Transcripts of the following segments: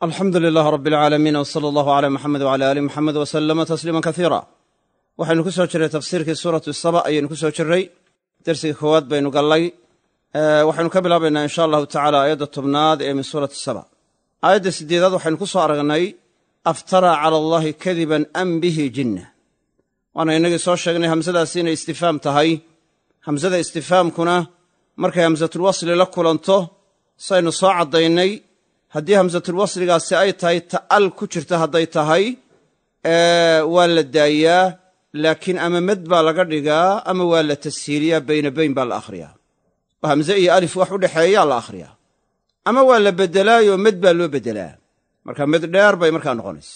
alxamdu lilaah rab alcaalamiin wsala allahu calaa muxamed wcala aali muxamed wasalama tasliiman kaiira waxaynu ku soo jirray tafsiirkii suuratu saba ayaynu ku soo jirray dersigii koowaad baynu gallay eh, waxaynu ka bilaabaynaa insha allahu tacala aayadda tobnaad ee min suurati saba aayadda siddeedaad waxaynu ku soo aragnay aftaraa cala allaahi kadiban am bihi jinna waana innagii soo sheegnay hamsadaasi inay istifaam tahay hamsada istifaamkuna markay hamsatulwasli la kulanto saynu soo caddaynay haddii wasligaasi ay tahay ta'al ku jirta hadday tahay waa la daayaa laakiin ama med baa laga dhigaa ama waa la tashiiliyaa bayna bayn baa la akhriyaa oo hamze iyo alif wax u dhexeeyaa la akhriyaa ama waa la beddelaayo med baa loo beddelaa marka med dheer bay markaa noqonaysa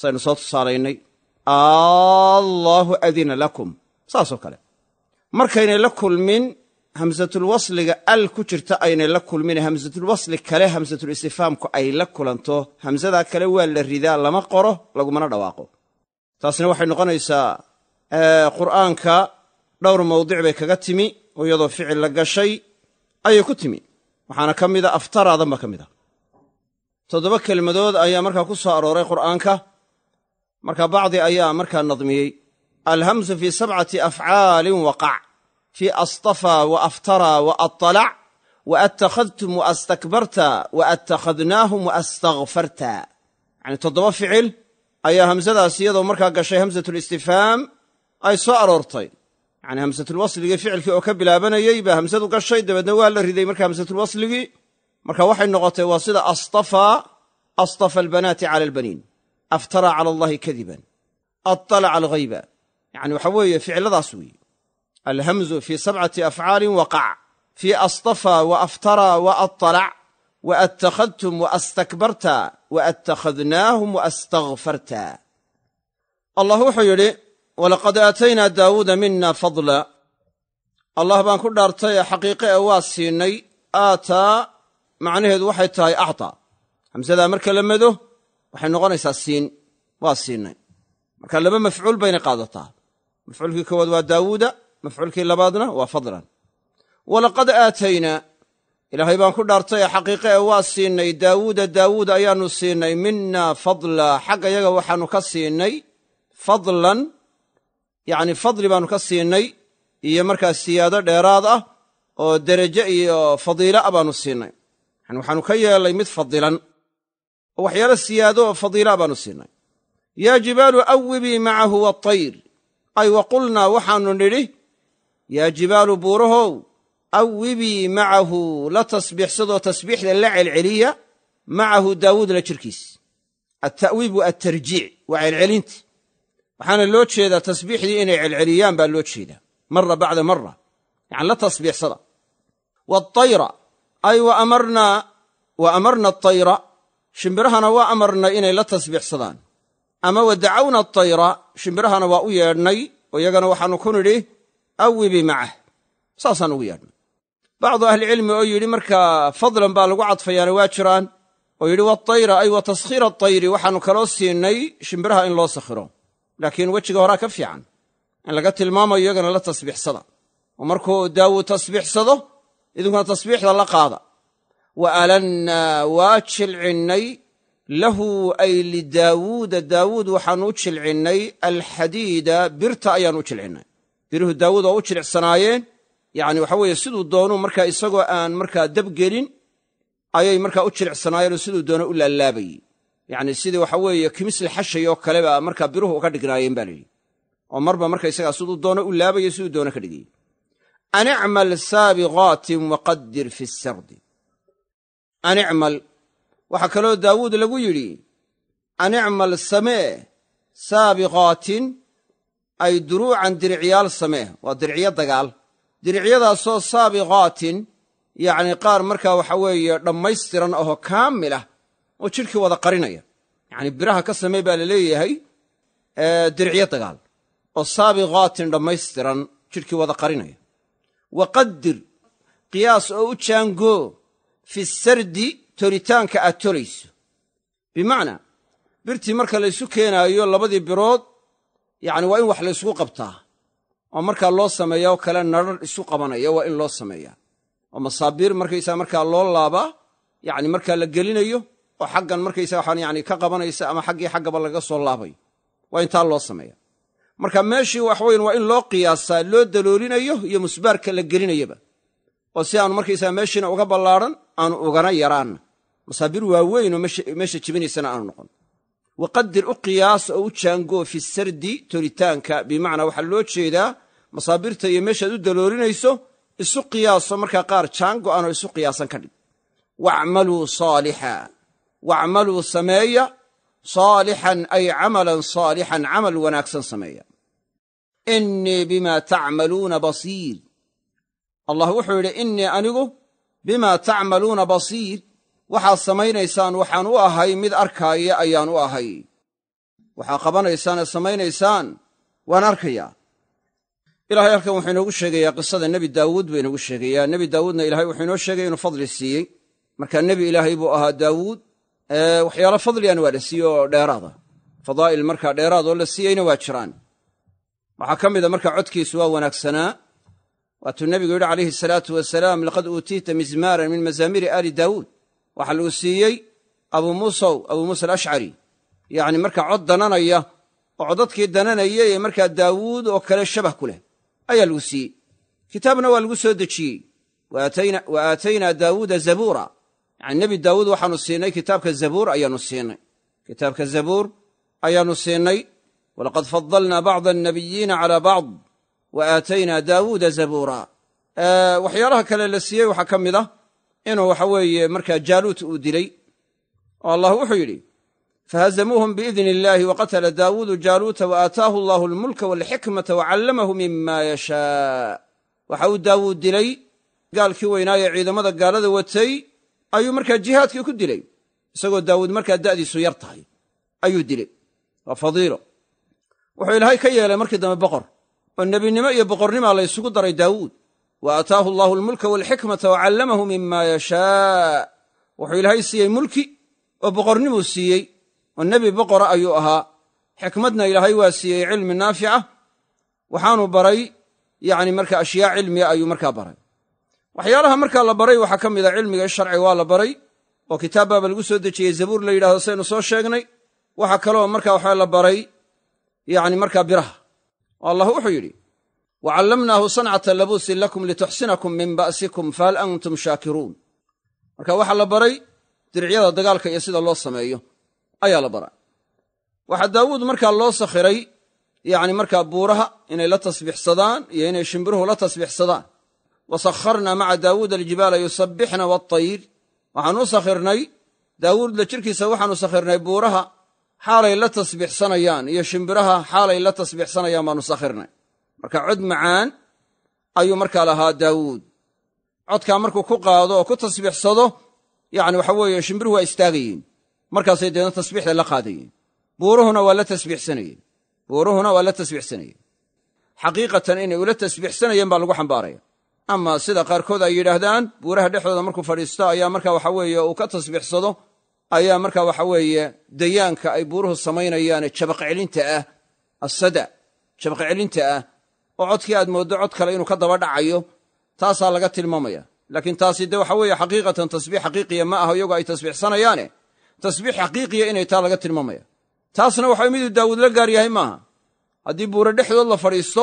saynu soo tusaalaynay allaahu adina lakum saasoo kale markaynay la kulmin hamsatulwasliga al ku jirta aynay la kulmin hamsatulwasli kale hamsatulistifaamku ay la kulanto hamsadaa kale waa la ridaa lama qoro lagumana dhawaaqo taasna waxay noqonaysaa qur'aanka dhowr mawdic bay kaga timi oo iyadoo ficil la gashay ayay ku timi waxaana ka mid a aftaraadan baa ka mid a toddoba kelmadood ayaa markaa ku soo arooray qur'aanka markaa bacdi ayaa markaa nadmiyey alhamsu fii sabcati afcaalin waqac kii astafaa wa aftaraa wa aطalac wa attakhadtum wa astakbarta wa attakhadnaahum wa astakfarta yacni toddoba ficil ayaa hamsadaas iyadoo markaa gashay hamsatulistifhaam ay soo aroortay yacni hamsatulwasligii ficilkii oo ka bilaabanayey baa hamsadu gashay dabeedna waa la riday markaa hamsatulwasligii marka waxay noqotay waa sida astafaa astafa albanaati cala albaniin aftaraa cala allahi kadiban aطalaca alghayba yacni waxa weeye ficilladaas weeye alhamzu fii sabcati afcaalin waqac fii astafaa wa aftaraa wa aطalac wa attakhadtum wa astakbarta wa attakhadnaahum wa astakfarta allah wuxuu yidhi walaqad aataynaa daawuuda mina fadla allah baan ku dhaartay ee xaqiiqe ee waa siinay aataa macnaheedu waxay tahay actaa hamsadaa marka la mado waxay noqonaysaa siin waa siinay marka laba mafcuul bayna qaadataa mafcuulkii koowaad waa daawuuda mafcuulkii labaadna waa fadlan walaqad aataynaa ilaahay baan ku dhaartay xaqiiqe ee waa siinay daawuuda daawuud ayaannu siinay minna fadlaa xagga yaga waxaannu ka siinay fadlan yacni fadli baanu ka siinay iyo markaas siyaado dheeraad ah oo deraje iyo fadiila a ah baannu siinay yani waxaannu ka yeelay mid fadilan oo waxyaalo siyaado oo fadiilaa ah baannu siinay yaa jibaalu awibii macahu waatayr ay waqulnaa waxaanu nidhi yaa jibaalu buurahow awibii macahu la tasbiixsadoo tasbiixda la celceliya macahu daawuudla jirkiis atta'wiib waa atarjiic waa celcelinta waxaana loo jeedaa tasbiixdii inay celceliyaan baa loo jeedaa mara bacda mara yani la tasbiixsada waayra ay wa amarna atayra shimbirahana waa amarnay inay la tasbiixsadaan ama wa dacawna atayra shimbirahana waa u yeedhnay oo iyagana waxaanu ku nidhi awibi macah saasaan ugu yeedhnay bacdu ahlicilmi oo yidhi markaa fadlan baa lagu cadfayaana waa jiraan oo yidhi watayra ay wa taskhiira atayri waxaannu kaloo siinay shimbiraha in loo sakhiro laakiin wejiga horaa ka fiican in laga tilmaamayo iyagana la tasbiixsada oo markuu daawu tasbiixsado idinkuna tasbiixda la qaada wa alannaa waa jilcinnay lahu ay lidaawuuda daawuud waxaannu u jilcinnay alxadiida birta ayaanu u jilcinnay biruhu daawuud oo u jilicsanaayeen yacni waxa weeye siduu doonuu markaa isagoo aan markaa dabgelin ayay markaa u jilicsanaayeen oo siduu doono u laalaabayey yacni sidii waxa weeye kimisli xashay oo kaleba markaa biruhu uga dhignaayeen ba layidhi oo marba markaysagaa siduu doono u laabayo siduu doono ka dhigayey anicmal saabiqaatin waqadir fi sardi anicmal waxaa kaloo daawuud lagu yidhi anicmal samee saabiqaatin ay duruucan diriciyaal sameeh waa diricyo dagaal diricyadaasoo saabiqaatin yacni qaar markaa waxa weeye dhammaystiran kaamil ah oo jidhkii wada qarinaya yacnii biraha ka samee baa la leeyahay diricyo dagaal oo saabiqaatin dhammaystiran jidhkii wada qarinaya wa qaddir qiyaas oo u jaangoo fi sardi toritaanka aad tolayso bimacnaa birtii marka laysu keenaayo labadii birood yacni waa in wax laysku qabtaa oo markaa loo sameeya oo kale nadrharh isu qabanaya waa in loo sameeyaa oo masaabiir markaysaa markaa loo laabaa yacni markaa la gelinayo oo xaggan markaysaa waxaan yacni ka qabanaysa ama xaggii xaggaba laga soo laabayo waa intaa loo sameeya marka meeshii wax waxweyn waa in loo qiyaasaa loo daloolinayo iyo musbaarka la gelinayaba oo si aanu markaysaa meeshiina uga ballaadhan aanu ugana yaraanna masaabiir waaweyn oo meesha jebinaysana aanu noqon waqadir u qiyaas oo u jaangoo fi sardi toritaanka bimacnaa waxaa loo jeedaa masaabirta iyo meeshaad u daloolinayso isu qiyaaso markaa qaar jaango'an oo isu qiyaasan ka dhig wacmaluu saalixa wacmaluu sameeya saalixan ay camalan saalixan camal wanaagsan sameeya innii bimaa tacmaluuna basiir allah wuxuu yidhi innii anigu bimaa tacmaluuna basiir waxaad samaynaysaan waxaan u ahay mid arkaaya ayaan u ahay waxaa qabanaysaan ee samaynaysaan waan arkayaa ilaahay halkan wuxuu inoogu sheegayaa qisada nebi daawuud buu inoogu sheegayaa nebi daawuudna ilahay wuxuu inoo sheegay inuu fadli siiyey marka nebi ilaahay buu ahaa daawuud waxyaala fadligan waa la siiyey oo dheeraada fadaa'il markaa dheeraad oo la siiyeyna waa jiraan waxaa ka mida marka codkiisu waa wanaagsanaa waatuu nebigu yidhi calayhi salaatu wasalaam laqad uutiita mizmaaran min mazaamiiri aali daawuud waxaa lagu siiyey abu muusaw abu muusa alashcari yacni marka cod dananaya oo codadkii dananaya ee markaa daawuud oo kale shabah ku leh ayaa lagu siiyey kitaabna waa lagu soo dejiyey wa aataynaa daawuuda zabuura yacni nebi daawuud waxaanu siinay kitaabka zabuur ayaanu siinay kitaabka zabuur ayaanu siinay walaqad fadalnaa bacda annabiyiina calaa bacd wa aataynaa daawuuda zabuura waxyaalaha kale la siiyey waxaa ka mid ah inuu waxa weeye markaa jaaluut uu dilay oo allah wuxuu yidhi fahazamuuhum biidni illaahi waqatala daawuudu jaaluuta waaataahu aataahu allaahu almulka waalxikmata wacallamahu mima yashaa waxa uu daawuud dilay gaalkii weynaayee ciidamada gaalada watay ayuu markaa jihaadkii ku dilay isagoo daawuud markaa da'diisu yar tahay ayuu dilay waa fadiilo wuxuu ilaahay ka yeelay markii dambe boqor oo nebinimo iyo boqornimaa la ysugu daray daawuud wa ataahu allahu almulka walxikmata wacallamahu mima yashaa wuxuu ilaahay siiyey mulki oo boqornimuu siiyey oo nebi boqora ayuu ahaa xikmadna ilaahay waa siiyey cilmi naafica waxaanu baray yani marka ashyaa cilmiga ayuu markaa baray waxyaalaha markaa la baray waxaa ka mida cilmiga sharci waa la baray oo kitaab baaba lagu soo dejiyey zabuur la yidhahdo saynu soo sheegnay waxaa kaloo markaa waxaa la baray yani markaa biraha oo allah wuxuu yidhi wacallamnaahu sancata labuusin lakum lituxsinakum min ba'sikum fahal antum shaakiruun marka waxaa la baray diricyada dagaalka iyo sida loo sameeyo ayaa la bara waxaa daawuud markaa loo sakhiray yacni markaa buuraha inay la tasbixsadaan iyo inay shimbiruhu la tasbixsadaan wasakharnaa maca daawuuda aljibaala yusabbixna waatayr waxaanu u sakhirnay daawuudla jirkiisa waxaanu sakhirnay buuraha xaalay la tasbixsanayaan iyo shimbiraha xaalay la tasbixsanayaan baanu sakhirnay marka cod macaan ayuu markaa lahaa daawuud codkaa markuu ku qaado oo ku tasbiixsado yani waxa weeye shimbiruhu waa istaagayeen markaasay deedna tasbiixda la qaadayeen buuruhuna waa la tasbiixsanayeen buuruhuna waa la tasbiixsanayeen xaqiiqatan inay ula tasbiixsanayeen baa lagu xambaaraya ama sida qaarkood ay yidhaahdaan buuraha dhexdooda markuu fadhiisto ayaa marka waxa weeye uu ka tasbiixsado ayaa marka waxa weeye dayaanka ay buuruhu samaynayaane jabaqcelinta ah asada jabaqcelinta ah oo codkii aad mooddo cod kale inuu ka daba dhacayo taasaa laga tilmaamaya laakiin taasi de waxa weeye xaqiiqatan tasbiix xaqiiqiya ma aha iyagoo ay tasbiixsanayaane tasbiix xaqiiqiya inay taa laga tilmaamaya taasna waxa midu daawuud la gaar yahay maaha haddii buure dhexdood la fadhiisto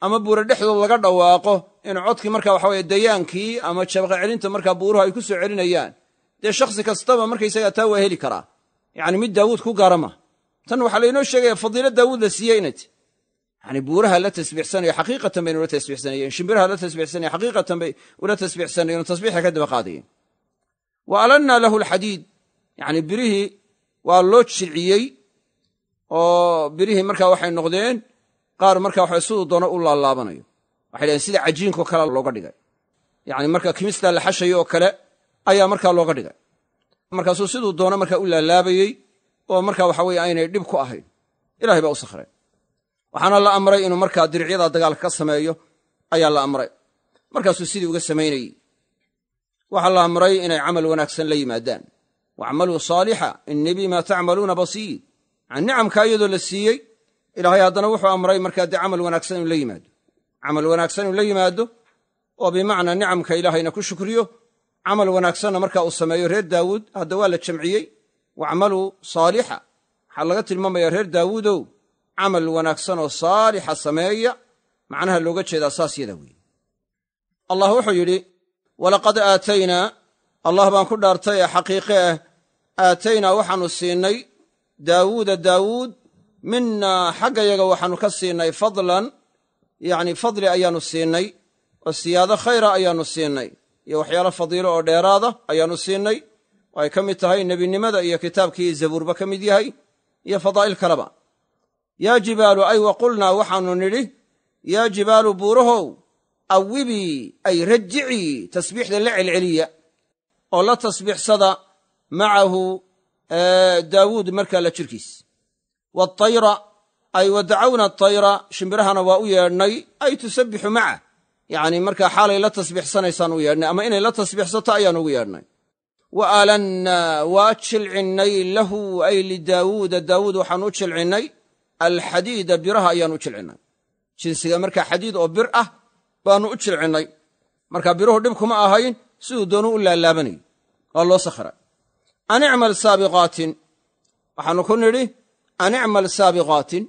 ama buure dhexdood laga dhawaaqo in codkii marka waxaweye dayaankii ama jabaqa celinta markaa buuruhu ay ku soo celinayaan dee shaksi kastaba markaysagaa taa waa heli karaa yacni mid daawuud ku gaara maaha tan waxaa laynoo sheegaya fadiilo daawuud la siiyey inay ti yani buuraha la tasbiixsanayo xaqiiqatan baynu ula tasbiixsanayeen shimbiraha la tasbiixsanayo xaqiiqatan bay ula tasbiixsanayeen tasbiixay ka daba qaadayeen wa alanna lahu alxadiid yani birihii waa loo jilciyey oo birihii markaa waxay noqdeen qaar markaa waxa siduu doono u laalaabanayo waxay dhaheen sida cajiinko kale looga dhigay yani marka kimistaa la xashayo oo kale ayaa markaa looga dhigay markaasuu siduu doono marka u laalaabayey oo marka waxa weye aynay dhib ku ahayn ilahay baa u sakhreen waxaana la amray inuu markaa diricyadaa dagaalka ka sameeyo ayaa la amray markaasuu sidii uga samaynayey waxaa la amray inay camal wanaagsan la yimaadaan wacmaluu saalixa innii bimaa tacmaluuna basiir nicamkaa iyadoo la siiyey ilaahay haddana wuxuu amray markaa dee camal wanaagsan inuu la yimaado camal wanaagsan inuu la yimaado oo bimacnaa nicamka ilaahayna ku shukriyo camal wanaagsanna markaa uu sameeyo reer daawuud hadda waa la jamciyey wacmaluu saalixa waxaa laga tilmaamayaa reer daawuudow camal wanaagsan oo saalixa sameeya macnaha looga jeedaa saas yada weeye allah wuxuu yidhi walaqad aataynaa allah baan ku dhaartay ee xaqiiqe ah aataynaa waxaanu siinay daawuuda daawuud minnaa xaggayaga waxaannu ka siinay fadlan yacnii fadli ayaannu siinay oo siyaado khayra ayaannu siinay iyo waxyaalo fadiilo oo dheeraada ayaannu siinay oo ay ka mid tahay nebinimada iyo kitaabkii zabuurba ka mid yahay iyo fadaa'il kaleba yaa jibaalu ay waqulnaa waxaanu nidhi yaa jibaalu buurahow awibii ay rajicii tasbiixda la celceliya oo la tasbiixsada macahu daawuud markaa la jirkiis waatayra ay wa dacawna atayra shimbirahana waa u yeedhnay ay tusabbixu macah yacni markaa xaalay la tasbiixsanaysaan u yeedhnay ama inay la tasbiixsato ayaan ugu yeedhnay wa alannaa waa jilcinnay lahu ay lidaawuuda daawuud waxaan u jilcinnay alxadiida biraha ayaanu u jilcinay jinsiga marka xadiid oo bir ah baannu u jilcinnay markaa biruhu dhib kuma ahayn siduu doonu u laalaabanayy waa loo sakhiray anicmal saabiqaatin waxaanu ku nidhi anicmal saabiqaatin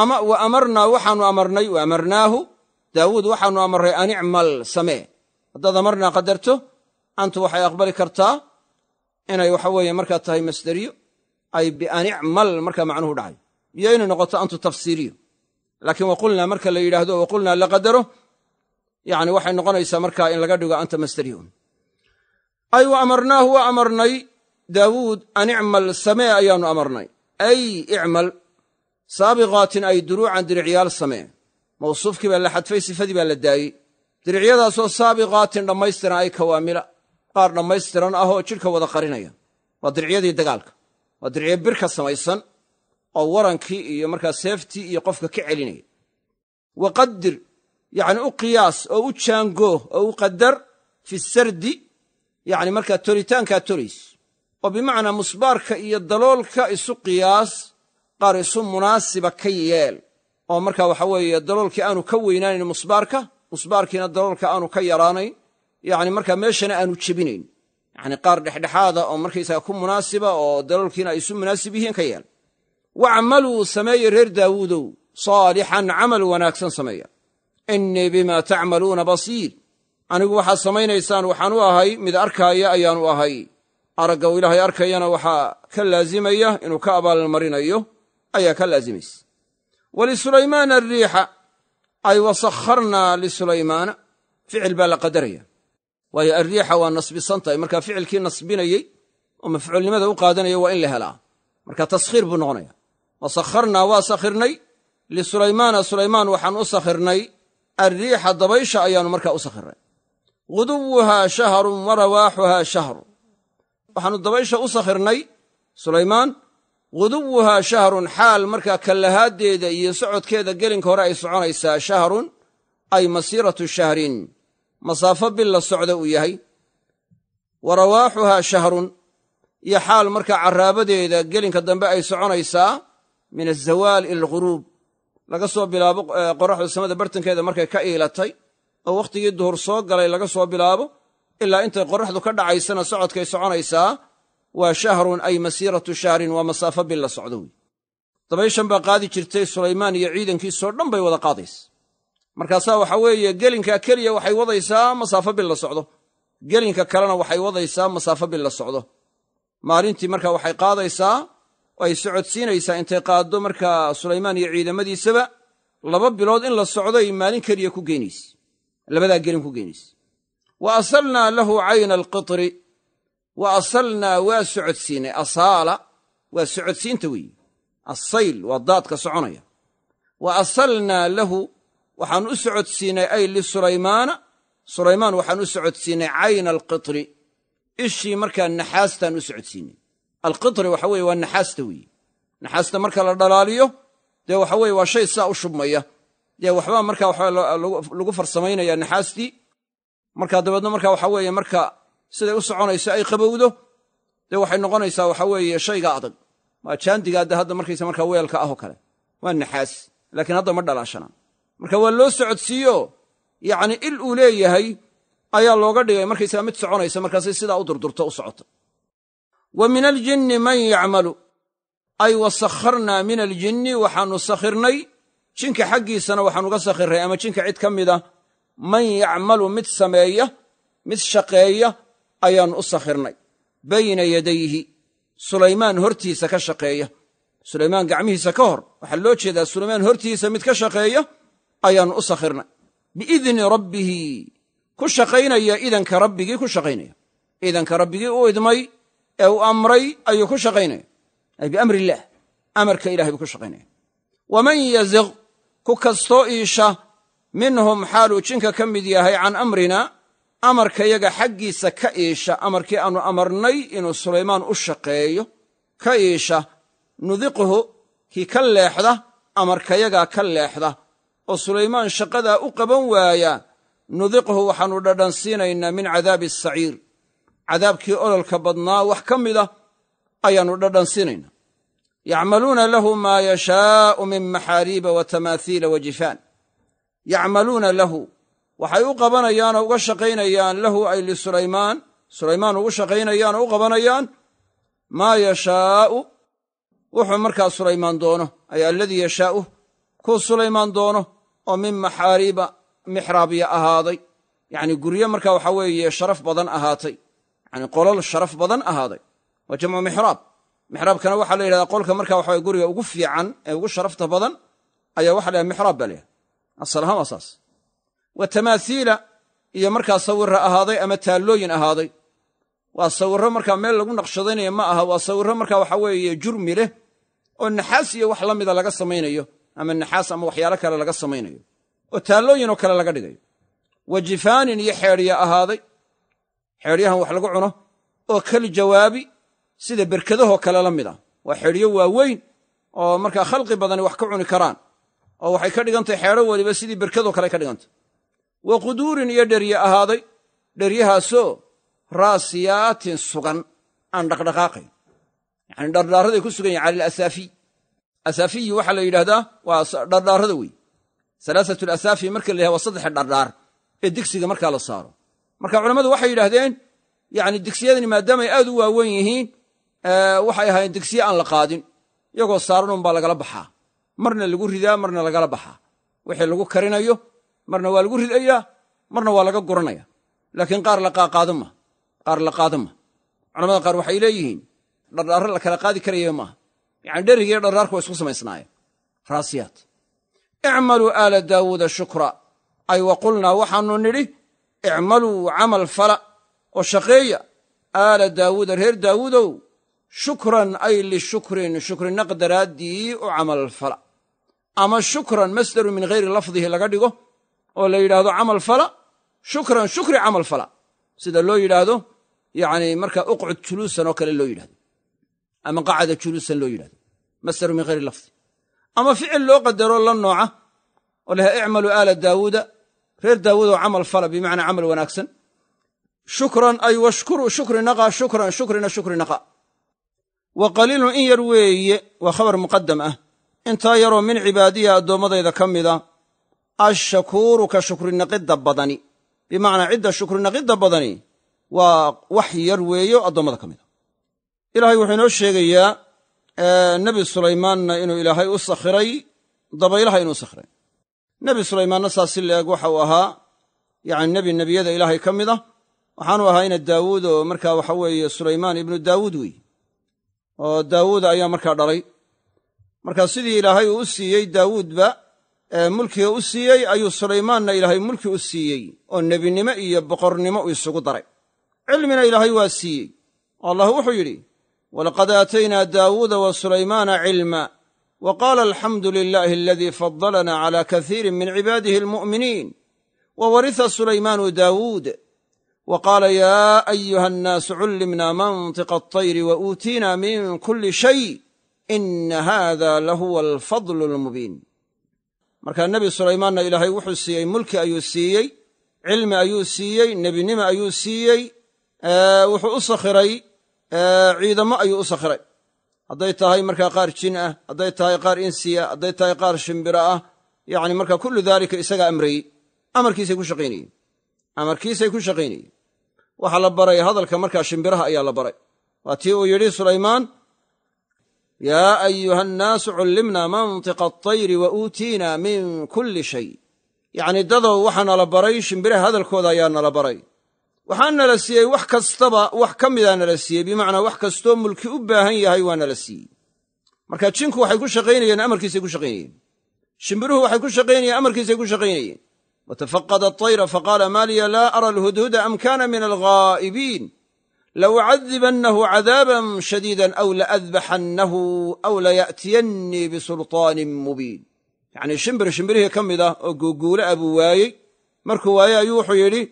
ama wa amarnaa waxaanu amarnay wa amarnaahu daawuud waxaannu amarray anicmal samee haddaad amarnaa qadarto antu waxay aqbali kartaa inay waxa weeye markaa tahay masderiyo ay bianicmal marka macnuhu dhacay iyo inay noqoto antu tafsiiriyo laakiin waqulnaa marka la yidhaahdo waqulnaa la qadaro yani waxay noqonaysaa markaa in laga dhigo anta masderiyon ay wa amarnaahu waa amarnay daawuud an icmal samee ayaanu amarnay ay icmal saabiqaatin ay duruucan diricyaal samee mawsuufkii baa la xadfay sifadii baa la daayey diricyadaasoo saabiqaatin dhammaystiran ay kawaamila qaar dhammaystiran ah oo jidhka wada qarinaya waa diricyadii dagaalka waa diricyo birka samaysan oo warankii iyo markaa seeftii iyo qofka ka celinaya waqadir yacni u qiyaas oo u jaango oo u qadar fi sardi yacni markaa toritaankaa torays oo bimacnaa musbaarka iyo daloolka isu qiyaas qaar isu munaasiba ka yeel oo markaa waxa weeye daloolkii aanu ka weynaanayn musbaarka musbaarkiina daloolka aanu ka yaraanayn yacni markaa meeshana aanu jebinayn yacni qaar dhexdhexaada oo markaysaga ku munaasiba oo daloolkiina ay isu munaasib yihiin ka yeel wacmaluu sameeya reer daawuudow saalixan camal wanaagsan sameeya innii bimaa tacmaluuna basiir anigu waxaad samaynaysaan waxaan u ahay mid arkaaya ayaan u ahay aragga uu ilaahay arkayana waxaa ka laasimaya inuu ka abaalmarinayo ayaa ka laasimaysa wa lisulaymaana ariixa ay wasakharnaa lisulaymaana ficil baa la qadaraya waayo arriixa waa nasbisan tahay markaa ficilkii nasbinayey oo mafcuulnimada u qaadanaya waa in la helaa marka taskhiir buu noqonaya wa waa sakhirnay lisulaymaana sulaymaan waxaan u sakhirnay arriixa dabaysha ayaanu markaa u sakhirnay guduwuhaa shahrun wa rawaaxuhaa shahrun waxaannu dabaysha u sakhirnay sulaymaan guduwuhaa shahrun xaal markaa kallahaaddeeda iyo socodkeeda gelinka hore ay soconaysaa shahrun ay masiiratu shahrin masaafo bil la socdo uu yahay wa rawaaxuhaa shahrun iyo xaal markaa caraabadeeda gelinka dambe ay soconaysaa min azawaal ila alghuruub laga soo bilaabo eh, qoraxdu samada bartankeeda markay ka iilatay oo wakhtigii duhur soo galay laga soo bilaabo ilaa intay qoraxdu ka dhacaysana socodkay soconaysaa waa shahrun ay masiiratu shahrin waa masaafo bil la socdo wey dabayshan baa qaadi jirtay sulaymaan iyo ciidankiisoo dhan bay wada qaadaysa markaasaa waxa weeye gelinka keliya waxay wadaysaa masaafo bil la socdo gelinka kalena waxay wadaysaa masaafo bil la socdo maalintii markaa waxay qaadaysaa oo ay socodsiinaysaa intay qaaddo markaa sulaymaan iyo ciidamadiisaba laba bilood in la socdoy maalin keliya ku geenayse labadaa gelin ku geenayse wa asalnaa lahu cayna alqitri wa asalnaa waa socodsiinay asaala waa socodsiinta weeye assayl waa daadka soconaya wa asalnaa lahu waxaan u socodsiinay ay lisulaymaana sulaymaan waxaan u socodsiinay cayna alqitri ishii markaa naxaastaan u socodsiinay alqitri waxa weeye waa naxaasta weeye naxaasta marka la dhalaaliyo dee waxa weye waa shay saa u shubmaya dee waxbaa marka lagu farsamaynaya naxaastii markaa dabeedna marka waxa weeye marka siday u soconayso ay qabowdo dee waxay noqonaysaa waxa weeye shayga adag waa jaandigaa adde hadda markaysa marka weelka ah ahoo kale waa naxaas laakiin hadda ma dhalaashana marka waa loo socodsiiyo yacni il uu leeyahay ayaa looga dhigay markaysaga mid soconaysa markaasay sidaa u durdurto u socota wa min aljinni man yacmalu ay wa sakharnaa min aljinni waxaannu sakhirnay jinka xaggiisana waxaanu ga sakhirray ama jinka cid ka mida man yacmalu mid sameeya mid shaqeeya ayaannu u sakhirnay bayna yadayhi sulaymaan hortiisa ka shaqeeya sulaymaan gacmihiisa ka hor waxaa loo jeedaa sulaymaan hortiisa mid ka shaqeeya ayaannu u sakhirnay biidni rabbihi ku shaqaynaya idanka rabbigii ku shaqaynaya idanka rabbigii u idmay ee uu amray ayuu ku shaqaynaya ay biamr illaah amarka ilahay buu ku shaqaynaya waman yasiq ku kastoo iisha minhum xaaluu jinka ka mid yahay can amrina amarkayaga xaggiisa ka iisha amarkii aanu amarnay inuu sulaymaan u shaqeeyo ka iisha nudiqhu kii ka leexda amarkayagaa ka leexda oo sulaymaan shaqadaa u qaban waaya nudiqhu waxaannu dhadhansiinaynaa min cadaabi saciir cadaabkii ololka badnaa wax ka mid mida ayaannu dhadhansinayna yacmaluuna lahu maa yashaa'u min maxaariiba wa tamaathiila wa jifaan yacmaluuna lahu waxay u qabanayaan oo uga shaqaynayaan lahu ay lisulaymaan sulaymaan ugu shaqaynayaan oo u qabanayaan maa yashaa'u wuxuu markaa sulaymaan doono ayaa alladii yashaa'u kuu sulaymaan doono oo min maxaariiba mixraabya ahaaday yacni guryo markaa waxa weeye sharaf badan ahaatay yani qolal sharaf badan ahaaday wa jamcu mixraab mixraabkana waxaa la yidhahdaa qolka marka waxa guriga ugu fiican ee ugu sharafta badan ayaa waxa laha mixraab baa layahay asal ahaan waa saas wa tamaathiila iyo markaa sawiro ahaaday ama taallooyin ahaaday waa sawiro markaa meel lagu naqshadaynayo ma aha waa sawiro marka waxa weeye jurmi leh oo naxaas iyo wax la mida laga samaynayo ama naxaas ama waxyaalo kale laga samaynayo oo taallooyin oo kale laga dhigayo wa jifaanin iyo xeedhiya ahaaday xeedyahan wax lagu cuno oo kal jawaabi sida berkadahoo kale la mid a ah. waa xeedyo waaweyn oo markaa khalqi badani wax ka cuni karaan oo waxay ka dhigantay xeedho waliba sidii berkadoo kale ka dhigantay wa quduurin iyo dherye ahaaday dheryahaasoo raasiyaatin sugan aan dhaqdhaqaaqayn yani dhardhaaraday ku sugan yahin cala alasaafiy asaafiyi waxaa la yidhaahdaa waa dhardhaarada wey salaasatu alasaafi marka la yahah waa saddex dhardhaar ee digsiga markaa la saaro marka culammadu waxay yidhaahdeen yani digsiyadani maadaamay aad u waawen yihiin waxay ahaayeen digsiye aan la qaadin iyagoo saaranun baa lagala baxaa marna lagu ridaa marna lagala baxaa wixii lagu karinayo marna waa lagu ridayaa marna waa laga guranaya laakiin qaar ma qaar laqaado ma culamada qaar waxay leeyihiin dhardhaarro la kala qaadi karaya maaha yani dherigiiyo dhardhaarku waa isku samaysnaayeen raasiyaad icmaluu aala daawuuda shukra ay wa qulnaa waxaanu nidhi icmaluu camal fala oo shaqeeya aala daawuuda reer daawuudow shukran ay lishukrin shukrinaq daraaddii u camal fala ama shukran masdaru min hayri lafdihi laga dhigo oo la yidhaahdo camal fala shukran shukri camal fala sida loo yidhaahdo yacni markaa uqcud juluusan oo kale loo yidhahdo ama qacada juluusan loo yidhahdo masdaru min hayri lafdi ama ficil loo qadaro la nooca oo laha icmalu aala daawuuda reer daawud oo camal fala bimacnaa camal wanaagsan shukran ay washkuru shukri naqa shukran shukrina shukri naqa wa qaliilun in yar weeye waa khabar muqadam ah intaa yaroo min cibaadiya addoommadayda ka mida ashakuuru ka shukrinaqidda badani bimacnaa cidda shukrinaqidda badani waa wax yar weeye addoommada ka mida ilaahay wuxuu inoo sheegayaa nebi sulaymaanna inuu ilaahay u sakhiray dabaylaha inuu sakhiray nebi sulaymaanna saasi si la waxa uu ahaa yacni nebi nebiyada ilaahay ka mid ah waxaanu ahaa ina daawuud oo markaa waxa weeye sulaymaan ibnu daawuud wey oo daawuud ayaa markaa dhalay marka sidii ilaahay uu u siiyey daawuudba ee mulkiga u siiyey ayuu sulaymaanna ilaahay mulki u siiyey oo nebinimo iyo boqornimo isugu daray cilmina ilaahay waa siiyey oo allah wuxuu yidhi walaqad aataynaa daawuuda wa sulaymaana cilma wa qaala alxamdu lilaahi aladii fadalana cala kaiirin min cibaadihi almu'miniin wa warisa sulaymaanu daawuud wa qaala yaa ayuha annaasu cullimna mantiqa atayri wa uutiina min kulli shay ina haada lahuwa alfadlu almubiin markaa nebi sulaymaanna ilaahay wuxuu siiyey mulki ayuu siiyey cilmi ayuu siiyey nebinimo ayuu siiyey wuxuu u sakhiray ciidamo ayuu u sakhiray hadday tahay markaa qaar jin ah hadday tahay qaar insiya ah, hadday tahay qaar shimbiro ah yani marka kullu daalika isaga amreeyey amarkiisay ku shaqaynayeen amarkiisay ku shaqaynayeen waxaa la baray hadalka markaa shimbiraha ayaa la baray waa tii uu yidhi sulaymaan yaa ayuha annaasu cullimnaa mantiqa atayri wa uutiinaa min kulli shay yacni dadow waxaa nala baray shimbiraha hadalkooda ayaa nala baray waxaa nala siiyey wax kastaba wax ka midaa nala siiyey bimacnaa wax kastoo mulki u baahan yahay waa nala siiyey marka jinku waxay ku shaqaynayeen amarkiisay ku shaqaynayeen shimbiruhu waxay ku shaqaynayeen amarkiisay ku shaqaynayeen watafaqada atayra faqaala maaliya laa ara alhudhuda am kaana min alghaa'ibiin lawucadibannahu cadaaban shadiidan aw laadbaxannahu aw laya'tiyannii bisultaanin mubiin yacnii shimbir shimbirihii ka mid ah oo guuguula ah buu waayey markuu waayey ayuu wuxuu yidhi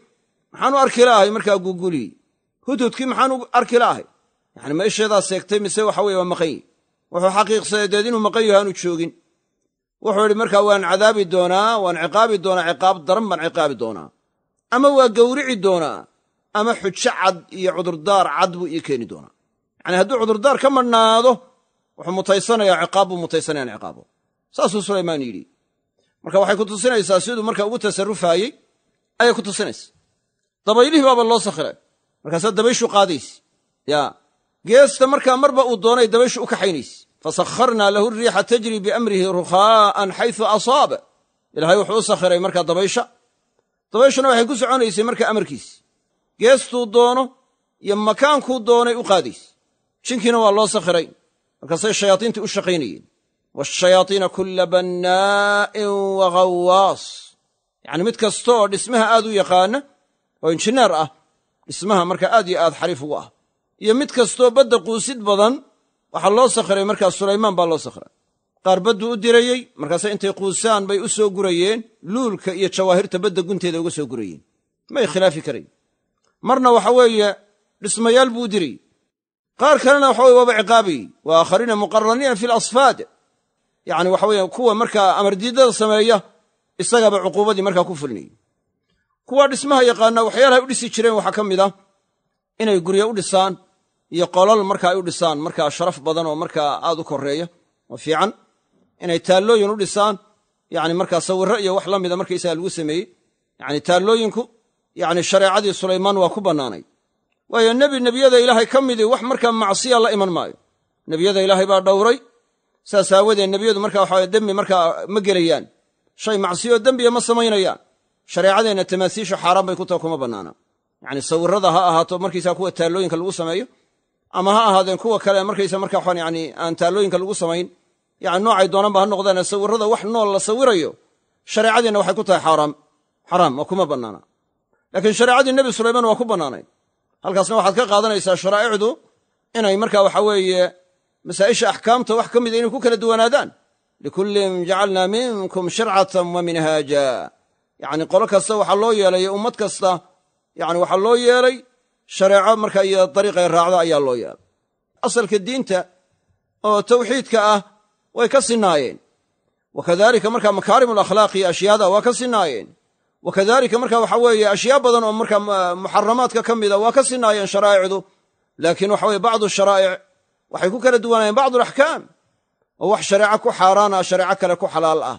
maxaanu u arki laahay markaa guguli hududkii maxaan u arki laahay yacni ma isheedaa seegtay mise waxa weye waa maqan yihi wuxuu xaqiiqsanay deed inuu maqan yaho aanu joogin wuxuu yidhi markaa waan cadaabi doonaa waan ciqaabi doonaa ciqaab daran baan ciqaabi doonaa ama waa gawrici doonaa ama xujo cad iyo cudurdaar cad buu ii keeni doonaa yacni hadduu cudurdaar ka madhnaado wuxuu mutaysanaya ciqaab buu mutaysanaya in ciqaabo saasuu sulaymaan yidhi marka waxay ku tusinaysaa siduu marka ugu tasarufaayey ayay ku tusinaysa dabaylihii baaba loo sakhiray markaasaa dabayshu qaadayse yaa geesta markaa marba uu doonay dabayshu u kaxaynayse fasakharnaa lahu riixa tajri biamrihi rukhaa'an xaysu asaaba ilaahay wuxuu u sakhiray markaa dabaysha dabayshuna waxay ku soconaysay marka amarkiisa geestuu doono iyo makaankuu doonay u qaadayse jinkiina waa loo sakhiray markaasay shayaatiintii u shaqaynayeen waashayaatiina kulla bannaa'in wa waghawaas yacni mid kasta oo dhismaha aad u yaqaana oo injineer ah dhismaha marka aad iyo aad xariif ugu ah iyo mid kastoo badda quusid badan waxaa loo sakhray markaa sulaymaan baa loo sakhray qaar badduu u dirayey markaase intay quusaan bay u soo gurayeen luulka iyo jawaahirta badda gunteeda uga soo gurayeen may khilaafi karayn marna waxa weeye dhismayaal buu u dirayey qaar kalena waxa weye waaba ciqaabayey wa aakhariina muqaraniina fi lasfaad yacni waxa weeye kuwa markaa amardiidada sameeya isagaba cuquubadii markaa ku fulinayay kuwa dhismaha yaqaanaa waxyaalahay u dhisi jireen waxaa ka mid ah inay guryo u dhisaan iyo qolol marka ay u dhisaan markaa sharaf badan oo markaa aad u koreeya oo fiican inay taallooyin u dhisaan yacni markaa sawirro iyo wax la mida markaysaga lagu sameeyey yacni taallooyinku yacni shareecadii sulaymaan waa ku bannaanay waayo nebi nebiyada ilaahay ka midii wax markaa macsiya la iman maayo nebiyada ilaahay baa dhowray saas aawadeed nebiyadu marka waxa dembi markaa ma gelayaan shay macsiyo dembiya ma samaynayaan shareecadeenna tamaasiisha xaaraan bay ku taha kuma bannaana yacni sawirada ha ahaato markaysaa kuwa taallooyinka lagu sameeyo ama ha ahaadeen kuwa kale markaysa marka waxaan yani aan taallooyinka lagu samayn yani noocay doonanba ha noqdaane sawirada wax nool la sawirayo shareecadeenna waxay ku tahay xaaraam xaraam waa kuma bannaana laakiin shareecadii nebi sulaymaan waa ku bannaanayd halkaasna waxaad ka qaadanaysaa sharaa'icdu inay markaa waxa weeye masaa'isha axkaamta wax ka mida inay ku kala duwanaadaan likullin jacalnaa minkum shircatan wa minhaaja yacni qolo kasta waxaa loo yeelay ummad kasta yani waxaa loo yeelay shareeco marka iyo dariiqay raacda ayaa loo yeelay asalka diinta oo tawxiidka ah way ka sinaayeen wa kadalika marka makaarimul akhlaaq iyo ashyaada waa ka sinaayeen wa kadalika marka waxa weeye ashyaa badan oo marka muxaramaadka ka mida waa ka sinaayeen sharaa'icdu laakiin waxa weye bacdu sharaa'ic waxay ku kala duwanayeen bacdu alaxkaam oo wax shareeco ku xaaraan ah shareeco kale ku xalaal ah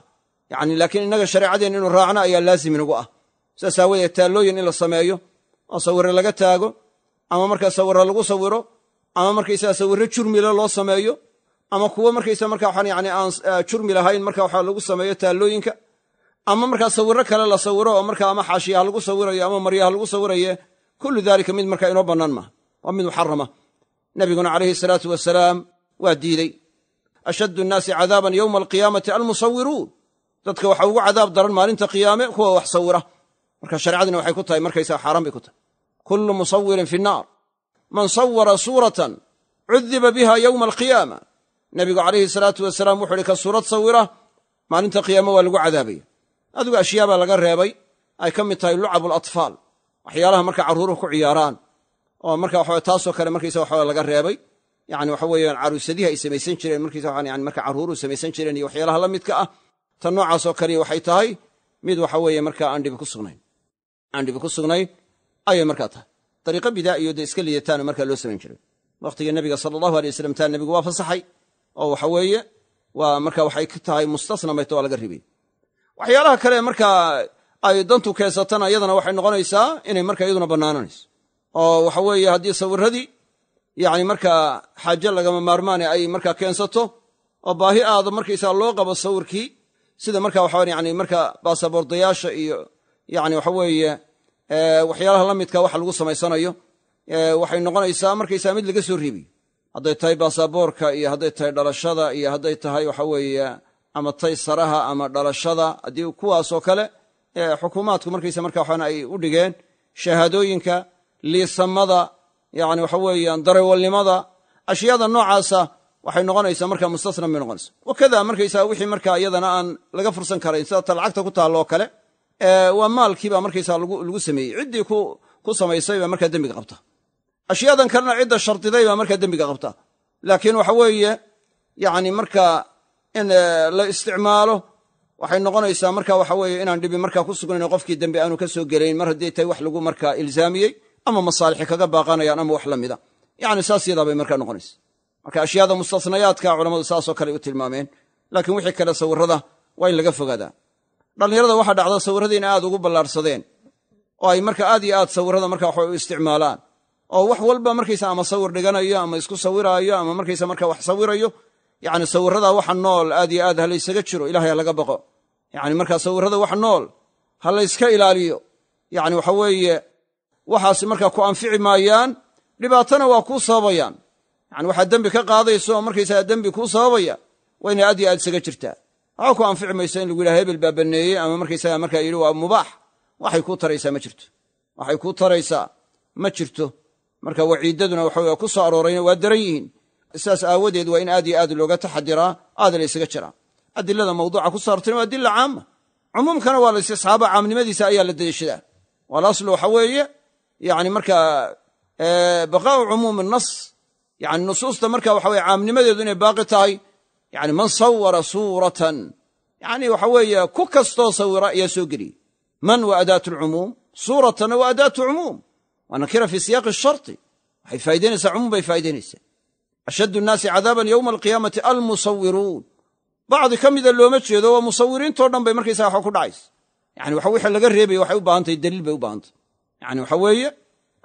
yani laakiin innaga shareecadeen inu raacno ayaa laazim inagu ah sidaas aawadeed taallooyin in la sameeyo oo sawiro laga taago ama markaa sawirra lagu sawiro ama markaysaga sawiro jurmila loo sameeyo ama kuwo markaysa markaa waxaan yani aan eh, jurmi lahayn marka waxaa lagu sameeyo taallooyinka ama markaa sawiro kale la sawiro oo markaa ama xaashiyaha lagu sawirayo ama maryaha lagu sawiraye kullu daalika mid markaa inoo bannaan maaha waa mid muxarama nebiguna calayhi salaatu wasalaam waa diidey ashaddu nnaasi cadaaban yowma alqiyaamati almusawiruun dadka waxa ugu cadaab daran maalinta qiyaame kuwa wax sawira marka shareecadina waxay ku tahay markaysaa xaaraan bay ku tahay kullu musawirin fi nnaar man sawara suuratan cudiba biha yowma alqiyaama nebigu calayhi salaatu wasalaam wuxu uhi ka suurad sawira maalinta qiyaame waa lagu cadaabaya adigu ashyaa baa laga reebay ay ka mid tahay lucab lucabulaطfaal waxyaalaha marka caruuruhu ku ciyaaraan oo marka waxa taasoo kale markaysa waxa laga reebay yani waxa weeyaan caruusadihii ay samaysan jireen markaysa yani marka carruuruhu samaysan jireen iyo waxyaalaha la midka ah tan noocaasoo kaliya waxay tahay mid waxa weeye markaa aan dhibi ku sugnayn aan dhibi ku sugnayn ayay markaa tahay dariiqo bidaa iyo dee iska liidataana markaa loo samayn jiray waqtigii nebiga sala allahu alay waslam taa nebigu waa fasaxay oo waxa weeye waa marka waxay ka tahay mustasna mayto waa laga ribay waxyaalaha kale markaa ay dantu keensatana iyadana waxay noqonaysaa inay marka iyaduna bannaananayso oo waxa weeye haddii sawiradii yacni markaa xaaje lagama maarmaane ay markaa keensato oo baahi aada markaysaga loo qabo sawirkii sida marka waxawa yani marka baasaboordayaasha iyo yani waxa weeye waxyaalaha la midka waxa lagu samaysanayo waxay noqonaysaa markaysaa mid laga soo reebiyo hadday tahay baasaboorka iyo hadday tahay dhalashada iyo hadday tahay waxa weeye ama tay saraha ama dhalashada haddii kuwaasoo kale xukuumaadku markaysa marka waxaa ay u dhigeen shahaadooyinka liisamada yani waxa weeyaan darewalnimada ashyaada noocaasa waxay noqonaysaa markaa mustasna bay noqonaysa wakada markaysaa wixii markaa iyadana aan laga fursan karayn sida talacagta ku taalloo kale waa maalkiiba markaysaa lagu sameeyey ciddii ku samaysay baa markaa dembiga qabta ashyaadan kalena cidda shardiday baa markaa dembiga qabta laakiin waxa weeye yani markaa in e, la isticmaalo waxay noqonaysaa marka waxa weye inaan dhibi markaa ku sugnayn qofkii dembi aanu ka soo gelayn mar haddii tahay wax lagu markaa ilzaamiyey ama masaalixi kaga baaqanayaan ama wax la mida yani saas yadaa bay markaa noqonaysa marka ashyaada mustasnayaadka culammadu saasoo kale u tilmaameen laakiin wixii kale sawirada waa in laga fogaadaa dhallinyarada waxaa dhacda sawirradiina aad ugu ballaarsadeen oo ay marka aad iyo aad sawirada marka wax u isticmaalaan oo wax walba markaysa ama sawir dhiganayo ama isku sawiraayo ama markaysa marka wax sawirayo yacni sawirada waxa nool aad yo aad halaysaga jiro ilahay ha laga baqo yacni marka sawirada wax nool ha layska ilaaliyo yacni waxa weeye waxaas marka ku anfici maayaan dhibaatana waa kuu sababayaan yani waxaad dembi ka qaadayso oo markaysaga dembi kuu sababaya waa inay aad yo aad isaga jirtaa waxaa ku anfici mayso in lagu yidhaha hebel baa banneeyey ama markaysaga markaa yidhi waa mubaax waxay kuu taraysaa ma jirto waxay kuu taraysaa ma jirto marka waciiddaduna waa ku soo aroorayna waa daran yihiin sidaas aawadeed waa in aad yo aad looga taxadiraa aad la ysaga jiraa adilada mawduuca ku saartana waa adila caama cumuumkana waa la istisxaaba caamnimadiisa ayaa la daliishadaa waalaslu waxa weeye yani markaa baqaau cumuumi nas yani nusuusta marka waxa weye caamnimadeedu inay baaqi tahay yani man sawara suuratan yani waxa weeye ku kastoo sawira ayaa soo geliye man waa adaat lcumuum suuratanna waa adaatu cumuum waa nakira fii siyaaqi ashari waxay faa'idaynaysaa cumuum bay faa'idaynaysaa ashaddu nnaasi cadaaban yowma alqiyaamati almusawiruun bacdi ka mida looma jeedo waa musawiriintoo dhan bay markaysaa waxba ku dhacaysa yani waxa wixii laga reebaya waxay u baahantahy daliil bay u baahantay yani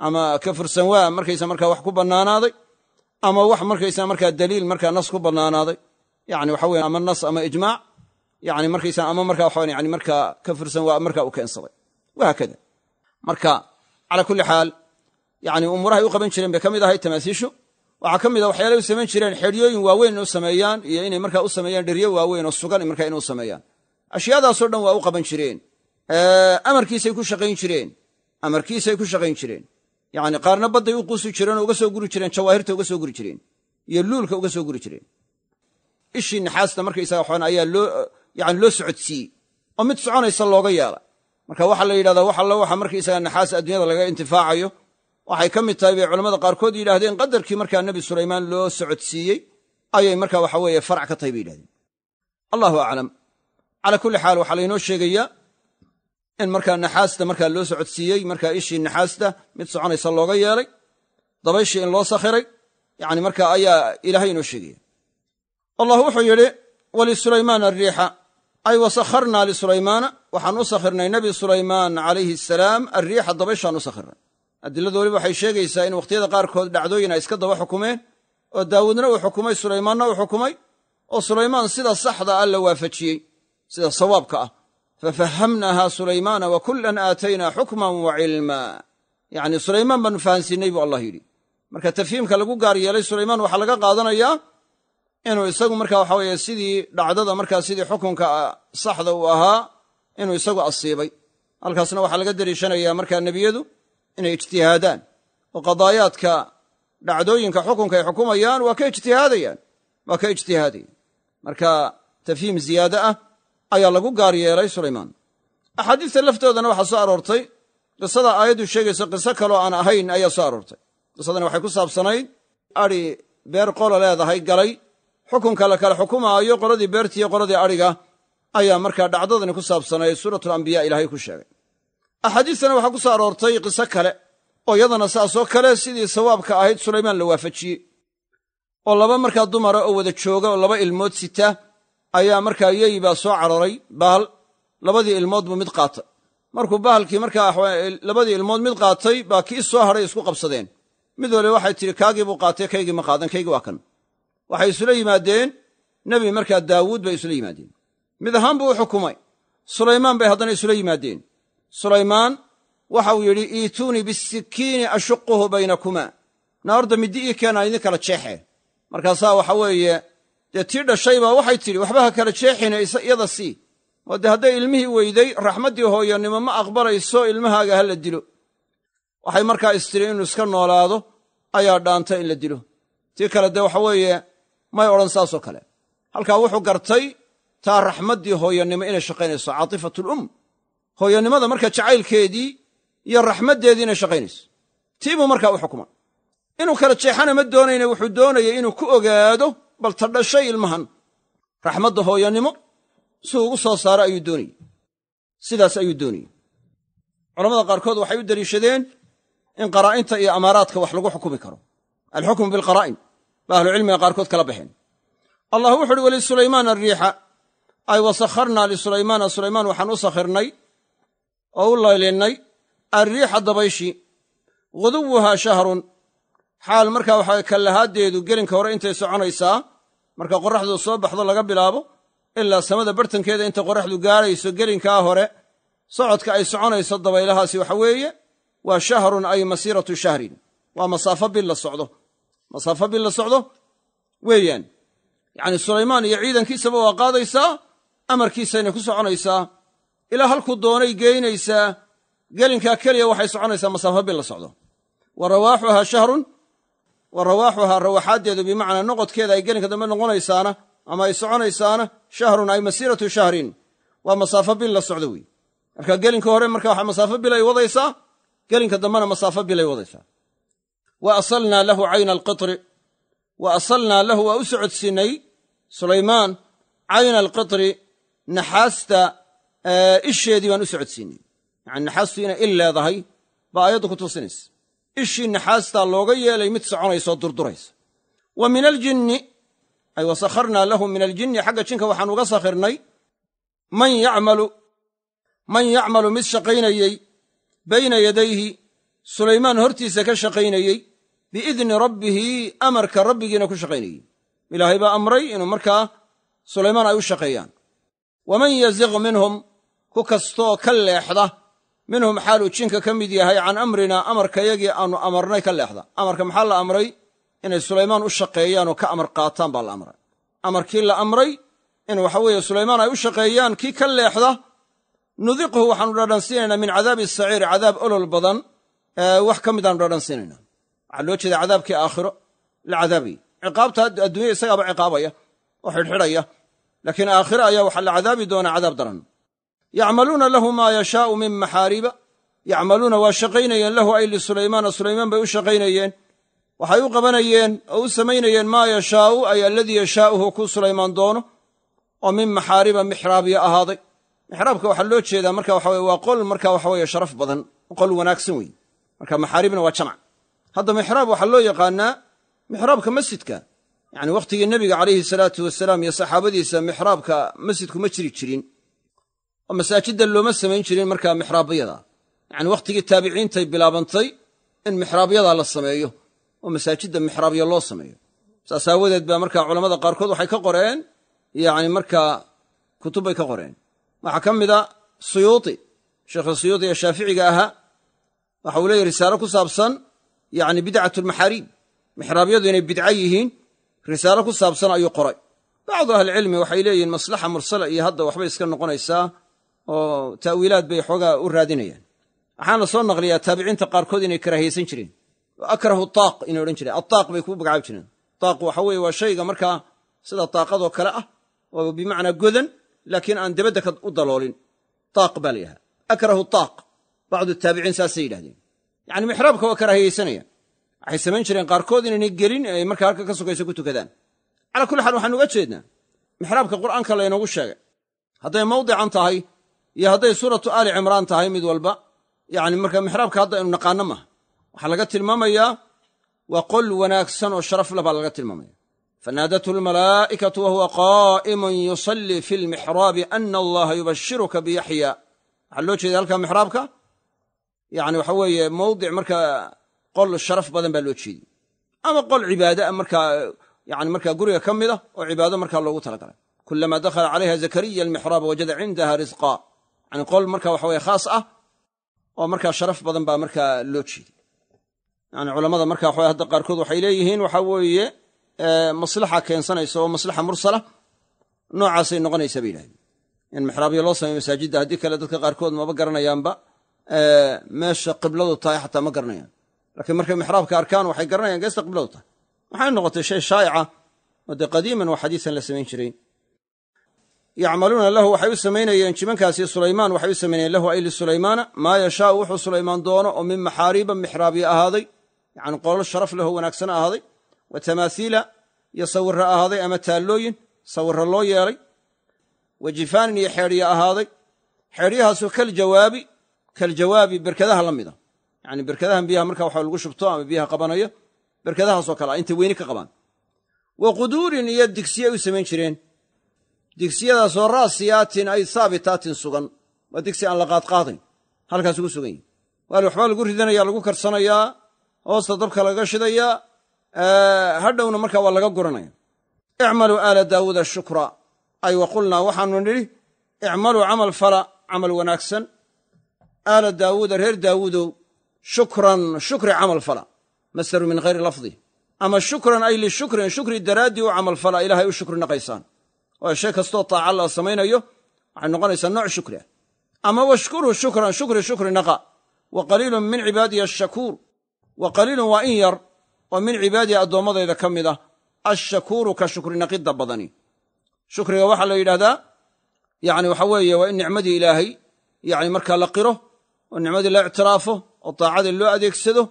ama ka markaysa markaa wax ku bannaanaaday ama wax markaysa markaa daliil markaa nas ku banaanaaday yani waxa weye ama nas ama ijmaac yani markaysaa ama markaa waxawan yani markaa ka fursan waa markaa u keensaday wahaakada marka calaa kulli xaal yani umuurahay u qaban jireen bay ka mid ahayd tamaasiishu waxaa ka mid a ah waxyaalay u samayn jireen xeriyooyin waaweyn inuu sameeyaan iyo inay markaa u sameeyaan dheryo waaweyn oo sugan markaa inuu sameeyaan ashyaadaasoo dhan waa u qaban jireen amarkiisay ku shaqayn jireen amarkiisay ku shaqayn jireen yani qaarna badday u quusi jireen oo uga soo guri jireen jawaahirta uga soo guri jireen iyo luulka uga soo guri jireen ishii naxaasta markaysaga waxn ayaa yani loo socodsiiyey oo mid soconaysa looga yeela marka waxa la yidhahdaa wax allo waxa markaysaga naxaas adduunyada laga intifaacayo waxay ka mid tahay bay culamada qaarkood yidhahdeen qadarkii markaa nebi sulaymaan loo socodsiiyey ayay marka weeye farac ka tahay bay yidhahdeen allahu aclam calaa kulli xaal waxaa laynoo sheegayaa in markaa naxaasta markaa loo socodsiiyey markaa ishii naxaasta mid soconaysa looga yeelay dabayshii in loo sakhiray yani markaa ayaa ilaahay inoo sheegaya allah wuxuu yidhi wali sulaymaan ariixa ay wasakharnaa lisulaymaana waxaan u sakhirnay nebi sulaymaan calayhi asalaam arriixa dabayshaan u sakhirnay adilladu weliba waxay sheegaysaa in wakhtiyada qaarkood dhacdooyin ay iska daba xukumeen oo daawuudna uu xukumay sulaymaanna uu xukumay oo sulaymaan sida saxda ah la waafajiyey sida sawaabka ah fafahamnaaha sulaymaana wa kulan aataynaa xukman wa cilmaa yacni sulaymaan baanu fahansinnay buu allah yidhi marka tafhiimka lagu gaar yeelay sulaymaan waxaa laga qaadanayaa inuu isagu marka waxa weeye sidii dhacdada markaa sidii xukunka saxda uu ahaa inuu isagu asiibay halkaasna waxaa laga deliishanayaa markaa nebiyadu inay ijtihaadaan oo qadaayaadka dhacdooyinka xukunka ay xukumayaan waa ka ka ijtihaadayaan marka tafhiim ziyaado ah ayaa lagu gaar yeelay sulaymaan axaadiista laftoodana waxaa soo aroortay qisada aayaddu sheegayso qiso kaloo aan ahayn ayaa soo aroortay qisadani waxay ku saabsanayd adhi beer qola leedahay galay xukunka la kala xukumaayo qoladii beertiiyo qoladii adhiga ayaa markaa dhacdadani ku saabsanayd suuratul ambiyaa ilaahay ku sheegay axaadiistana waxaa ku soo aroortay qiso kale oo yadana saasoo kale sidii sawaabka ahayd sulaymaan la waafajiyey oo laba markaa dumara oo wada jooga oo laba ilmood sita ayaa markaa yey baa soo cararay bahal labadii ilmood buu mid qaatay markuu bahalkii markaa labadii ilmood mid qaatay baa kii soo hadhay isku qabsadeen mid wale waxay tidhi kaagii buu qaatay kaygii ma qaadan kaygii waa kan waxay isula yimaadeen nebi markaa daawuud bay isula yimaadeen mid ahaan buu u xukumay sulaymaan bay haddana isula yimaadeen sulaymaan waxauu yidhi iituunii bisikiini ashuquhu baynakumaa naarda middi ii keena idin kala jeexe markaasaa waxa weeye dee tii dhashaybaa waxay tidhi waxba ha kala jeexine iyada sii oo dee hadday ilmihii weyday raxmaddii hooyanimo ma aqbalayso ilmahaaga ha la dilo waxay markaa istiri inuu iska noolaado ayaa dhaanta in la dilo tii kale dee waxa weeye may odhan saasoo kale halkaa wuxuu gartay taa raxmaddii hooyanimo inay shaqaynayso caatifatulum hooyanimada marka jacaylkeedii iyo raxmaddeedii inay shaqaynayso tii buu markaa u xukumay inuu kala jeexana ma doonayna wuxuu doonayay inuu ku ogaado bal ta dhashay ilmahan raxmadda hooyanimo suu ugu soo saaro ayuu doonayey sidaas ayuu doonayey culamada qaarkood waxay u deliishadeen in qaraa'inta iyo amaaraadka wax lagu xukumi karo alxukmu bilqaraa'in ba ahlucilmiga qaarkood kala baxeen allah wuxu uhi weli sulaymaan ariixa ay wasakharnaa lisulaymaana sulaymaan waxaan u sakhirnay oo u laylinnay arriixa dabayshi guduwuhaa shahrun xaal marka waxa kallahaaddeedu gelinka hore intay soconaysaa marka qoraxdu soo baxdo laga bilaabo ilaa samada bartankeeda inta qoraxdu gaarayso gelinkaa ah hore socodka ay soconayso dabaylahaasi waxa weeye waa shahrun ay masiiratu shahrin waa masaafo bil la socdo masaafo bil la socdo weeyaan yacnii sulaymaan iyo ciidankiisaba waa qaadaysaa amarkiisayna ku soconaysaa ilaa halkuu doonay geynaysaa gelinkaa keliya waxay soconaysaa masaafo bil la socdo wa rawaaxuhaa shahrun warawaaxuha rawaaxuhaa bimacnaa noqodkeeda ay gelinka dambe noqonaysaana ama ay soconaysaana shahrun ay masiiratu shahrin waa masaafo bil la socdo wey marka gelinka hore marka waxa masaafo bil ay wadaysaa gelinka dambena masaafo bil ay wadaysaa wa asalnaa lahu cayna alqitri wa asalnaa lahu waa u socodsiinay sulaymaan cayna alqitri naxaasta isheedii baan u socodsiinay yani naxaastu inay il leedahay baa ayaddu ku tusinaysa ishii naxaastaa looga yeelay mid soconaysoo durduraysa wa min aljinni ay wa sakharnaa lahu min aljinni xagga jinka waxaan uga sakhirnay man yacmalu man yacmalu mid shaqaynayey bayna yadayhi sulaymaan hortiisa ka shaqaynayey biidni rabbihi amarka rabbigiina ku shaqaynayey ilaahay baa amray inuu markaa sulaymaan ay u shaqeeyaan waman yaziq minhum ku kastoo ka leexda minhum xaaluu jinka ka mid yahay can amrinaa amarkayagii aanu amarnay ka leexda amarka maxaa la amray inay sulaymaan u shaqeeyaan oo ka amar qaataan baa la amray amarkii la amray in waxa weeye sulaymaan ay u shaqeeyaan kii ka leexda nudiqhu waxaanu dhadhansiinaynaa min cadaabi saciir cadaab olol badan wax ka midaanu dhadhansiinaynaa waxaa loo jeeda cadaabkii aakhiro la cadaabayey ciqaabta adduunya isagaaba ciqaabaya oo xidhxidhaya laakiin aakhiro ayaa waxaa la cadaabi doonaa cadaab daran yacmaluuna lahu maa yashaau min maxaariba yacmaluuna waa shaqaynayeen lahu ay lisulaymaana sulaymaan bay u shaqaynayeen waxay u qabanayeen oo u samaynayeen maa yashaau ay aladii yashaauhu ku sulaymaan doono oo min maxaariba mixraabya ahaaday mixraabka waxaa loo jeedaa marka waxawe waa qol marka waxaweye sharaf badan qol wanaagsan wey marka maxaaribna waa jamac hadda mixraab waxaa loo yaqaanaa mixraabka masjidka yani wakhtigii nebiga calayhi salaatu wasalaam iyo saxaabadiisa mixraabka masjidku ma jiri jirin oo masaajidda looma samayn jirin markaa mixraabyada yacni wakhtigii taabiciintay bilaabantay in mixraabyadaa la sameeyo oo masaajidda mixraabya loo sameeyo saas aawadeed baa markaa culammada qaarkood waxay ka qoreen yacni markaa kutub bay ka qoreen waxaa ka mid a suyuuti sheekha suyuuti ee shaaficiga ahaa waxa uu leeyahy risaalo ku saabsan yacni bidcatu lmaxaariib mixraabyadu inay bidca yihiin risaalo ku saabsan ayuu qoray bacdu ahlicilmi waxay leeyihiin maslaxa mursala iyo hadda waxba iska noqonaysaa oo taawiilaad bay xoogaa u raadinayaan waxaana soo naqliyaa taabiciinta qaarkood inay karaahiyeysan jireen akrahu taaq inay odhan jireen ataaq bay kugu magacaab jireen taaq waxa weye waa shayga markaa sida taaqadoo kale ah oo bimacnaa godan laakiin aan debedda ka u daloolin taaq baa la yidhaha akrahu taaq bacdu taabiciin saasay yidhahdeen yacni mixraabka waa karaahiyeysanayaan waxay samayn jireen qaarkood inaynay gelin ay markaa halka ka sokayso ku tukadaan cala kulli xaal waxaan uga jeednaa mixraabka qur-aanka laynoogu sheegay hadday mawdican tahay iyo hadday suuratu aali cimraan tahay mid walba yani marka mixraabka hadda inu naqaano maha waxaa laga tilmaamayaa waa qol wanaagsan oo sharaf leh baa laga tilmaamaya fanaadatu lmalaa'ikatu wa huwa qaa'imun yusallii fi lmixraabi ana allaha yubashiruka biyaxya waxaa loo jeeda halka mixraabka yani waxa weeye mawdic markaa qol sharaf badan baa loo jeediy ama qol cibaadaa ah markaa yani markaa guriga ka mid ah oo cibaado markaa loogu talagalay kulamaa dakhala calayha zakariya almixraaba wajada cindaha risqa yani qol marka waxa weye khaas ah oo markaa sharaf badan baa markaa loo jeeday yani culammada marka waxa hadda qaarkood waxay leeyihiin waxa weeye maslaxa keensanaysa oo maslaxa mursala noocaasay noqonaysaa bay yidhahdeen in mixraabyo loo sameyo masaajidda haddii kale dadka qaarkood maba garanayaanba meesha qibladu tahay xataa ma garanayaan laakiin markay mixraabka arkaan waxay garanayaan geesta qibladu tahay waxay noqotay shay shaa'ica oo dee qadiiman waa xadiisan la samayn jirayn yacmaluuna lahu waxay u samaynayeen jimankaasi sulaymaan waxay u samaynayeen lahu ay lisulaymaana maa yashaau wuxuu sulaymaan doono oo min maxaariiba mixraabya ahaaday yacni qolal sharaf lahoo wanaagsan ahaaday wa tamaathiila iyo sawirra ahaaday ama taallooyin sawiro loo yeelay wa jifaanin iyo xeedhya ahaaday xeedhyahaasu kaljawaabi kaljawaabi berkadaha la mida yacni berkadahan biyaha markaa waxa lagu shubto ama biyaha qabanaya berkadahaasoo kale a intay weyni ka qabaan wa quduurin iyo digsiya ay u samayn jireen digsiyadaasoo raasiyaatin ay haabitaatin sugan waa digsi aan la qaadqaadayn halkaas ugu sugan yihi waal waxbaa lagu ridanaya lagu karsanayaa hoosta dabka laga shidayaa eh, hadhowna markaa waa laga guranaya icmaluu aala daawuuda shukra ay wa qulnaa waxaanu nidhi icmaluu camal fala camal wanaagsan aala daawuuda reer daawuudow shukran shukri camal fala masdaru min hayri lafdi ama shukran ay lishukrin shukri daraaddii u camal fala ilaahay u shukri naqaysaan oo shay kastoo taaca la samaynayo waxay noqonaysaa nooc shukria ah. ama washkurhu shukran shukri shukri naqa wa qaliilun min cibaadiya ashakuur wa qaliilun waa in yar oo min cibaadiya addoommadayda ka mid ah ashakuuru ka shukri naqidda badani shukriga waxaa la yidhahdaa yani waxa weeye waa in nicmadii ilaahay yani markaa la qiro oo nicmadii la ictiraafo oo taacadii loo adeegsado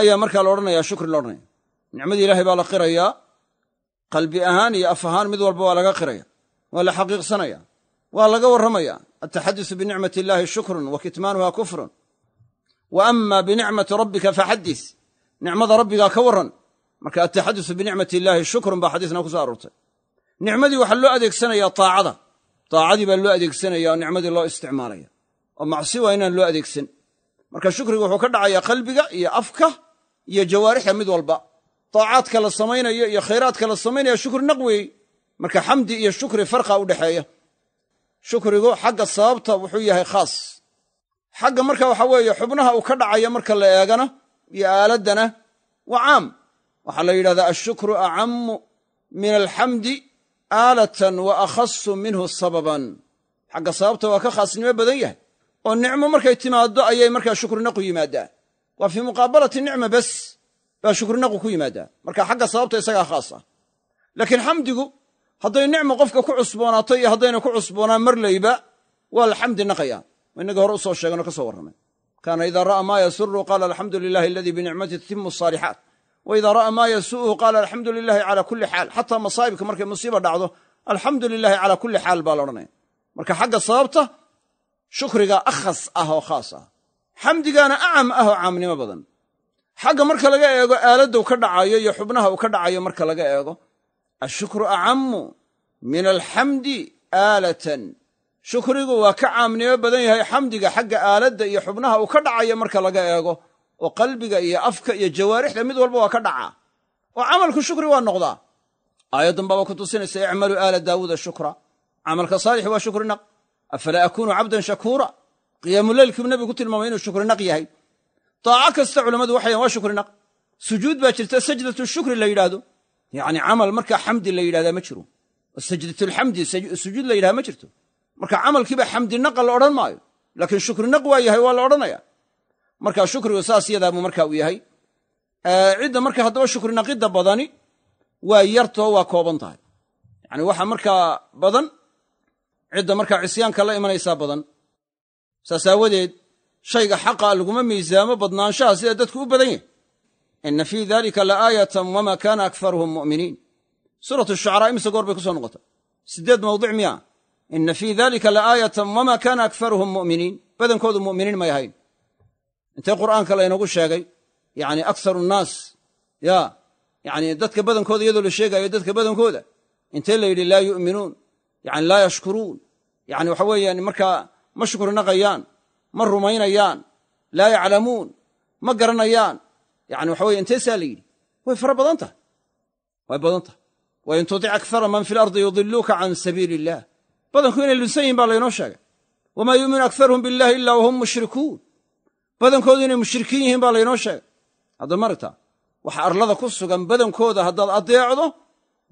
ayaa markaa la odhanaya shukri la odhanaya nicmadii ilahay baa la qirayaa qalbi ahaan iyo af ahaan mid walba waa laga qiraya waa la xaqiiqsanaya waa laga warramaya altaxadisu binicmati illaahi shukrun wa kitmaanuha kufrun wa ama binicmati rabbika faxadis nicmada rabbigaa ka warran marka altaxadisu binicmati illaahi shukrun baa xadiisna ku soo aroortay nicmadii waxaa loo adeegsanayaa taacada taacadii baa loo adeegsanaya oo nicmadii loo isticmaalaya oo macsi waa inaan loo adeegsan marka shukriga wuxuu ka dhacayaa qalbiga iyo afka iyo jawaarixa mid walba daacaadka la samaynayo iyo khayraadka la samaynaya shukri naqwey marka xamdi iyo shukri farqa u dhexeeya shukrigu xagga sababta wuxuu yahay khaas xagga marka waxa weeye xubnaha uu ka dhacaya marka la eegana iyo aaladdana waa caam waxaa la yidhahdaa ashukru acamu min alxamdi aalatan wa akhasu minhu sababan xagga sababta waa ka khaasnimo badan yahay oo nicmo markay timaaddo ayay markaa shukri naqu yimaaddaa waa fii muqaabalati nicma bes baa shukrinaqu ku yimaadaa marka xagga sababta isagaa khaas ah laakiin xamdigu hadday nicmo qofka ku cusboonaato iyo haddayna ku cusboonaan marlayba waa alxamdi xamdi naqaya oo innagii hore usoo sheeganoo ka soo warramay kaana idaa ra'a maa yasuru qaala alxamdu lilahi aladii binicmati tatimu asaalixaat wa idaa ra'a maa yasu'uhu qaala alxamdu lilahi calaa kulli xaal xataa masaa'ibka markay musiiba dhacdo alxamdu lilahi calaa kulli xaal baa la odhanaya marka xagga sababta shukrigaa akhas ah oo khaas ah xamdigaana acam ah oo caamnimo badan xagga marka laga eego aaladdu ka dhacayo iyo xubnaha uu ka dhacayo marka laga eego ashukru acamu min alxamdi aalatan shukrigu waa ka caamnimo badan yahay xamdiga xagga aaladda iyo xubnaha uu ka dhacayo marka laga eego oo qalbiga iyo afka iyo jawaarixda mid walba waa ka dhacaa oo camalku shukri waa noqdaa aayaddan baaba ku tusinaysa icmalu aala daawuuda shukra camalka saalix waa shukrinaq afalaa akuunu cabdan shakuura qiyaamuleylkiibu nebigu ku tilmaamay inuu shukrinaq yahay daaco kasta culammadu waxay waa shukrinaq sujuud baa jirta sajdatu shukri la yidhaahdo yacni camal markaa xamdi la yidhahdaa ma jiro oo sajdatulxamdi sujuud la yidhahda ma jirto marka camalkiiba xamdinaqa la odhan maayo laakiin shukrinaq waa yahay waa la odhanaya marka shukrigu saas yadaabuu marka u yahay cidda marka haddaba shukrinaqidda badani waa yartoo waa kooban tahay yani waxa markaa badan cidda markaa cisyaanka la imanaysaa badan saas aawadeed shayga xaqaa laguma miisaamo badnaanshaha sida dadku u badan yahay ina fii dalika la aayatan wamaa kaana akfaruhum mu'miniin suuratu shucaraa imise goor bay ku soo noqota sideed mawdic miyaa ina fii dalika laaayatan wamaa kaana akfaruhum mu'miniin badankoodu mu'miniin may ahayn intee qur'aanka laynagu sheegay yacni akar nnaas ya yani dadka badankooda iyadoo la sheegaayo dadka badankooda intee la yidhi laa yu'minuun yani laa yashkuruun yani waxa weeyaan markaa ma shukrinaqayaan ma rumaynayaan laa yaclamuun ma garanayaan yani waxa weye inteesaa la yidhi way fara badan tahay way badan tahay wain tutic akara man fi lardi yudiluuka can sabiil illah badanku inay lunsan yihin baa laynoo sheegay wamaa yuuminu akarhum billahi ila wahum mushrikuun badankoodu inay mushrikiin yihiin baa laynoo sheegay hadda marta waxa arlada ku sugan badankooda haddaad adeecdo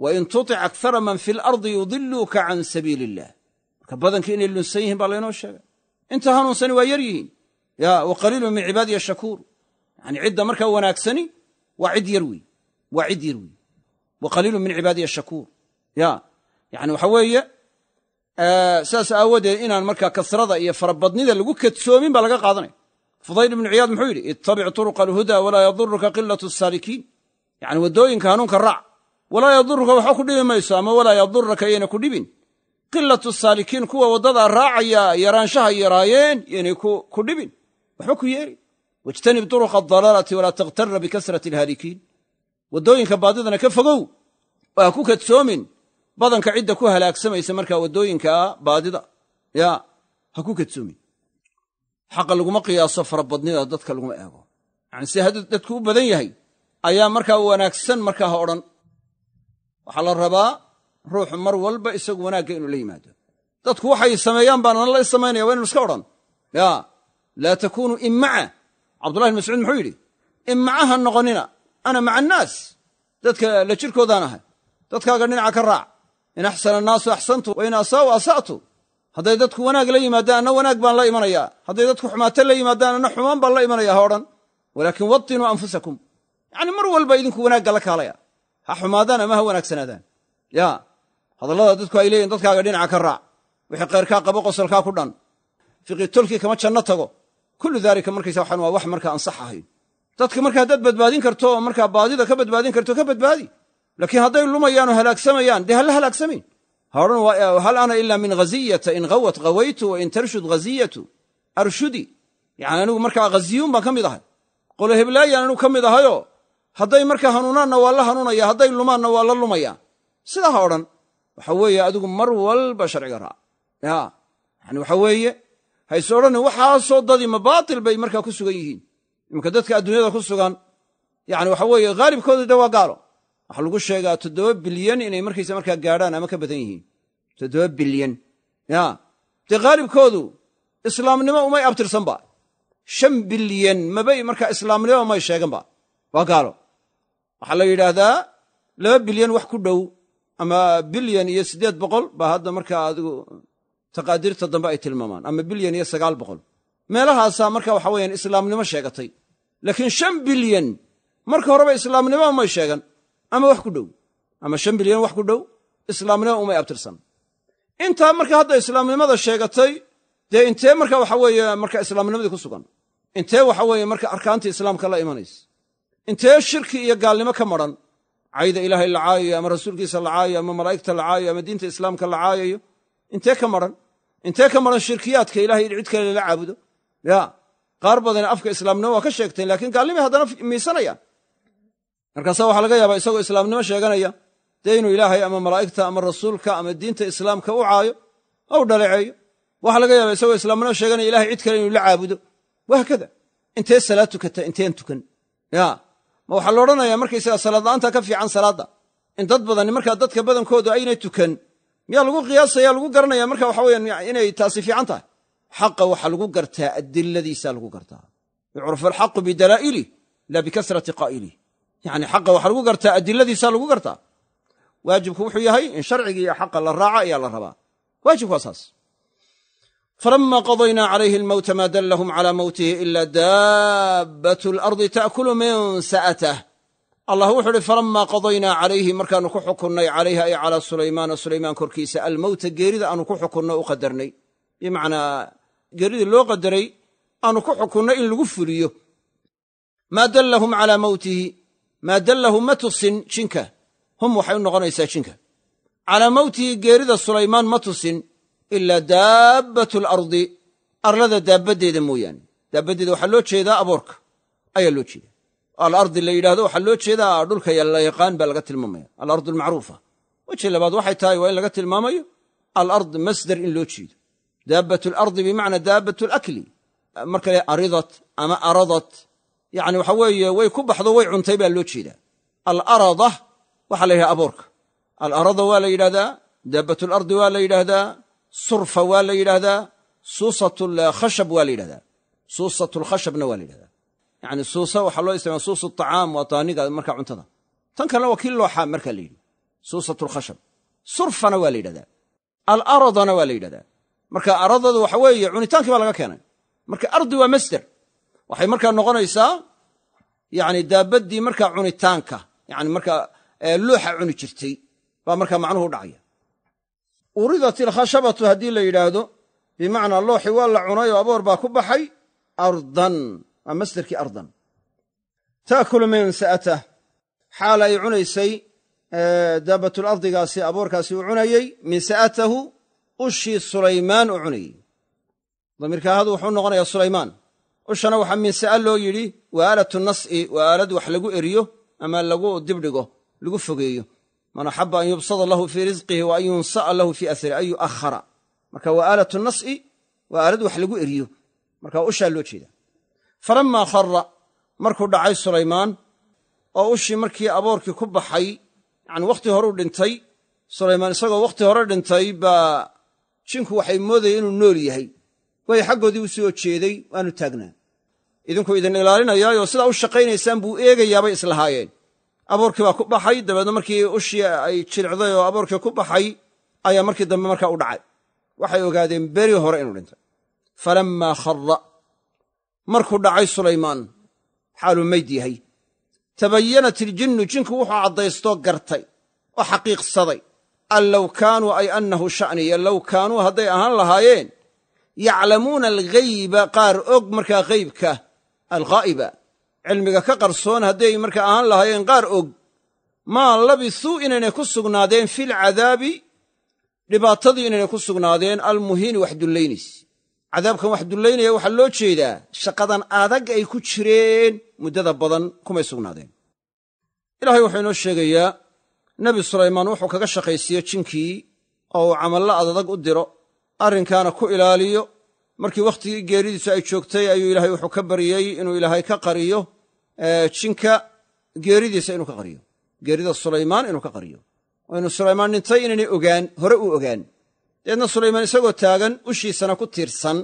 wain tutic akara man fi lardi yudiluuka can sabiil illah marka badankii inay lunsan yihin baa laynoo sheegay inta hanuunsani waa yar yihiin ya wa qaliilun min cibaadiya ashakuur yani cidda marka wanaagsani waa cid yar wey waa cid yar wey wa qaliilu min cibaadiya ashakuur ya yani waxa weeye sidaas aawadeed inaan markaa kasrada iyo farabadnida lagu kadsoomin baa laga qaadanaya fudayl ibnu ciyaad muxuu yidhi ittabic turuq alhuda walaa yaduruka qilatu saalikiin yani waddooyinka hanuunka raac walaa yaduruka waxba ku dhibi mayso ama walaa yaduraka yayna ku dhibin qilatu saalikiin kuwa waddada raacaya yaraanshaha yaraayeen inay ku dhibin waxba ku yeelin wajtanib duruqa adalaalati walaa takhtara bikasrati alhaalikiin waddooyinka baadidana ka fogow oo ha ku kadsoomin badanka cidda ku halaagsamaysa markaa waddooyinka baadida yaa ha ku kadsoomin xaqa laguma qiyaaso farabadnida dadka laguma eego yani si hadduu dadku u badan yahay ayaa markaa wanaagsan markaa ha odhan waxaa la rabaa ruuxu mar walba isagu wanaagga inuu la yimaado dadku waxay sameeyaan baan ana la isamaynaya waa inu iska odhan ya laa takuunuu immaca cabdullahi bin mascuud muxuu yidhi immacaha noqonina ana maca annaas dadka la jirkoodaan ahay dadkaaga dhinaca ka raac in axsana annaasu axsantu wa in asaa'u asa'tu hadday dadku wanaag la yimaadaan anna wanaag baan la imanayaa hadday dadku xumaato la yimaadaan anna xumaan baan la imanaya ha odhan walaakin watinuu anfusakum yacni mar walba idinku wanaagga la kaalaya ha xumaadaan ama ha wanaagsanaadaan yaa hadallada dadku ay leeyihin dadkaaga dhinaca ka raac wixii khayrkaa qabo qosolkaa ku dhan fiqi tolkii kama janno tago kullu daalika markaysa waxaan waa wax marka ansax ahayn dadka marka haddaad badbaadin karto oo markaa baadida ka badbaadin karto ka badbaadi laakiin hadday lumayaanoo halaagsamayaan dee hala halaagsamin haodhan eh, hal ana ilaa min ghaziyata in ghawat ghawaytu wa in tarshud haziyatu arshudi yacani anigu markaa ghaziyuun baan ka mid ahay qole heblaayaan anigu ka mid ahayo hadday markaa hanuunaanna waa la hanuunaya hadday lumaanna waa la lumaya sidaa ha odhan waxa weeye adigu mar walba sharciga ra'a ya yani waxa weeye ha is odhani waxaasoo dadi mabaatil bay markaa ku sugan yihiin iminka dadka adduunyada ku sugan yani waxa weeye haalibkoodu de waa gaalo waxaa lagu sheegaa toddoba bilyan inay markaysa markaa gaadhaan ama ka badan yihiin toddoba bilyan ya dee haalibkoodu islaamnimo umay abtirsanba shan bilyan mabay markaa islaamnimo umay ba waa gaalo waxaa la yidhaahdaa laba bilyan wax ku dhow ama bilyan iyo siddeed boqol baa hadda markaa adigu taqaadiirta dambe ay tilmaamaan ama bilyan iyo sagaal boqol meelahaasaa marka waxa weyaan islaamnimo sheegatay laakiin shan bilyan marka horeba islaamnimo umay sheegan ama wax ku dhow ama shan bilyan wax ku dhow islaamnimo umay abtirsan intaa marka hadda islaamnimada sheegatay dee intee marka waxa weeye marka islaamnimadii ku sugan intee waxa weeye marka arkaantii islaamka la imanaysa intee shirki iyo gaalnimo ka madran cayda ilaahay la caayayo ama rasuulkiisa la caayayo ama malaa'igta la caayayo ama diinta islaamka la caayayo intee ka maran intee ka maran shirkiyaadka ilahay cid kale lala caabudo ya qaar badan afka islaamnimo waa ka sheegteen laakiin gaalnimay haddana miisanayaan markaasa waxaa laga yaabaa isagoo islaamnimo sheeganaya dee inuu ilaahay ama malaa'igta ama rasuulka ama diinta islaamka u caayo ou dhaleeceeyo waxaa laga yaabaa isagoo islaamnimo sheeganaya ilahay cid kale inuu la caabudo wahaakada intee salaad tukata inteen tukan ya ma waxaa la odhanayaa markaysaga salaadla'aanta ka fiican salaadda in dad badani markaa dadka badankoodu aynay tukan miyaa lagu qiyaasaya lagu garanayaa marka waxa weya inay taasi fiican tahay xaqa waxaa lagu gartaa adiladiisaa lagu gartaa yucrafu alxaqu bidalaa'ili laa bikasrati qaa'ilih yani xaqa waxaa lagu gartaa adiladiisaa lagu gartaa waajibku wuxuu yahay in sharcigii iyo xaqa la raaco ayaa la rabaa waajibku waa saas falama qadaynaa calayhi almowta maa dallahum calaa mowtihi ila daabbat alardi ta'kulu min sa'atah allah wuxuu uhi falammaa qadaynaa calayhi markaannu ku xukunnay calayha ay calaa sulaymaana sulaymaan korkiisa almowta geerida aanu ku xukunno u qadarnay bimacnaa geeridii loo qadaray aanu ku xukunnay in lagu fuliyo maa dallahum calaa mowtihi maa dallahum ma tusin jinka hum waxay u jinka calaa mowtihi geerida sulaymaan ma tusin ilaa daabbatu lardi arlada daabadeeda mooyaane daabadeeda waxaa loo jeedaa aboorka ayaa loo jeeda alardi la yidhahdo waxaa loo jeedaa dhulka la yaqaan baa laga tilmaamaya alardu lmacruufa weji labaad waxay tahay waa in laga tilmaamayo alard masdar in loo jeedo daabat alardi bimacnaa daabat alakli markale aridat ama aradat yani waxa weeye way ku baxdo way cuntay baa loo jeedaa alarada waxaa la yidhahda aboorka alarada waa la yidhahdaa daabat lardi waa la yidhahdaa surfa waa la yidhaahdaa suusakhashab eh, waa la yidhahdaa suusatulkhashabna waa la yidhahdaa yani suusa waxaa loo isticmala suus acaam waa daaniga marka cuntada tan kalena waa kii looxaa marka la yidhi suusatulkhashab surfana waa la yidhahdaa alaradana waa la yidhahdaa marka aradada waxa weeye cunitaankii baa laga keenay marka ardi waa masder waxay markaa noqonaysaa yani daabaddii markaa cunitaanka marka ee eh, looxa cuni jirtay baa markaa macnuhu u dhacaya uridat ilkhashabatu haddii la yidhaahdo bimacnaa looxi waa la cunay oo aboor baa ku baxay ardan waa masderkii ardan taakulu min sa'atah xaal ay cunaysay daabatulardigaasi aboorkaasi uu cunayey min sa'atahu ushii sulaymaan u cunayey damiirka ahadu wuxuu noqonayaa sulaymaan ushana waxaa min sa'a loo yidhi waa aalatu nas'i waa aalad wax lagu eriyo ama lagu dibdhigo lagu fogeeyo man axaba an yubsada lahu fii risqihi wa an yunsa'a lahu fii asri an yu'ahara marka waa aalatu nas'i waa aalad wax lagu eriyo marka ushaa loo jeeda falammaa khara markuu dhacay sulaymaan oo ushii markii aboorkii ku baxay yani wakhti horeu dhintay sulaymaan isagoo wakhti hore dhintay baa jinku waxay moodayay inuu nool yahay way xaggoodii u soo jeeday waanu taagnaa idinkuu idin ilaalinayaayo sidaa u shaqaynaysaan buu eegayaabay islahaayeen aboorkii baa ku baxay dabeedna markii ushii ay jilicday oo aboorkii ku baxay ayaa markii dambe markaa u dhacay waxay ogaadeen beri hore inuu dhintay falammaa khara markuu dhacay sulaymaan xaaluu meyd yahay tabayanat iljinnu jinku wuxuu caddaystoo gartay oo xaqiiqsaday an low kaanuu ay annahu sha'niya low kaanuu hadday ahaan lahaayeen yaclamuuna alghayba qaar og markaa haybka alkhaa'iba cilmiga ka qarsoon hadday markaa ahaan lahaayeen qaar og maa labisuu inaynay ku sugnaadeen fi lcadaabi dhibaatadii inaynay ku sugnaadeen almuhiini wax dullaynaysa cadaabkan wax dullaynaya waxaa loo jeedaa shaqadan adag ay ku jireen muddada badan kumay sugnaadeen ilaahay wuxuu inoo sheegayaa nebi sulaymaan wuxuu kaga shaqaysiiyo jinkii oo uu camallo adadag u diro arrinkaana ku ilaaliyo markii wakhtigii geeridiisu ay joogtay ayuu ilaahay wuxuu ka baryey inuu ilaahay ka qariyo jinka geeridiisa inuu ka qariyo geerida sulaymaan inuu ka qariyo oo inuu sulaymaan dhintay inaynay ogaan hore uu ogaan dabeedna sulaymaan isagoo taagan ushiisana ku tiirsan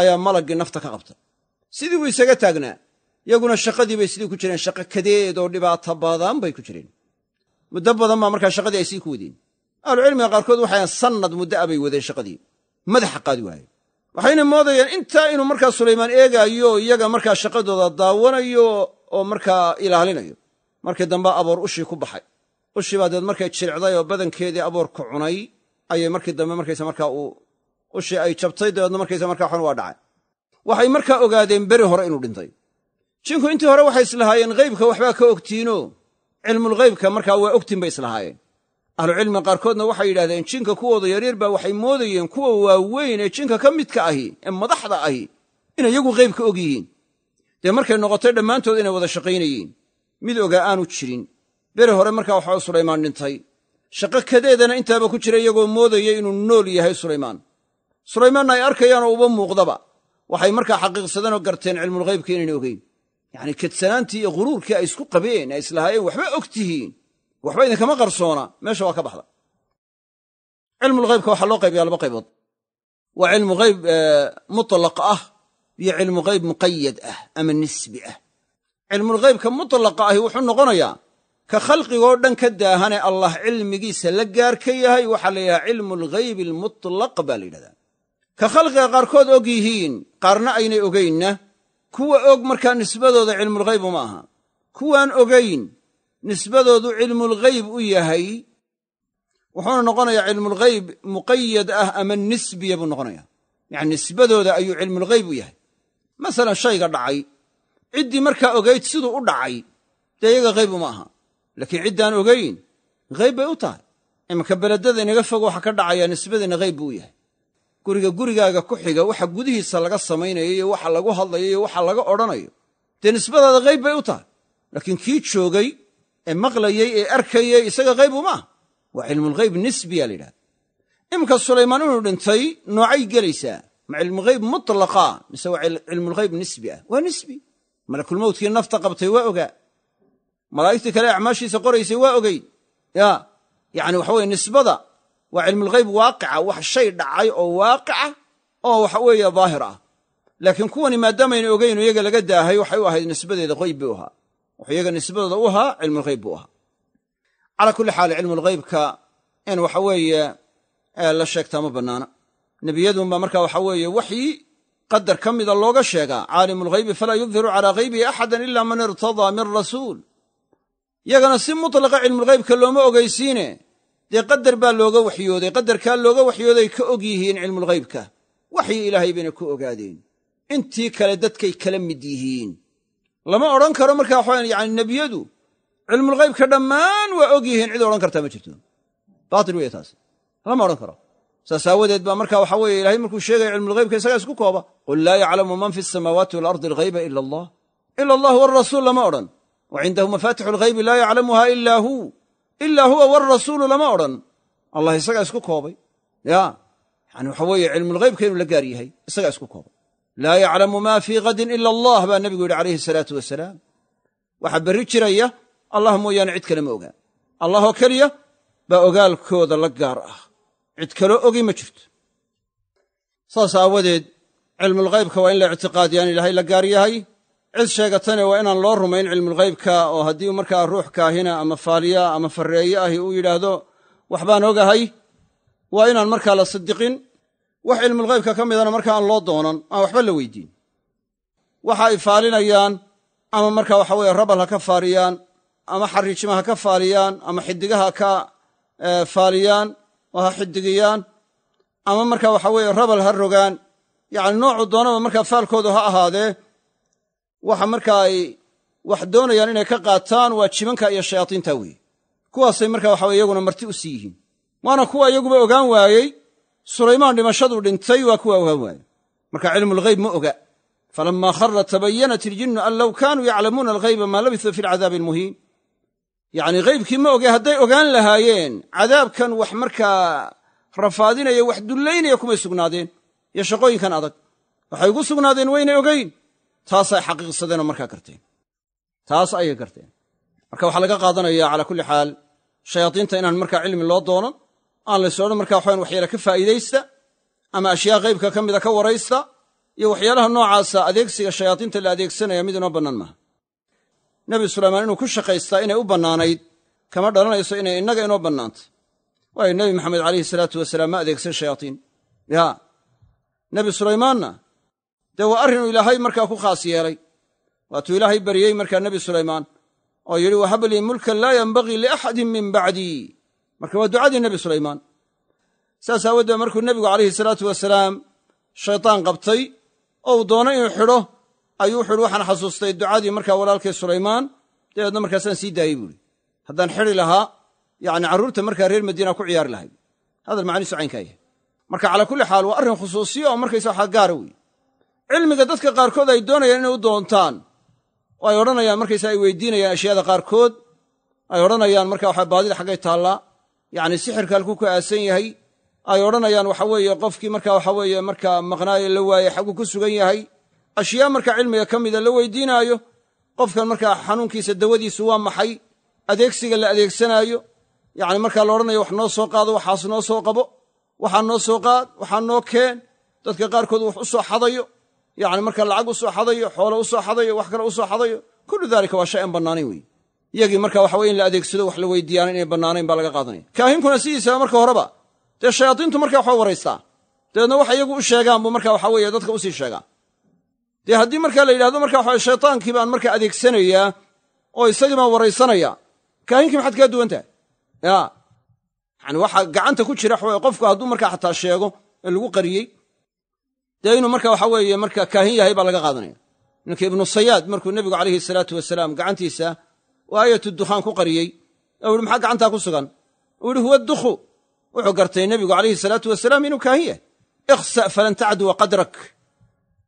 ayaa malaggii nafta ka qabta sidii buu isaga taagnaa yaguna shaqadii bay sidii ku jireen shaqo kadeed oo dhibaata badan bay ku jireen muddo badan baa markaa shaqadii ay sii ku wadeen ahlucilmiga qaarkood waxayan sannad muddo abay ah wadeen shaqadii madaxa qaadi waaye waxayna moodayeen intaa inuu markaa sulaymaan eegaayo iyaga markaa shaqadooda daawanayo oo markaa ilaalinayo markii dambe aboor ushii ku baxay ushii baa deed markay jiricday oo badankeedii aboor ku cunay ayay markii dambe markaysa markaa uu ushii ay jabtay dabeedna markaysa markaa xun waa dhacay waxay markaa ogaadeen beri hore inuu dhintay jinku intii hore waxay islahaayeen haybka waxbaa ka ogtiino cilmulghaybka markaa waa ogtiin bay islahaayeen ahlucilmiga qaarkoodna waxay yidhahdeen jinka kuwooda yaryar baa waxay moodayeen kuwa waaweyn ee jinka ka midka ahi ee madaxda ahi inay iyagu qaybka og yihiin dee markay noqotay dhammaantood inay wada shaqaynayiin mid ogaa aanu jirin beri hore markaa waxaa sulaymaan dhintay shaqo kadeedana intaaba ku jira iyagoo moodaya inuu nool yahay sulaymaan sulaymaanna ay arkayaan oo uba muuqdaba waxay markaa xaqiiqsadeenoo garteen cilmulghaybka inayna ogeyn yacnii kadsanaantii iyo ghuruurkii ay isku qabeen ay islahaayeen waxba og tihiin waxba idinkama qarsoona meesha waa ka baxda cilmulghaybka waxaa loo qaybiya laba qaybood waa cilmu hayb mutlaq ah iyo cilmu hayb muqayad ah ama nisbi ah cilmulghaybka mutlaqa ahi wuxuu noqonayaa ka khalqigoo dhan ka daahane allah cilmigiisa la gaar ka yahay waxaa la yidhaha cilmulghayb almutlaq baa la yidhahdaa ka khalqiga qaarkood og yihiin qaarna aynay ogaynna kuwa og markaa nisbadooda cilmulghaybu ma aha kuwaan ogayn nisbadoodu cilmulghayb u yahay wuxuuna noqonayaa cilmulghayb muqayad ah ama nisbiya buu noqonaya yani nisbadooda ayuu cilmulghayb u yahay masalan shayga dhacay ciddii markaa ogeyd siduu u dhacay dee iyaga hayb uma aha laakiin ciddaan ogayn hayb bay u tahay imanka beledada inaga fog waxa ka dhacaya nisbadiina hayb buu u yahay guriga gurigaaga ku xiga waxa gudihiisa laga samaynayo iyo waxa lagu hadlayo iyo waxa laga odhanayo dee nisbadaada hayb bay u tahay laakiin kii joogay ee maqlayey ee arkayey isaga hayb umaaha waa cilmulghayb nisbiya la yidhahda imka sulaymaan inuu dhintay noocay gelaysaa ma cilmulghayb mutlaqa mise waa cilmulghayb nisbi ah waa nisbi malakulmowtkii nafta qabtay waa ogaa malaa'igtii kale acmaashiisa qoraysay waa ogey ya yacni waxaweye nisbada waa cilmulghayb waaqica wax shay dhacay oo waaqica oo waxa weeye daahir ah laakiin kuwani maadaamaayna ogeyn iyaga laga daahay waxay u ahayd nisbadeeda qayb bay u ahaa wuxuu iyaga nisbadooda u ahaa cilmulghayb buu ahaa calaa kulli xaal cilmulghaybka in waxa weeye la sheegtaa ma bannaana nebiyadunba markaa waxa weeye waxyi qadar ka mida looga sheegaa caalimulghaybi falaa yudhiru calaa haybihi axadan ila man irtadaa min rasuul yagana si mutlaqa cilmulghaybka looma ogeysiine dee qadar baa looga waxyooday qadarkaa looga waxyooday ka og yihiin cilmulghaybka waxyi ilaahay bayna ku ogaadeen intii kale dadkay kala mid yihiin lama odhan karo marka waxayan yani nebiyadu cilmulghaybka dhammaan waa og yihiin cid odhan kartaa ma jirto baatil weeye taas lama odhan karo saas aawadeed baa marka waxa weye ilahay markuu sheegaya cilmulghaybka isagaa isku kooba qul laa yaclamu man fi samaawaati walardi alghayba ila allah ila allah waalrasuul lama odhan wa cindahu mafaatixu alghaybi laa yaclamuha ila hu ilaa huwa waalrasuulu lama odhan allah isagaa isku koobay ya yani waxa weeye cilmulghaybka inuu la gaar yahay isagaa isku koobay laa yaclamu maa fii hadin ila allah baa nebigu yidhi calayhi salaatu wasalaam waxaa berri jiraya allah mooyaane cid kale ma ogaan allah oo keliya baa ogaalkooda la gaar ah cid kaloo ogi ma jirto saas aawadeed cilmulghaybka waa in la ictiqaadiya in ilaahay la gaar yahay cid sheegatane waa inaan loo rumayn cilmulghaybka oo haddii markaa ruux kaahina ama faaliya ama farreeye ahi uu yidhaahdo waxbaan ogahay waa inaan markaa la sadiqin wax cilmulghaybka ka midana marka aan loo doonan aan waxba la weydiin waxa ay faalinayaan ama marka waxa weye rabal ha ka faaliyaan ama xariijima ha ka faaliyaan ama xidigaha ka eh, faaliyaan oo ha xidigiyaan ama marka waxa weye rabal ha rogaan yacni noocu doonaba markaa faalkoodu ha ahaadee waxa markaa ay wax doonayaan inay ka qaataan waa jibanka iyo shayaatiinta weeye kuwaasay marka waxa iyaguna marti u sii yihiin waana kuwa iyaguba ogaan waayey sulaymaan dhimashaduu dhintay waa kuwa ogaan waaye marka cilmu cilmulghayb ma oga falammaa khara tabayanat iljinnu an low kaanuu yaclamuuna alghayba maa labisuu fi lcadaabi almuhiin yacni ghaybkii ma oge hadday ogaan lahaayeen cadaabkan wax markaa rafaadinaya wax dullaynaya kumay sugnaadeen iyo shaqooyinkan adag waxay ugu sugnaadeen waynay ogayn taasay xaqiiqsadeenoo markaa garteen taas ayay garteen marka waxaa laga qaadanayaa calaa kulli xaal shayaadiinta inaan markaa cilmi loo doono aan lays odhan markaa waxayn waxyaale ka faa'iidaysta ama ashyaa qaybka ka mida ka waraysta iyo waxyaalaha noocaasa adeegsiga shayaatiinta la adeegsanaya mid inoo bannaan maaha nebi sulaymaan inuu ku shaqaystaa inay u bannaanayd kama dhalanayso inay innaga inoo bannaanta waayo nebi maxamed calayhi salaatu wasalaam ma adeegsan shayaatiin yaa nebi sulaymaanna dee waa arrinuu ilaahay markaa ku khaas yeelay waatuu ilaahay baryey markaa nebi sulaymaan oo yidhi wahab lii mulkan laa yenbagii liaxadin min bacdii marka waa ducadii nebi sulaymaan saas aawadee markuu nebigu calayhi salaatu wasalaam shaydaan qabtay ou doono inuu xidho ayuu wuxuuhi waxaan xasuustay ducadii markaa walaalkay sulaymaan dabeedna markaasaan sii daayey buuhi haddaan xidi lahaa yacni caruurta markaa reer madiina ku ciyaari lahay hadal macniisu caynkaa yahay marka calaa kulli xaal waa arrin khusuusiya oo markaysa waxaa gaara wey cilmiga dadka qaarkood ay doonayaan inay u doontaan oo ay odhanayaan markaysa ay weydiinayaan ashyaada qaarkood ay odhanayaan marka waxaa baadida xaggay taallaa yacni sixirka halkuu ku aasan yahay ay odhanayaan waxa weeye qofkii markaa waxa weeye markaa maqnaayo la waaye xagu ku sugan yahay ashyaa marka cilmiga ka mida la weydiinaayo qofkan markaa xanuunkiisa dawadiisu waa maxay adeegsiga la adeegsanaayo yacni markaa la odhanayo wax noo soo qaado waxaas noo soo qabo waxaa noo soo qaad waxaa noo keen dadka qaarkood wax u soo xadayo yacni marka lacag u soo xadayo xoolo u soo xadayo wax kale u soo xadayo kullu dalika waa shay aan bannaanayn weeye iyagii marka waxa weye in la adeegsado wax la weydiiyaan inay bannaanayn baa laga qaadanaya kaahinkuna sidiisaba marka horeba dee shayaadiintu marka waxba waraystaa dabeedna wax iyagu u sheegaan buu marka waxa weye dadka usii sheegaa dee haddii marka la yidhahdo marka waxa shaytaankii baan marka adeegsanayaa oo isagii baan waraysanaya kaahinkii maxaad kaa duwan tahay ya yani waxaa gacanta ku jira waxaweye qofku hadduu marka xataa sheego ee lagu qariyey dee inuu marka waxa weeye marka kaahin yahay baa laga qaadanaya ninka ibnu sayaad markuu nebigu calayhi salaatu wasalaam gacantiisa waayatu dukhaan ku qariyey oo uhi maxaa gacantaa ku sugan uu yihi huwa dukhu wuxuu gartay nebigu calayhi salaatu wasalaam inuu kaahin yahay ikhsa falan tacduwa qadrak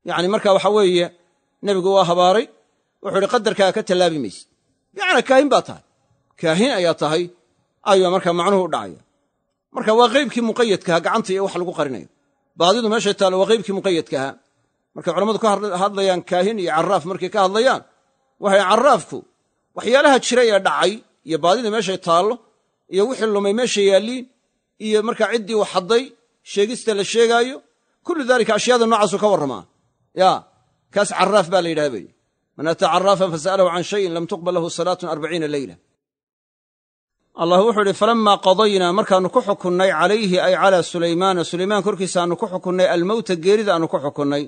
yacni marka waxa weeye nebigu waa habaaray wuxuu ihi qadarkaaga ka tallaabi mayse bimacnaa kaahin baa tahay kaahin ayaa tahay ayuu markaa macnuhu u dhacaya marka waa qeybkii muqayadkaha ah, gacanta iyo wax lagu qarinayo baadidu meeshay taallo waa qaybkii muqayadkaha ah. markay culammadu ka hadlayaan kaahin iyo caraaf markay ka hadlayaan waxay caraafku waxyaalaha ee dhacay iyo baadida meeshay taallo iyo wixii lumay meesha yaalliin iyo markaa ciddii u xadday sheegista la sheegaayo kullu daalika ashyaada noocaasu ka warramaa yaa kaas caraaf baa la yidhaha bay man ataa carraafan fasa'alahu can shayin lam tuqbal lahu salaatu arbaciina leyla allah wuxuu idhi falammaa qadaynaa markaanu ku xukunnay calayhi ay calaa sulaymaana sulaymaan korkiisa aannu ku xukunnay almowta geerida aanu ku xukunnay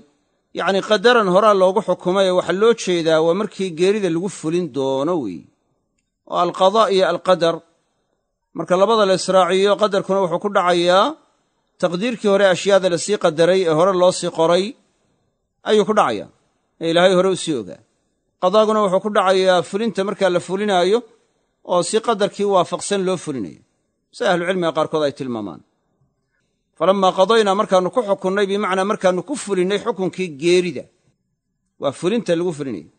yacnii qadaran horaa loogu xukumay ee waxaa loo jeedaa waa markii geerida lagu fulin doono weeye oo alqadaa iyo alqadar marka labada la israaciyo qadarkuna wuxuu ku dhacayaa taqdiirkii hore ashyaada lasii qadaray ee hore loosii qoray ayuu ku dhacayaa ee ilaahay hore u sii ogaa qadaaguna wuxuu ku dhacayaa fulinta markaa la fulinaayo oo si qadarkii waafaqsan loo fulinayo sida ahlucilmiga qaarkood ay tilmaamaan falammaa qadaynaa markaannu ku xukunnay bimacnaa markaannu ku fulinnay xukunkii geerida waa fulinta lagu fulinayo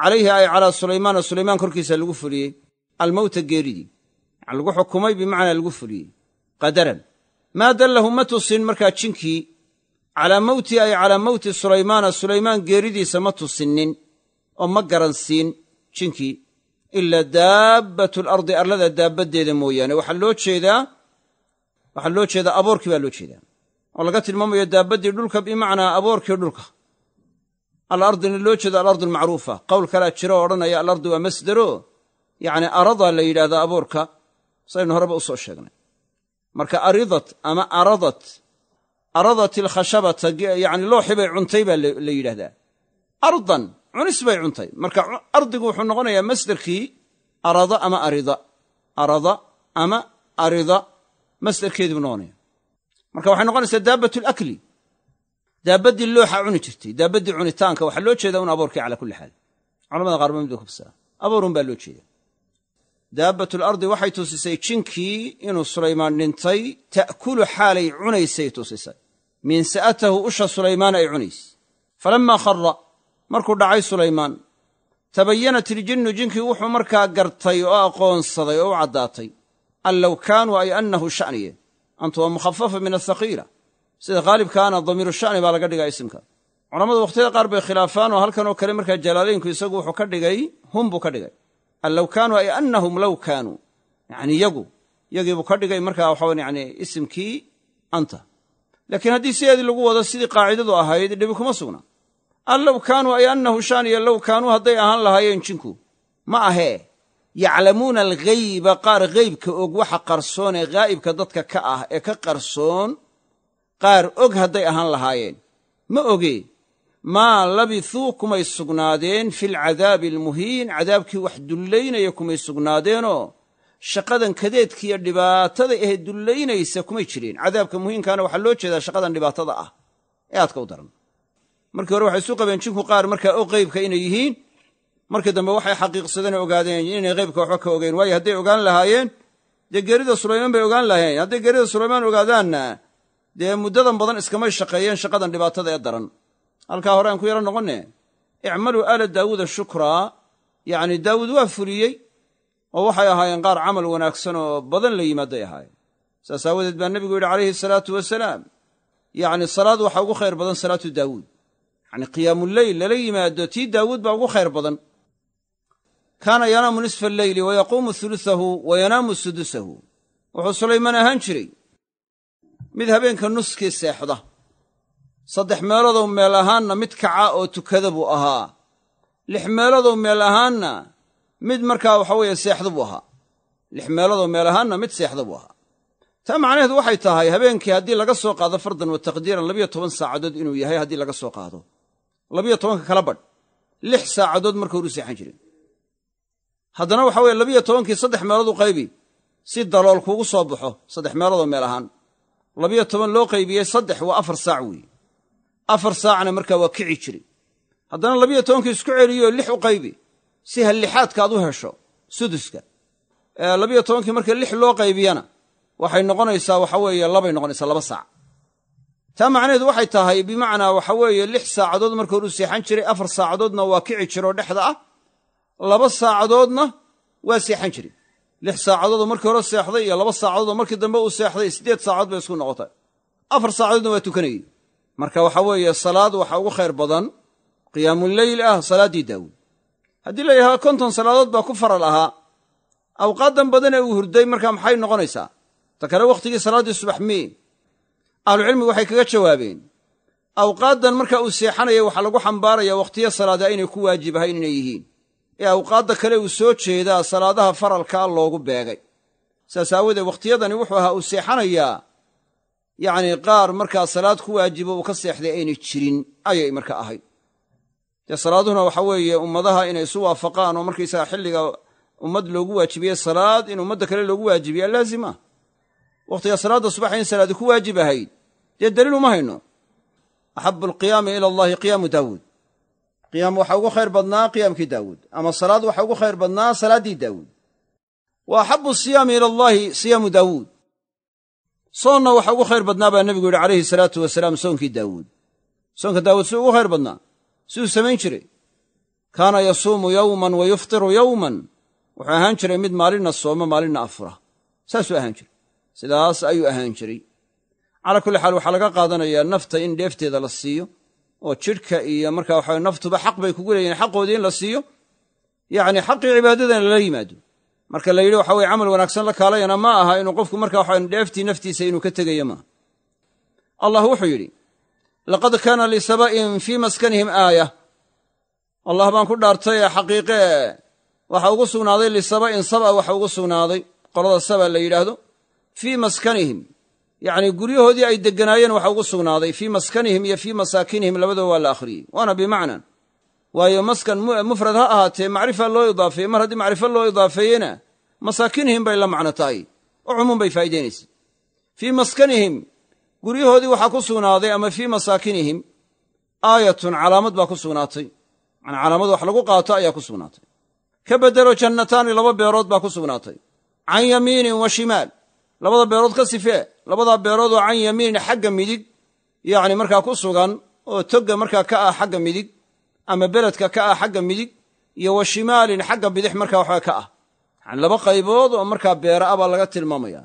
calayhi ay calaa sulaymaana sulaymaan korkiisa lagu fuliyey almowta geeridii lagu xukumay bimacnaa lagu fuliyey qadaran maa dallahu ma tusin markaa jinkii calaa mowtii ay calaa mowti sulaymaana sulaymaan geeridiisa ma tusinnin oo ma garansiin jinkii ilaa daabbatu alardi arlada daabaddeeda mooyaane waxaa loo jeedaa waxaa loo jeedaa aboorkii baa loo jeedaa oo laga tilmaamayo daabaddii dhulka bimacnaa aboorkii dhulka alardina loo jeedo alardu almacruufa qowl kalaa jiro oo odhanaya alardu waa masdaro yacni arada la yidhahdaa aboorka saynu horeba usoo sheegnay marka aridat ama aradat aradat ilkhashabata yacni looxi bay cuntay baa la yidhahdaa ardan cunis bay cuntay marka ardigu wuxuu noqonayaa masderkii arada ama arida arada ama arida masdarkeedu buu noqonaya marka waxay noqonaysaa daabatu lakli daabaddii looxa cuni jirtay daabaddii cunitaanka waxaa loo jeeda un abuurkii cala kulli xaal culamada qaarba miduu hubsaa abuurun baa loo jeeda daabatu lardi waxay tusisay jinkii inuu sulaymaan dhintay ta'kulu xaalay cunaysay tusisay minsa'atahu usha sulaymaan ay cunays falammaa khara markuu dhacay sulaymaan tabayanat iljinnu jinkii wuxuu markaa gartay oo aqoonsaday oo u caddaatay an low kaanuu ay annahu shaniye antu waa mukhafafa min athaqiila sida khaalibkaana damiiru shani baa laga dhigaa isimka culammada wakhtiyada qaar bay khilaafaan oo halkan oo kale markaa jalaalaynku isagu wuxuu ka dhigay hum buu ka dhigay allow low kaanuu ay annahum low kaanuu yani iyagu buu ka dhigay markaa waxawn yani isimkii anta laakiin haddii sideedii lagu wado sidii qaacidadu ahayd dhibi kuma sugna an low kaanuu ay annahu shaniye low kaanuu hadday ahaan lahaayeen jinku ma ahee yaclamuuna alghayba qaar ghaybka og waxa qarsoon ee ghaa'ibka dadka ka ah ee ka qarsoon qaar og hadday ahaan lahaayeen ma ogee maa labithuu kumay sugnaadeen filcadaabi almuhiin cadaabkii wax dullaynaya kumay sugnaadeenoo shaqadan kadeedkiiyo dhibaatada ahee eh dullaynaysa kumay jireen cadaabka muhiimkaana waxaa loo jeedaa shaqadan dhibaatada ah ee aadka u daran markii hore waxay isu qabeen jinku qaar markaa og ghaybka inay yihiin markii dambe waxay xaqiiqsadeen ogaadeen inay qaybka waxba ka ogeyn waayo hadday ogaan lahaayeen dee geerida sulaymaan bay ogaan lahayen hadday geerida sulaymaan ogaadaanna dee muddadan badan iskamay shaqeeyeen shaqadan dhibaatada ee daran halkaa hore aan ku yara noqonne icmaluu aala daawuuda shukraa yacni daawuud waa fuliyey oo waxay ahaayeen qaar camal wanaagsan oo badan la yimaadday ahaayeen saas aawadeed baa nebigu yidhi calayhi salaatu wasalaam yacni salaad waxaa ugu khayr badan salaatu daawuud yacni qiyaamuleyl lala yimaado tii daawuud baa ugu khayr badan kaana yanaamu nisfa alleyli wayaquumu yaquumu hulusahu wa yanaamu sudusahu wuxuu sulaymaan ahaan jiray mid habeenka nuskii seexda saddex meelodow meel ahaanna mid kaca oo tukada buu ahaa lix meelodow meel ahaanna mid markaa waxa weeye seexda buu ahaa lix meelodow meel ahaanna mid seexda buu ahaa taa macnaheedu waxay tahay habeenkii haddii laga soo qaado fardan wa taqdiiran labiyo toban saacadood inuu yahay haddii laga soo qaado labiyo tobanka kala badh lix saacadood marka uru seexan jiray haddana waxa weye labiyo tobankii saddex meelood u qaybi si dalool kuugu soo baxo saddex meeloodoo meel ahaan labiyo toban loo qaybiyey saddex waa afar saac weeye afar saacna markaa waa kici jiri haddana labiyo tobankii isku celiyoo lix u qaybi si hallixaadka aad u hesho suduska labiyo tobankii marka lix loo qaybiyana waxay noqonaysaa waxa weeye labay noqonaysaa laba saac taa macnaheedu waxay tahay bimacnaa waxa weeye lix saacadood marka uu seexan jiray afar saacadoodna waa kici jiroo dhexda ah laba saacadoodna waa seexan jiray lix saacadoodoo markii hore seexday iyo laba saacadoodoo markii dambe uu seexday siddeed saacadood bay isku noqotay afar saacadoodna waa tukanayay marka waxa weeye salaad waxaa ugu khayr badan qiyaamuleyl ah salaaddii daawud haddii la yidhahdo konton salaadood baa ku faral ahaa awqaadan badane uu hurday marka maxay noqonaysaa ta kale wakhtigii salaaddii subax mii ahlucilmigu waxay kaga jawaabeen awqaaddan marka uu seexanaya waxaa lagu xambaaraya wakhtiyo salaada inay ku waajibahayn inay yihiin ee awqaadda kale uu soo jeedaa salaadaha faralkaa loogu beegay saas aawoodee wakhtiyadani wuxuu ahaa uu seexanayaa yacnii qaar markaa salaad ku waajibo uu ka seexday ayna jirin ayay marka ahayd dee salaaduhuna waxa weeye ummadaha inay isu waafaqaan oo markaysaga xilliga ummad loogu waajibiye salaad in ummadda kale loogu waajibiyaa laazima ah. wakhtiga salaadda subaxa in salaadi ku waajib ahayd dee daliil uma hayno axabu alqiyaami ila allahi qiyaamu daawuud qiyaam waxaa ugu khayr badnaa qiyaamkii daawuud ama salaad waxaa ugu khayr badnaa salaaddii daawuud wa axabu siyaami ila allaahi siyaamu daawuud soonna waxa ugu khayr badnaa baa nebigu yidhi calayhi salaatu wasalaam soonkii daawuud soonka daawuud siduu ugu khayr badnaa siduu samayn jiray kaana yasuumu yowman wa yuftiru yowman wuxuu ahaan jiray mid maalinna sooma maalinna afura saasuu ahaan jiray sidaas ayuu ahaan jiray calaa kulli xaal waxaa laga qaadanayaa nafta in dheefteeda la siiyo oo jidhka iyo marka waxa naftuba xaq bay kugu leeyihin xaqoodii in la siiyo yacni xaqii cibaadadana lala yimaado marka la yidhi waxa weye camal wanaagsan la kaalayana ma aha inuu qofku marka waxa dheeftii naftiisa inuu ka tegayo maa allah wuxuu yidhi laqad kaana lisaba'in fii maskanihim aaya allah baan ku dhaartay ee xaqiiqee waxa ugu sugnaaday lisaba'in saba waxa ugu sugnaaday qolada saba la yidhaahdo fii maskanihim yacni guryahoodii ay degganaayeen waxa ugu sugnaaday fii maskanihim iyo fii masaakinihim labadaba waa la akhriyey waana bimacnan waayo maskan mufrad ha ahaatee macrifa loo idaafeeyey mar haddii macrifo loo idaafeeyeyna masaakinihim bay la macno tahay oo cumuum bay faa'idaynaysa fii maskanihim guryahoodii waxaa ku sugnaaday ama fii masaakinihim aayatun calaamad baa ku sugnaatay macnaa calaamad wax lagu qaato ayaa ku sugnaatay ka bedelo jannataani laba beerood baa ku sugnaatay can yamiinin wa shimaal labada beerood ka sifee labadaa beerood oo can yamiini xagga midig yacni markaa ku sugan oo togga markaa ka ah xagga midig ama beledka ka ah xagga midig iyo wa shimaalin xagga bidix markaa waxaa ka ah yani laba qaybood oo markaa beera ah baa laga tilmaamaya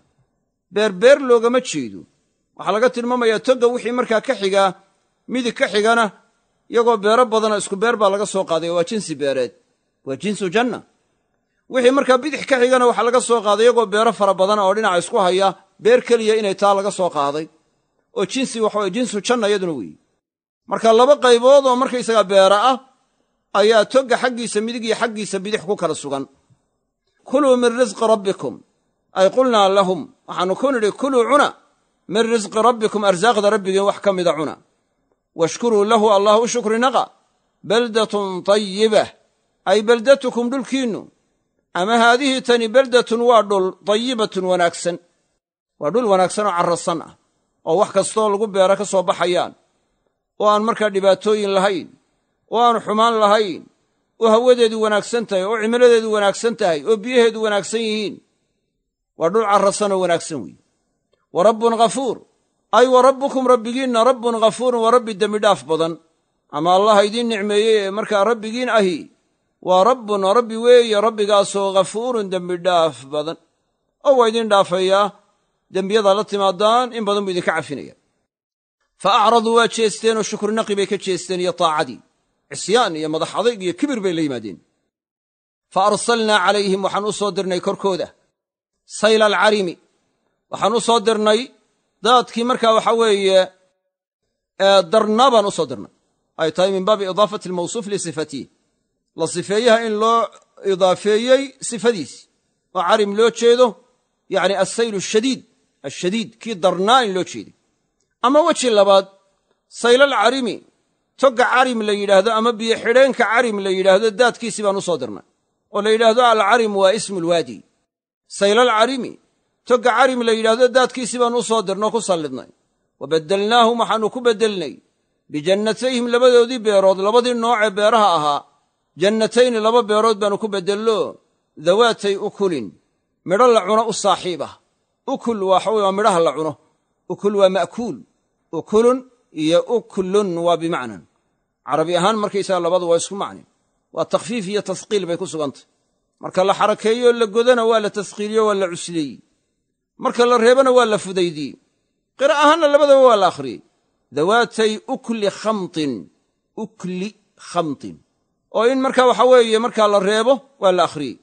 beerbeer loogama jeedo waxaa laga tilmaamayaa togga wixii markaa ka xigaa midig ka xigana iyagoo beero badana isku beer baa laga soo qaaday waa jinsi beereed waa jinsu janna wixii markaa bidix ka xigana waxaa laga soo qaaday iyagoo beero fara badan oo dhinaca isku haya beer keliya inay taa laga soo qaaday oo jinsi waxawaye jinsu janna iyaduna weeye marka laba qaybood oo markaysagaa beera ah ayaa togga xaggiisa midig iyo xaggiisa bidix ku kala sugan kuluu min risqi rabbikum ay qulnaa lahum waxaanu ku nidhi kuluu cuna min risqi rabbikum arsaaqda rabbigeen wax ka mida cuna washkuruu lahu allah u shukri naqa baldatun tayibah ay baldatukum dhulkiinnu ama haadihi tani beldatun waa dhul dayibatun wanaagsan waa dhul wanaagsan oo carrasan ah oo wax kastoo lagu beero ka soo baxayaan oo aan markaa dhibaatooyin lahayn oo aan xumaan lahayn oo hawadeedu wanaagsan tahay oo cimiladeedu wanaagsan tahay oo biyaheedu wanaagsan yihiin waa dhul carrasan oo wanaagsan weeye wa rabbun ghafuur ay wa rabbukum rabbigiinna rabbun ghafuurun waa rabbi dembidhaaf badan ama allah idiin nicmeeyey ee markaa rabbigiin ahi waa rabbun rabbi weeye rabbigaasoo ghafuurun dembi dhaaf badan oo waa idin dhaafayaa dembiyadaa la timaadaan in badan buu idinka cafinaya fa acraduu waa jeesteenoo shukrinaqi bay ka jeesteen iyo taacadii cisyaan iyo madax adayg iyo kibir bay la yimaadeen fa arsalnaa calayhim waxaan u soo dirnay korkooda sayla alcarimi waxaan u soo dirnay daadkii markaa waxa weeye darna baan u soo dirnay ay tahay min baabi idaafati almawsuuf lisifatihi la sifeeyaha in loo idaafeeyey sifadiisi oo carim loo jeedo yacni asayl shadiid ashadiid kii darnaa in loo jeeday ama weji labaad saylal carimi togga carim la yidhaahdo ama biyo xidheenka carim la yidhaahdo daadkiisii baan u soo dirnay oo la yidhaahdo alcarim waa ismulwaadi saylal carimi togga carim la yidhaahdo daadkiisii baan u soo dirno ku sallidnay wa beddelnaahum waxaannu ku beddelnay bijannatayhim labadoodii beerood labadii nooce beeraha ahaa jannatayni laba beerood baanu ku bedello dawaatay ukulin midho la cuno u saaxiib ah ukul waa midhaha la cuno ukul waa ma'kuul ukulun iyo uklun waa bimacnan carabi ahaan markaysaga labadu waa isku macni waa takfiif iyo taskiil bay ku sugantay marka la xarakeeyo la godana waa la taskiiliyo waa la cusleeyey marka la reebana waa la fudaydiyey qira ahaanna labadaba waa la akhriyey dawaatay ukli khamtin ukli khamtin oo in marka waxa weeye markaa la reebo waa la akhriyey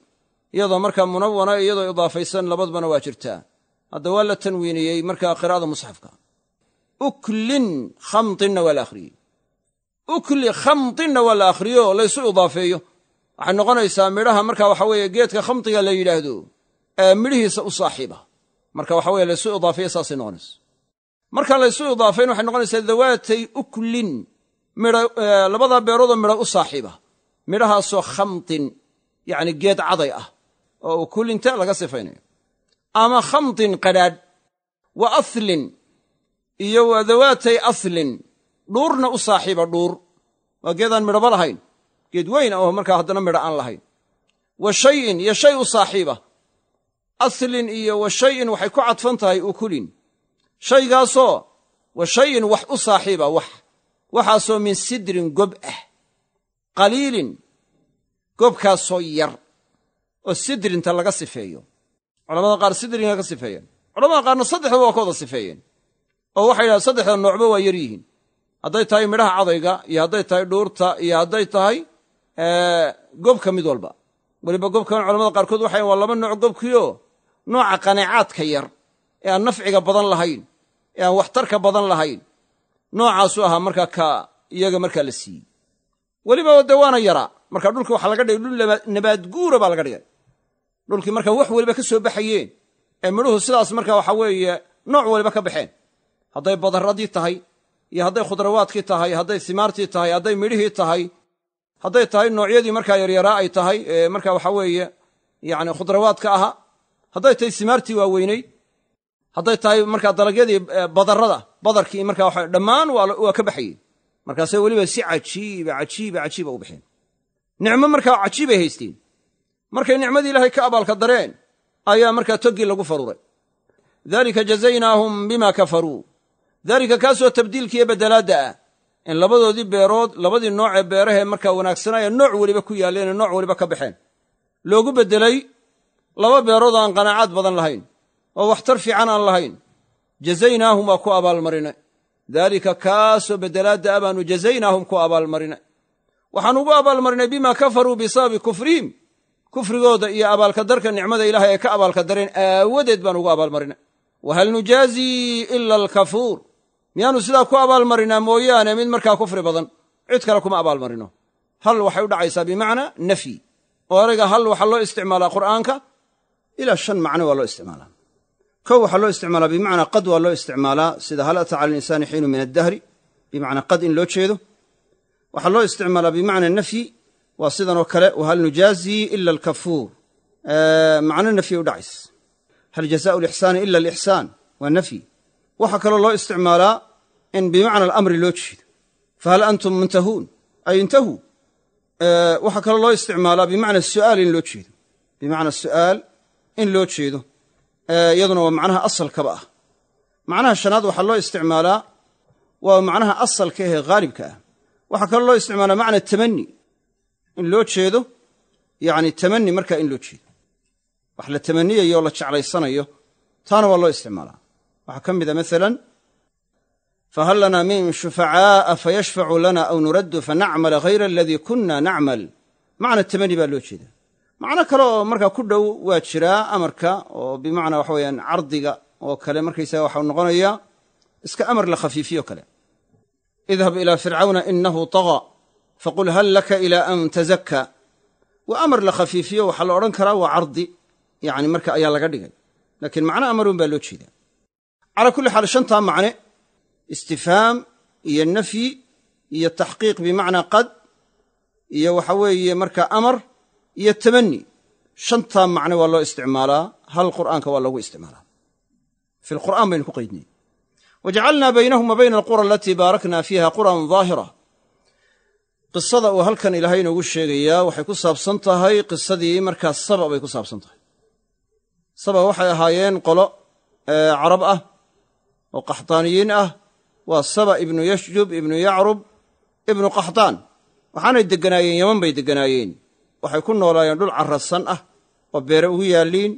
iyadoo marka munawana iyadoo idaafaysan labadbana waa jirtaa hadda waa la tanwiiniyey marka qira'ada musxafka uklin khamdinna waa la akhriyey ukli khamdinna waa la akhriyo laysu idaafeeyo waxay noqonaysaa midhaha marka waxa weeye geedka khamdiga la yidhaahdo ee midhihiisa u saaxiiba marka waxa weye laysu idaafeeyo saasay noqonaysa marka laysu idaafayn waxay noqonaysaa dawaatay uklin labadaa beeroodoo midha u saaxiiba midhahaasoo khamtin yacni geed caday ah oo uu kullinta laga sifaynayo ama khamtin qadhaadh wa aslin iyo wa dawaatay aslin dhuurna u saaxiiba dhuur waa geedaan midhaba lahayn geed weyn ah oo markaa haddana midha aan lahayn wa shay'in iyo shay u saaxiiba aslin iyo wa shay'in waxay ku cadfan tahay ukulin shaygaasoo wa shay-in wax u saaxiiba wax waxaasoo min sidrin gob ah qaliilin goobkaasoo yar oo sidrinta laga sifeeyo culamada qaar sidrinka ka sifeeyeen culamada qaarna saddexdaba waa ka sifeeyeen oo waxay yidhahdeen saddexda noocba waa yar yihiin hadday tahay midhaha cadayga iyo hadday tahay dhuurta iyo hadday tahay eh, gobka mid walba weliba gobkan culamada qaarkood waxay waa laba nooc gobkiio nooca qanaacaadka yar ee aan nafciga badan lahayn ee aan waxtarka badan lahayn noocaasu ahaa markaa ka iyaga markaa la siiyey weliba de waana yaraa marka dhulki waxaa laga dhigay dhul nabaadguura baa laga dhigay dhulkii marka wax weliba ka soo baxayeen ee midhuhu sidaas marka waxa weeye nooc weliba ka baxeen hadday badaradii tahay iyo hadday khudrawaadkii tahay hadday simaartii tahay hadday midhihii tahay hadday tahay noocyadii markaa yaryaraa ay tahay marka waxa weeye yani khudrawaadka ahaa hadday tahay simaartii waaweyneyd hadday tahay marka dalagyadii badarada badarkii marka dhammaan waa ka baxayey markaasay weliba si cajiiba cajiiba cajiiba u bixeen nicmo markaa cajiibay haysteen markay nicmadii ilaahay ka abaalka dareen ayaa markaa toggii lagu faruuray daalika jazaynaahum bimaa kafaruu daalika kaasoo tabdiilkiiyo beddelaadda ah in labadoodii beerood labadii noocee beerahee markaa wanaagsanaya nooc weliba ku yaalleenee nooc weliba ka baxeen loogu bedelay laba beerood aan qanaacaad badan lahayn oo waxtar fiican aan lahayn jazaynaahum waa ku abaalmarinay dalika kaasoo bedelaadda a baanu jazaynaahum ku abaalmarinay waxaan ugu abaalmarinay bimaa kafaruu bisababi kufrihim kufrigooda iyo abaalkadarka nicmada ilaahay ay ka abaalka dareen aawadeed baan ugu abaalmarinay wahal nujaazii ila alkafuur miyaanu sidaa ku abaalmarinaa mooyaane mid markaa kufri badan cid kale kuma abaalmarino hal waxay u dhacaysaa bimacnaa nafyi oo erayga hal waxaa loo isticmaalaa qur'aanka ilaa shan macno waa loo isticmaalaa kow waxaa loo isticmaalaa bimacnaa qad waa loo isticmaalaa sida hal ata cala alinsaani xiinu min addahri bimacnaa qad in loo jeedo waxaa loo isticmaalaa bimacna nafyi waa sidanoo kale wahal nujaazi ila alkafuur macno nafyi udhacays hal jazaau alixsaani ila alixsaan waa nafyi waxaa kaloo loo isticmaalaa in bimacna alamri loo jeedo fahal antum muntahuun ay intahuu waxaa kaloo loo isticmaalaa bimacna su'aal in loo jeedo bimacna su'aal in loo jeedo iyaduna waa macnaha asalkaba ah macnaha shanaad waxaa loo isticmaalaa waa macnaha asalka ahee haalibka ah waxaa kaloo loo isticmaalaa macna tamani in loo jeedo yani tamani markaa in loo jeedo wax la tamaniyayo o la jeclaysanayo taana waa loo isticmaalaa waxaa ka mid a ah maalan fahal lanaa min shufacaa'a fayashfacu lana aw nuraddu fanacmala hayra aladii kunna nacmal macna tamani baa loo jeeda macno kale oo markaa ku dhow waa jiraa amarka oo bimacnaa waxa weyaan cardiga oo kale markaysaga waxau noqonayaa iska amar la khafiifiyo kale idhab ilaa fircawna inahu taqa faqul hal laka ilaa an tazakka waa amar la khafiifiyo waxaa la odhan karaa waa cardi yani marka ayaa laga dhigay laakiin macno amaruun baa loo jeedaa calaa kulli xaal shantaa macne istifhaam iyo nafyi iyo taxqiiq bimacnaa qad iyo waxa weeye marka amar iyo tamani shantaa macne waa loo isticmaalaa hal qur'aanka waa lagu isticmaalaa fi lqur'aan baynu ku qaydnay wajacalnaa baynahuma bayna alqura alatii baaraknaa fiiha quran daahira qisada uu halkan ilaahay inoogu sheegayaa waxay ku saabsan tahay qisadii markaas saba bay ku saabsan tahay saba waxay ahaayeen qolo eh, carab ah oo qaxdaaniyiin ah waa saba ibnu yashjub ibnu yacrub ibnu qaxdaan waxaanay degganaayeen yeman bay degganaayeen waxay ku noolaayeen dhul carrasan ah oo beere ugu yaalliin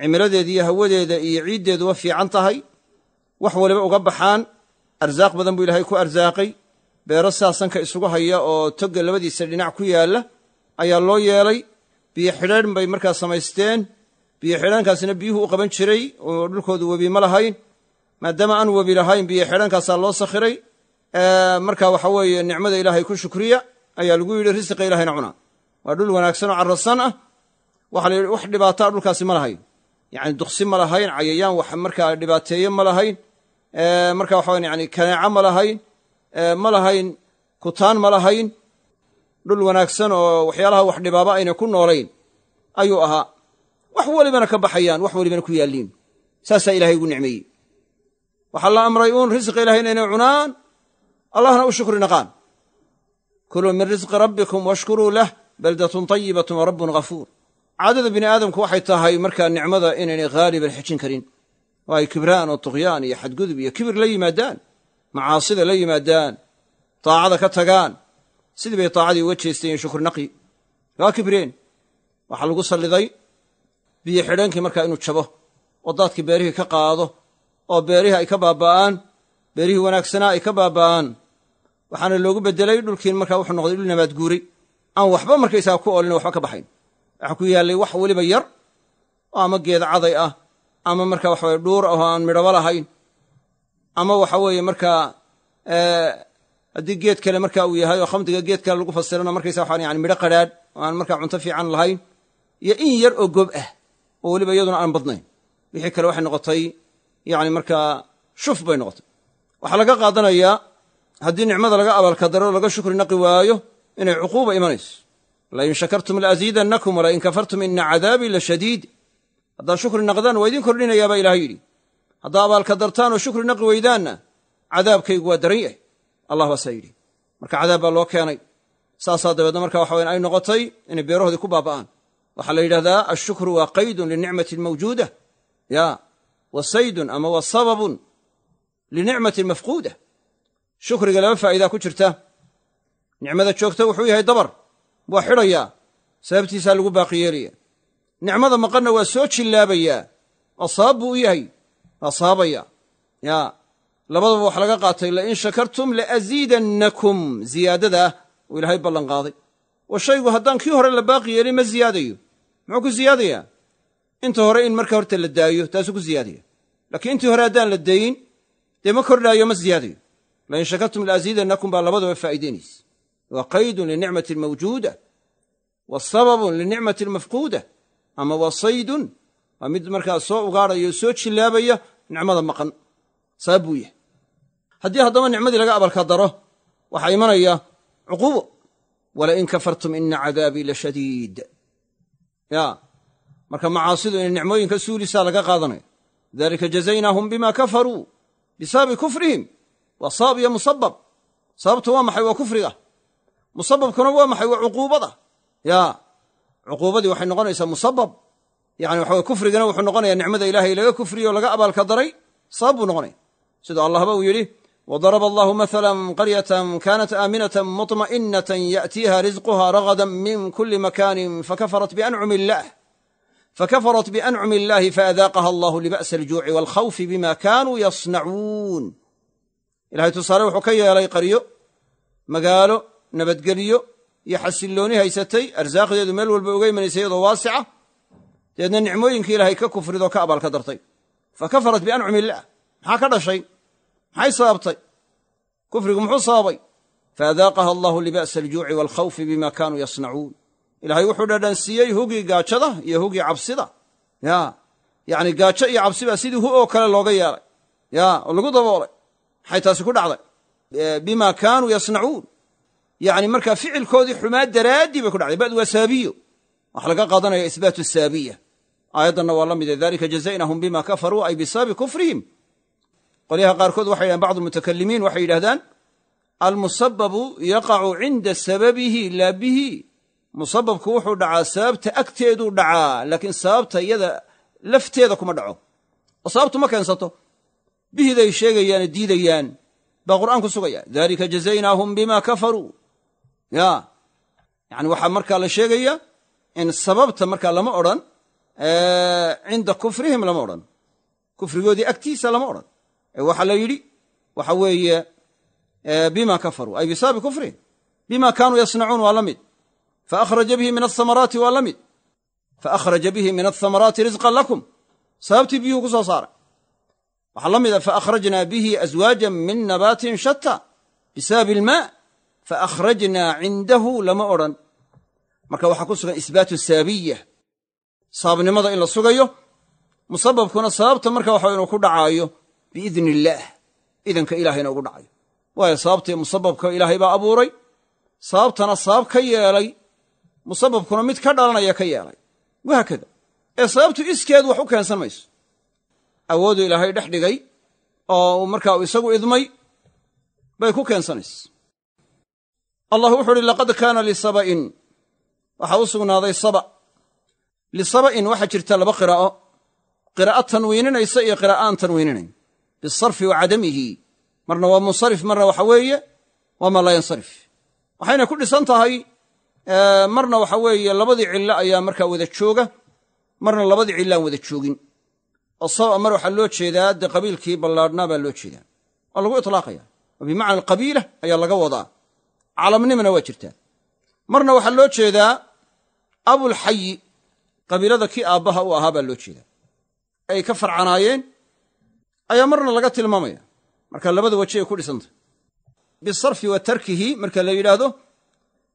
cimiladeeda iyo hawadeeda iyo ciiddeedu wa fiican tahay wax waliba uga baxaan arsaaq badan buu ilaahay ku arsaaqay beero saasanka isugu haya oo togga labadiisa dhinac ku yaalla ayaa loo yeelay biyo xidheen bay markaa samaysteen biyo xidheenkaasina biyuhu u qaban jiray oo dhulkoodu webi ma lahayn maadaama aan webi lahayn biyo xidheenkaasaa loo sakhiray markaa waxa weeye nicmada ilaahay ku shukriya ayaa lagu yidhi risiqa ilaahayna cunaa waa dhul wanaagsan oo carrasan ah waxa la yidhi wax dhibaataa ah dhulkaasi ma lahayn yacni duqsi ma lahayn cayayaan wax markaa dhibaateeye ma lahayn marka waxa yani kaneeco ma lahayn ma lahayn kutaan ma lahayn dhul wanaagsan oo waxyaalaha wax dhibaaba ayna ku noolayn ayuu ahaa wax welibana ka baxayaan wax welibana ku yaalliin saasaa ilahay ugu nicmeeyey waxaa la amray uun risqa ilahay inayna cunaan allahna u shukri naqaan kuluu min risqi rabbikum washkuruu lah baldatun tayibatun wa rabbun ghafuur caadada bini aadamku waxay tahay markaa nicmada inaynay haaliban xejin karin oo ay kibraan oo tuqyaan iyo xadgudub iyo kibir la yimaadaan macaasida la yimaadaan taacada ka tagaan sidii bay taacadii uga jeesteen shukurnaqi waa kibreen waxaa lagu salliday biyo xidheenkii markaa inuu jabo oo daadkii beerihii ka qaado oo beerihii ay ka baaba'aan beerihii wanaagsanaa ay ka baaba'aan waxaana loogu bedelay dhulkiin markaa wuxuu noqday dhul nabaad guuray aan waxba markaysaa ku olin waxba ka baxayn waxaa ku yaallay wax weliba yar oo ama geeda caday ah ama marka waxawe dhuur aho aan midhabo lahayn ama waxa weeye markaa eh, haddii geed kale marka uu yahay oo khamdiga geed kale lagu fasirana markaysa waxaan yani midho qadhaadh oo aan markaa cunto fiican lahayn iyo in yar oo gob ah oo weliba iyaduna aan badnayn wixii kale waxay noqotay yani markaa shuf bay noqotay waxaa laga qaadanayaa haddii nicmada laga abaalkadaro laga shukri naqi waayo inay cuquuba imanayso lain shakartum laaziidannakum walain kafartum ina cadaabii la shadiid haddaad shukri naqdaan waa idin kordhinayaabaa baa yidhi haddaa abaalka dartaan oo shukri naqi weydaanna cadaabkaygu waa daran yahay allah baasaa yidhi marka cadaab baa loo keenay saasaa dabeedna marka waxa wyan ay noqotay inay beerahoodii ku baaba'aan waxaa la yidhahdaa ashukru waa qaydun linicmati mawjuuda ya wa saydun ama wa sababun linicmati mafquuda shukriga laba faa'idaa ku jirta nicmada joogta wuxuu yahay dabar waa xidhayaa sababtiisaa lagu baaqi yeelaya nicmada maqanna waa soo jillaabayaa asaab buu u yahay asaabaya yaa labadaba wax laga qaatay lain shakartum laaziidannakum ziyaadadaah uu ilaahay ballan qaaday oo shaygu haddaan kii hore la baaqi yeelin ma ziyaadayo muxuu ku ziyaadayaa inta hore in marka horta la daayo taasuu ku ziyaadaya laakiin intii hore haddaan la dayin dee ma kordhaayo ma ziyaadayo lain shakartum laaziidannakum baa labadaba faa'iideynaysa waa qaydun linicmati almawjuuda wa sababun linicmati almafquuda ama waa saydun waa mid markaa soo ugaarhaya oo soo jillaabaya nicmada maqan sabab buu yahay haddii haddaba nicmadii laga abalka daro waxaa imanaya cuquubo walain kafartum ina cadaabii lashadiid ya marka macaasidu inay nicmooyinka suulisaa laga qaadanaya dalika jazaynaahum bima kafaruu bisababi kufrihim waa sabab iyo musabab musababkuna waa maxay waa cuquubada ya cuquubadii waxay noqonaysaa musabab yani waxa kufrigana wuxuu noqonaya nicmada ilahay laga kufriyo laga abaalka daray sabab buu noqonaya sida allahba uu yidhi wadaraba allahu maala qaryatan kanat aaminatan muطmainatan yatiiha risquha ragadan min kuli makanin fakafarat biancumi illaah fakafarat biancumi illaahi faadaaqaha allahu liba'si aljuuci waalkhawfi bima kaanuu yasnacuun ilahay tusaale wuxuu ka yeelay qaryo magaalo nabadgelyo iyo xasillooni haysatay arsaaqdeedu meel walba uga imanaysay iyadoo waasica dabeedna nicmooyinkii ilaahay ka kufridoo ka abaalka dartay fa kafarat biancumi illaah maxaa ka dhashay maxay sababtay kufrigu muxuu sababay faadaaqaha allahu libaasa aljuuci waalkhawfi bima kaanuu yasnacuun ilaahay wuxuu dhadhansiiyey hugii gaajada iyo hugii cabsida ya yacni gaajo iyo cabsi baa sidii hu oo kale looga yeelay ya oo lagu daboolay maxay taasi ku dhacday bima kaanuu yasnacuun yani marka ficilkoodii xumaa daraaddii bay ku dhacday badu waa saabiyo waxa laga qaadanaya isbaatu saabiya aayaddanna waa la mide dalika jazaynahum bima kafaruu ay bisababi kufrihim qolyaha qaarkood waxay yidhahan bacdu mutakalimiin waxay yidhahdaan almusababu yaqacu cinda sababihi laa bihi musababku wuxuu dhacaa sababta agteeduu dhacaa laakiin sababta iyada lafteeda kuma dhaco oo sababtu ma keensato bihiday sheegayaane diidayaan baa qur'aan ku sugaya dalika jazaynaahum bima kafaruu ya yani waxaa markaa la sheegaya in sababta markaa lama odhan cinda eh, kufrihim lama odhan kufrigoodii agtiisa lama odhan e waxaa la yidhi waxa weeye eh, bima kafaruu ay bisababi kufrihim bima kaanuu yasnacuun waa la mid faahraja bihi min aamaraati waa la mid faakhraja bihi min ahamaraati risqan lakum sababtii biyuhu ku soo saaray waxaa la mida faakhrajna bihi aswaaja min nabaatin shatta bisababi ilmaa fa akhrajnaa cindahu lama odhan marka waxaa ku sugan isbaatu saabiya sababnimada in la sugayo musababkuna sababta marka waxa inuu ku dhacaayo biidni illaah idanka ilaahayna ugu dhacayo waayo sababtii musababka ilaahay baa abuuray sababtana sabab ka yeelay musababkuna mid ka dhalanaya ka yeelay wahaakada ee sababtu iskeed wax u keensan mayso awoodu ilaahay dhex dhigay oo markaa isagu idmay bay ku keensanaysa allah wuxuu uhi laqad kaana lisaba'in waxaa u sugnaaday saba lisaba'in waxaa jirta laba qiraa'o qiraa'a tanwiininaysa iyo qiraa'aan tanwiininayn bisarfi wa cadamihi marna waa munsarif marna waxa weeye waa ma laa yansarif waxayna ku dhisan tahay marna waxa weeye labadii cillo ayaa markaa wada jooga marna labadii cillaan wada joogin oo saba mar waxaa loo jeedaa dee qabiilkii ballaadhnaa baa loo jeedaa waa lagu itlaaqaya oo bimacna alqabiila ayaa laga wadaa calamnimana waa jirtaan marna waxaa loo jeedaa abulxayi qabiilada kii aabbaha u ahaa baa loo jeedaa ay ka farcanaayeen ayaa marna laga tilmaamaya marka labada waje ay ku dhisantah bisarfi wa tarkihi marka la yidhaahdo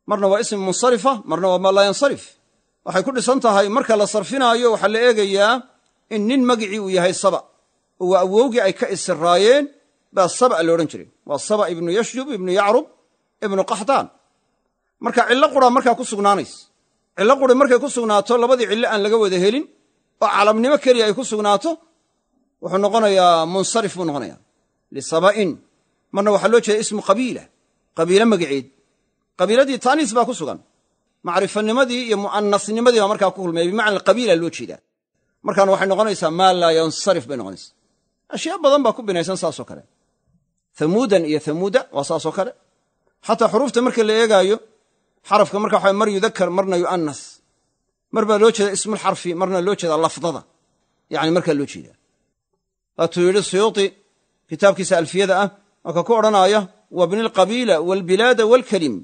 marna waa ism munsarifa marna waa ma laa yansarif waxay ku dhisan tahay marka la sarfinaayo waxaa la eegayaa in nin magicii uu yahay saba oo waa awowgii ay ka isiraayeen baa saba loodhan jiray waa saba ibnu yashjub ibnu yacrub ibnu qaxdaan marka cillo qura markaa ku sugnaanaysa cillo quri markay ku sugnaato labadii cillo aan laga wada helin oo calamnimo keliya ay ku sugnaato wuxuu noqonayaa munsarif buu noqonayaa lisaba'in marna waxaa loo jeeda ismu qabiila qabiilo magaceed qabiiladii taaniis baa ku sugan macrifanimadii iyo mu'anasnimadii baa markaa ku kulmaya bimacna qabiila loo jeedaa markaana waxay noqonaysaa maa laa yansarif bay noqonaysa ashyaa badan baa ku binaysan saasoo kale thamuudan iyo thamuuda waa saasoo kale xataa xuruufta marka la eegaayo xarafka marka waxa mar yudakar marna yu'anas mar baa loo jeedaa ismulxarfi marna loo jeeda lafdada yani markaa loo jeeda waatuu yidhi siyuuti kitaabkiisa alfiyada ah marka ku odhanaaya wabni lqabiila walbilaada waalkelim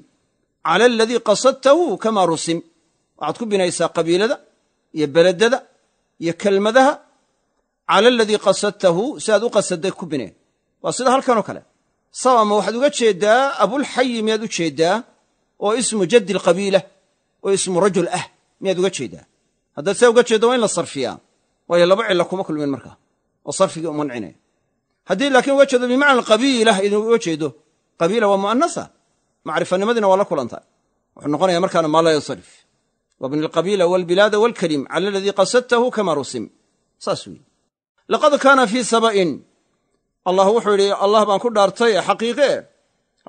cala aladii qasadtahu kamaa rusim waxaad ku binaysaa qabiilada iyo beledada iyo kelmadaha cala aladii qasadtahu si aad u qasaday ku bineen waa sida halkanoo kale sawa waxaad uga jeedaa abulxayi miyaad u jeeddaa oo ismu jaddi alqabiila oo ismu rajul ah miyaad uga jeeddaa haddaad saa uga jeedo waa in la sarfiyaa waayo laba cilla kuma kulmin marka oo sarfigii u haddii laakiin uga jeedo bimacna qabiila idin uga jeedo qabiila waa mu'anasa macrifanimadiina waa la kulantaa wuxuu noqonaya markaana maa laa yansarif wabni alqabiila walbilaada walkalim cala aladii qasadtahu kama rusim saas weeye laqad kaana fii saba'in allah wuxuu yidhi allah baan ku dhaartay xaqiiqe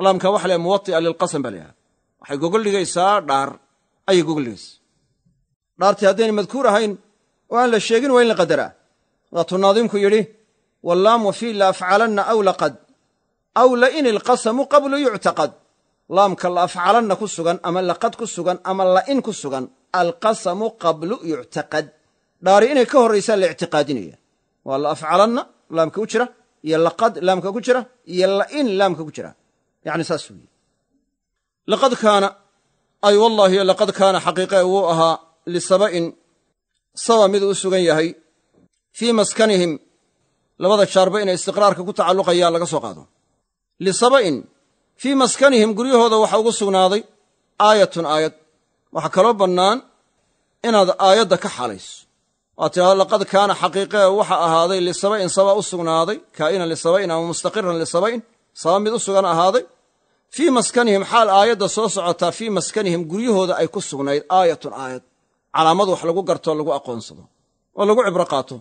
laamka wax le muwati'a lilqasam baa layidhahda waxay gogol dhigaysaa dhaar ayay gogol dhigaysaa dhaartii haddayna madkuur ahayn oo aan la sheegin waa in la qadaraa waatuu naadimku yidhi wallaamu fii la afcalanna aw laqad aw in ilqasamu qablu yuctaqad laamka la afcalanna ku sugan ama laqad ku sugan ama la'in ku sugan alqasamu qablu yuctaqad dhaari inay ka horraysaa la ictiqaadinaya waa la afcalanna laamka u jira iyo laqad laamka ku jira iyo lain laamka ku jira yani saas weye laqad kaana ay wallaahi laqad kaana xaqiiqe wuu ahaa lisaba'in saba miduu u sugan yahay fii maskanihim labada jaarba inay istiqraarka ku tacalluqayaan laga soo qaado lisaba'in fii maskanihim guryahooda waxa ugu sugnaaday aayatun aayad waxaa kaloo bannaan inaad aayadda ka xalayso waa tiraa laqad kaana xaqiiqe waxa ahaaday lisaba'in saba u sugnaaday kaa'inan lisaba'in ama mustaqiran lisaba'in saba mid u sugan ahaaday fii maskanihim xaal aayadda soo socotaa fii maskanihim guryahooda ay ku sugnayd aayatun aayad calaamad wax lagu gartoo lagu aqoonsado oo lagu cibro qaato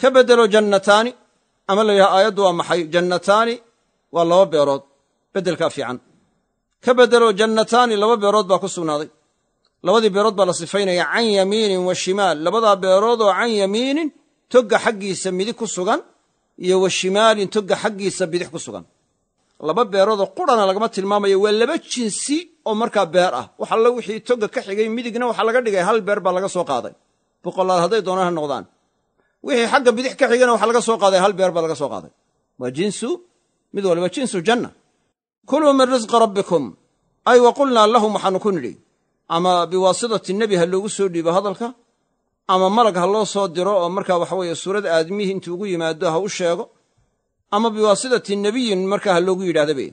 ka bedelo jannataani ama la yidhaha aayaddu waa maxay jannataani waa laba beerood bedelkaa fiican ka bedelo jannataani laba beerood baa ku sugnaaday labadii beerood baa la sifaynaya can yamiinin wa shimaal labadaa beerood oo can yamiinin togga xaggiisa midig ku sugan iyo wa shimaalin togga xaggiisa bidix ku sugan laba beeroodoo qurana lagama tilmaamayo waa laba jinsi oo markaa beer ah wax wixii togga ka xigay midigna waxaa laga dhigay hal beer baa laga soo qaaday boqolaad hadday doonaan ha noqdaan wixii xagga bidix ka xigana waxaa laga soo qaaday hal beer baa laga soo qaaday waa jinsu mid walba jinsu janna kuluu min risqi rabbikum ay wa qulnaa lahum waxaanu ku nidhi ama biwaasitati nebi ha loogu soo dhiibo hadalka ama malag ha loo soo diro oo markaa waxaweye suurad aadmihii intuu ugu yimaado ha u sheego ama biwaasitati nebiyin markaa ha loogu yidhahdaba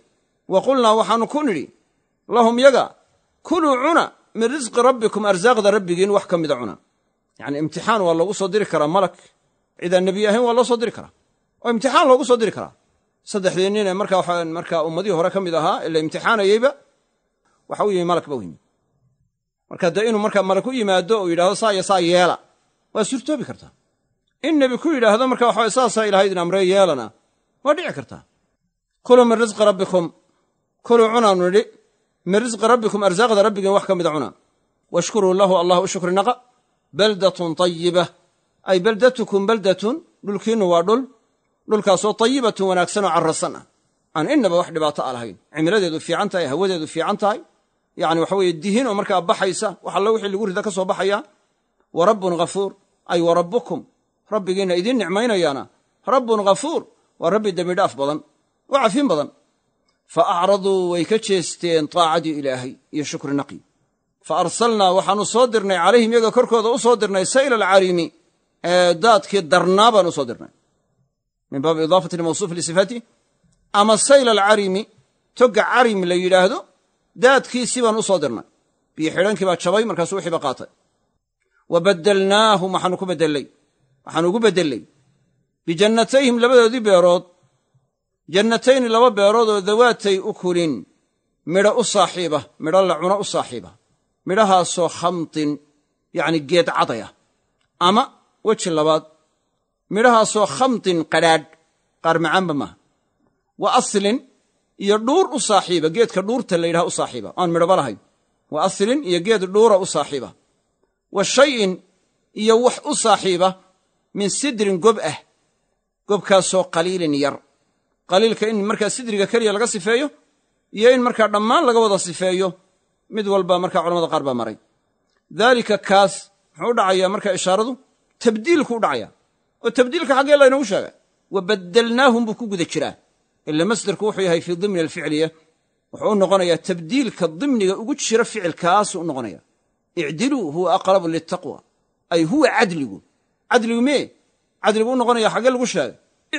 wa qulnaa waxaanu ku nidhi lahum yaga kuluu cuna min risqi rabbikum arsaaqda rabbigiin wax ka mida cuna yacni imtixaan waa loogu soo diri karaa malag cidaan nebiy ahayn waa loo soo diri karaa oo imtixaan loogu soo diri karaa saddexdii nin ee markaa markaa ummadihii hore ka mid ahaa ee imtixaanayeyba waxa u yimi malag ba u yimi marka dee inuu marka mala ku yimaado uu yidhahdo saa iyo saa yeela waa suurtoobi kartaa in nebi ku yidhaahdo marka waxawaye saasaa ilaha idin amrey yeelana waa dhici kartaa kuluu min risqi rabbikum kuluu cunaanu nidhi min risqi rabbikum arsaaqda rabbigeen wax ka mida cuna washkuruu lahu allah u shukri naqa baldatun tayiba ay baldatukum baldatun dhulkiinnu waa dhul dhulkaasoo tayibatun wanaagsan oo carrasan ah aan innaba wax dhibaato a ah lahayn cimiladeedu fiican tahay hawadeedu fiican tahay yani waxa weye dihin oo markaa baxaysa wax allo wixii lagu rida ka soo baxaya wa rabbun hafuur ay wa rabbukum rabbigiina idiin nicmaynayaana rabbun ghafuur waa rabbi dembidhaaf badan oo cafin badan fa acraduu way ka jeesteen taacadii ilaahay iyo shukri naqyi fa arsalnaa waxaanu soo dirnay calayhim iyaga korkooda u soo dirnay sayla alcarimi ee daadkii darnaa baanu usoo dirnay min baabi idaafati lmawsuuf lisifaati ama sayl alcarimi togga carim la yidhaahdo daadkiisii baanu soo dirnay biyo xidhankii baa jabay markaasu wixii ba qaatay wa baddelnaahum waxaanu ku bedelay waxaanu ugu bedelay bijannatayhim labadoodii beerood jannatayni laba beerood oo dawaatay u kulin midho u saaxiiba midho la cuno u saaxiiba midhahaasoo khamtin yacni geed cadaya ah. ama weji labaad midhahaasoo khamtin qadhaadh qaar macaanba maaha wa aslin iyo dhuur u saaxiiba geedka dhuurta la yidhaha u saaxiiba aan midhaba lahayn wa aslin iyo geed dhuura u saaxiiba wa shay-in iyo wax u saaxiiba min sidrin gob ah gobkaasoo qaliilin yar qaliilka in markaa sidriga keliya laga sifeeyo iyo in markaa dhammaan laga wada sifeeyo mid walba markaa culamada qaar baa maray daalika kaas muxuu u dhacayaa markaa ishaaradu tabdiilku u dhacayaa oo tabdiilka xaggee laynoogu sheega wa baddelnaahum buu ku guda jiraa ila masdarku wuxuu yahay fii dimni alficliya wuxuu u noqonayaa tabdiilka dimniga ugu jira ficilkaas u noqonaya icdiluu huwa aqrabu litaqwa ay huwa cadligu cadligu mee cadligu u noqonaya xagee lagu sheegay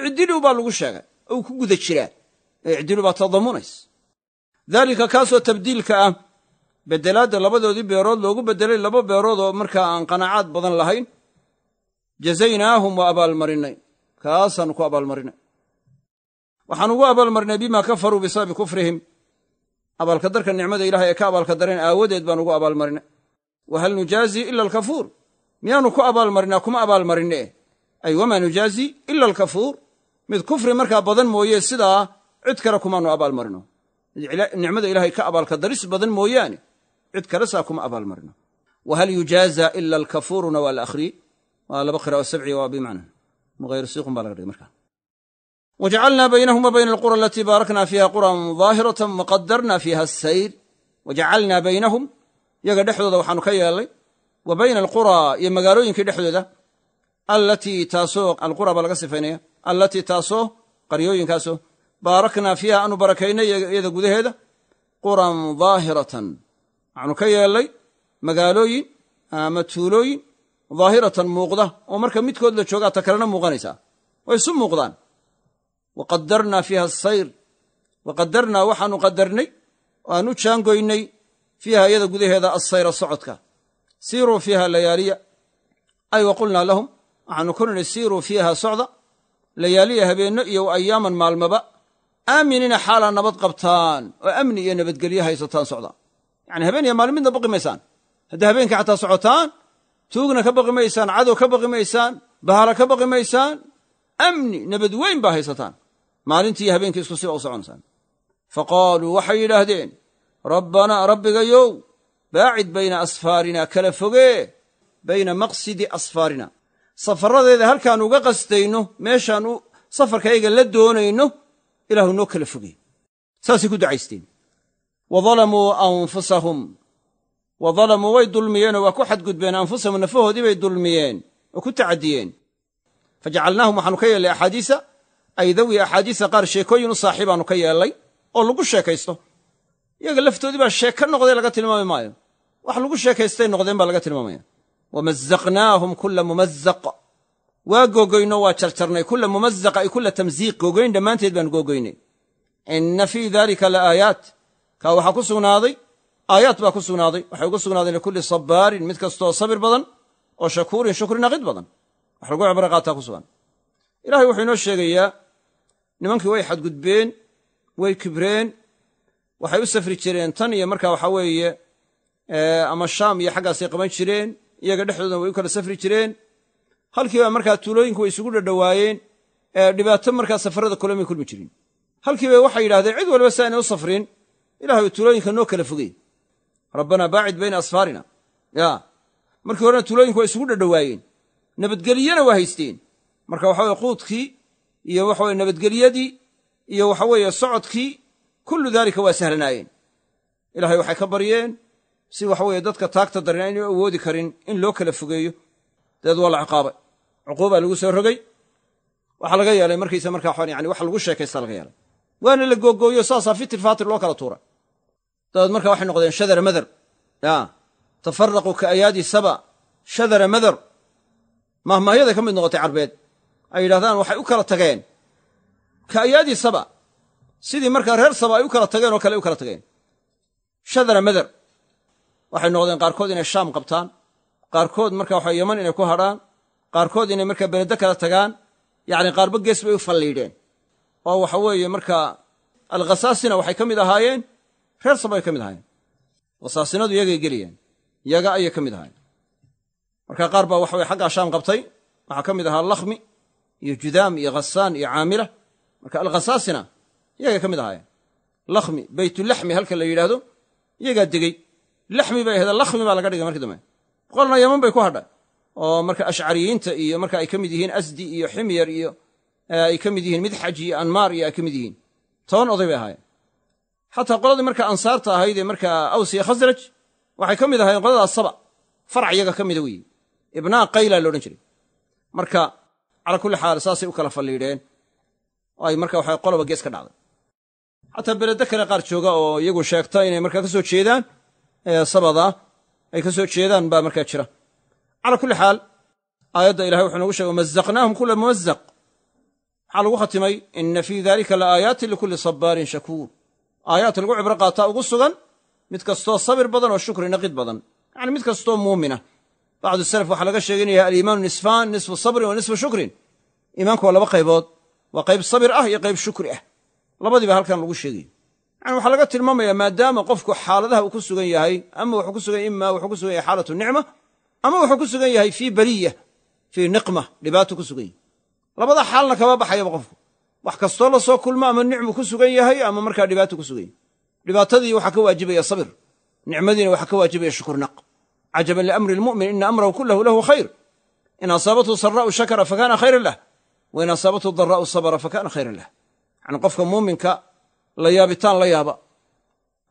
icdiluu baa lagu sheegay ou ku guda jiraa icdiluu baa tadamunays daalika kaasoo tabdiilka ah bedelaadda labadoodii beerood loogu beddelay laba beerood oo markaa aan qanaacaad badan lahayn jazaynaahum waa abaalmarinay kaasaannu ku abaalmarinay waxaan ugu abaalmarnay bima kafaruu bisababi kufrihim abaalkadarka nicmada ilahay ee ka abaalkadareen aawadeed baan ugu abaalmarinay wahal nujaazi ila alkafuur miyaanu ku abaalmarinaa kuma abaalmarine ay wamaa nujaazi ila alkafuur mid kufri markaa badan mooye sidaa cid kale kumaanu abaalmarino nicmada ilaahay ka abaalkadaris badan mooyaane cid kalesaa kuma abaalmarino wahal yujaaza ila alkafuuruna waa laahriy waa laba qira o sabci waa bimacna muayr siiqun baa laga dhigay markaa wajacalnaa baynahuma bayna alqura alatii baarakna fiiha quran daahiratan waqadarna fiiha asayr wajacalnaa baynahum yaga dhexdooda waxaanu ka yeelnay wa bayna alqura iyo magaalooyinkii dhexdooda allatii taasoo alqura baa laga sifaynaya allatii taasoo qaryooyinkaasoo baaraknaa fiiha aanu barakaynay iyada gudaheeda quran daahiratan waxaanu ka yeelnay magaalooyin ama tuulooyin daahiratan muuqda oo marka midkood la joogaa ta kalena muuqanaysaa way muuqdaan waqadarnaa fiiha asayr waqadarnaa waxaanu qadarnay oo aanu jaangoynay fiiha iyada gudaheeda asayra socodka siiruu fiiha layaaliya ay wa qulnaa lahum waxaanu ku nidhi siiruu fiiha socda layaaliya habeenno iyo wa ayaaman maalmaba aaminina xaalaa nabad qabtaan oo amni iyo nabadgelyo haysataan socda yacni habeen iyo maalin midna baqi maysaan haddaa habeenkii xataa socotaan tuugna ka baqi maysaan cadow ka baqi maysaan bahala ka baqi maysaan amni nabad weyn baa haysataan maalintii habeenkii isku sida u soconaysaan fa qaaluu waxay yidhaahdeen rabbanaa rabbigayow baacid bayna asfaarina kala fogee bayna maqsidi asfaarina safaradeeda halkaan uga qastayno meeshaan u safarkayaga la doonayno ilaahu noo kala fogee saasay ku ducaysteen wa dalamuu anfusahum wa dalamuu way dulmiyeenoo waa ku xadgudbeen anfusahum nafahoodii bay dulmiyeen oo ku tacadiyeen fa jacalnaahum waxaanu ka yeellay axaadiisa aydawi axaadiisa qaar sheekooyin u saaxiibaanu ka yeelay oo lagu sheekaysto iyaga laftoodii baa sheek ka noqday laga tilmaami maayo wax lagu sheekaystay noqdeen baa laga tilmaamaya wamazaqnaahum kula mumazaq waa googoyno waa jarjarnay kula mumazaq ay kula tamziiq googoyn dhammaanteed baanu googoynay ina fii dalika la aayaat kaa waxaa ku sugnaaday aayaad baa ku sugnaaday waxay ugu sugnaadeen likulli sabaarin mid kastooo sabir badan oo shakuurin shukri naqid badan wax lagu cibro qaataa ku sugan ilahay wuxuu inoo sheegayaa nimankii way xadgudbeen way kibreen waxay u safri jireen tan iyo marka waxa weeye ama shaam iyo xaggaasay qaban jireen iyaga dhexdoodana way u kala safri jireen halkiiba markaa tuulooyinku way isugu dhadhawaayeen dhibaato markaa safarada kulamay kulmi jirin halkiiba waxay yidhahdeen cid walba si aynay u safrin ilaahw tuulooyinka noo kala fogeen rabbanaa baacid bayna asfaarina ya markii horena tuulooyinku waa isugu dhadhawaayeen nabadgelyana waa haysteen marka waxaa weye quudkii iyo waxa waxaweye nabadgelyadii iyo waxaweeye socodkii kullu daalika waa sahlanaayeen ilaahay waxay ka baryeen si waxaweye dadka taagta darin aynuu awoodi karin in loo kala fogeeyo dabeed waa la ciqaabay cuquuba lagu soo rogay waxaa laga yeelay markiisa markaa yani wax lagu sheekaysta laga yeelay waana la googooyo saasaa fitir faatir loo kala tuuray dabeed marka waxay noqdeen shadara madar tafaraquu ka ayaadi saba shadara madar mahmaahyada ka mid noqotay carbeed ay yidhahdaan waxay u kala tageen ka'yaadii saba sidii markaa reer saba ay u kala tageen oo kale u kala tageen shadara meder waxay noqdeen qaarkood inay shaam qabtaan qaarkood marka waxa yaman inay ku hadhaan qaarkood inay markaa benedo kala tagaan yacni qaarba gees bay u falliidheen oo waxa weeye markaa alkhasaasina waxay ka mid ahaayeen reer saba ay ka mid ahaayeen khasaasinadu yagay gelayeen yaga ayay ka mid ahaayeen marka qaar baa waxa weye xaggaa shaam qabtay waxaa ka mid ahaa lakhmi iyo judaam iyo khasaan iyo caamila marka alkhasaasina iyaga ka mid ahaayeen lakhmi beytulaxmi halka la yidhaahdo iyagaa degey laxmi bay ahayd lakhmi baa laga dhigay markii dambe qolna yaman bay ku hadha oo marka ashcariyiinta iyo marka ay ka mid yihiin asdi iyo ximyar iyo eh, ay ka mid yihiin midxaj iyo anmaar iyo ay ka mid yihiin toban oday bay ahaayeen xataa qoladii marka ansaarta ahaydee markaa aws iyo khasraj waxay ka mid ahaayeen qoladaas saba farac iyaga ka mida weeye ibnaa qaylaa loodhan jiray marka calaa kulli xaal saasay u kala falliidheen ay marka waxa qoloba gees ka dhacday xataa belede kale qaar jooga oo iyagu sheegta inay markaa kasoo jeedaan sabada ay kasoo jeedaan baa markaa jira calaa kulli xaal aayadda ilahay wuxuu nagu shegay wamazaqnaahum kula muwazaq maxaa lagu khatimay ina fii dalika la aayaatin likulli sabaarin shakuur aayaat lagu cibro qaataa ugu sugan mid kastoo sabir badan oo shukri naqid badan yani mid kastoo muumina ah bacdu salaf waxaa laga sheeganaya aliimaanu nisfaan nisfu sabrin wa nisfu shukrin iimaanku waa laba qaybood waa qayb sabir ah iyo qayb shukri ah labadiiba halkan lagu sheegaya yani waxaa laga tilmaamaya maadaama qofku xaaladaha uu ku sugan yahay ama wuxuu ku sugan ima wuxuu ku sugan yahay xaalatu nicma ama wuxuu ku sugan yahay fii baliya fii niqma dhibaato ku sugan yahy labada xaalna kama baxayaba qofku wax kastoo la soo kulmo ama nicmu ku sugan yahay ama markaa dhibaato ku sugan yahay dhibaatadii waxaa ka waajibaya sabir nicmadiina waxaa ka waajibaya shukur cajaban liamri lmumin ina amrahu kulahu lahu khayr in asaabathu sarau shakara fakaana khayran lah wain asaabathu daraau sabra fakaana khayran lah yani qofka muuminka la yaabitaan la yaaba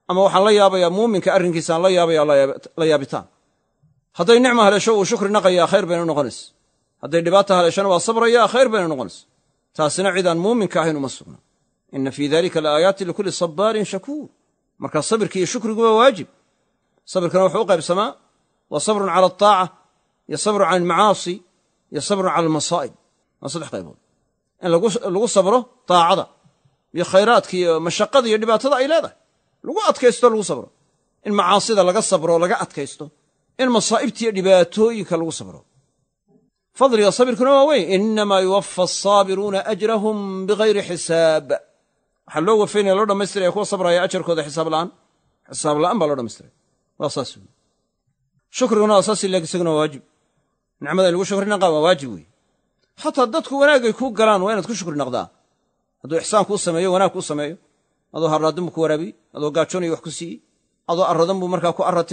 ama waxaan la yaabayaa muuminka arrinkiisaaan la yaabaya la yaabitaan hadday nicma haleesho uu shukri naqayaa khayr bayna noqonaysa hadday dhibaata haleeshana waa sabraya khayr bayna noqonaysa taasina cidaan muuminka ahayn uma sugna ina fii dalika laaayaati likulli sabaarin shakuur marka sabirki iyo shukrigu waa waajib sabirkana wuxuu waa sabrun cala altaaca iyo sabrun cala almacaasi iyo sabrun cala almasaa'ib waa saddex qaybood in lagu sabro taacada iyo khayraadka iyo mashaqada iyo dhibaatada ay leedahay lagu adkaysto lagu sabro in macaasida laga sabro laga adkaysto in masaa'ibta iyo dhibaatooyinka lagu sabro fadliga sabirkuna waa weyn inamaa yuwafa asaabiruuna ajrahum bigayri xisaab waxaa loo wafaynaya loo dhammaystiraya kuwa sabraya ajarkooda xisaab la'aan xisaab la'aan baa loo dhamaystiraya waa saas wey shukriguna waa soo sila waa waajib nicmada lagu shukri naqaa waa waajib wey xataa dadku wanaagay kuu galaan waa inaad ku shukri naqdaa hadduu ixsaan kuu sameeyo wanaag kuu sameeyo adoo harraadin buu ku waraabiyey adoo gaajoonaya wax ku siiyey adoo arradan buu markaa ku arra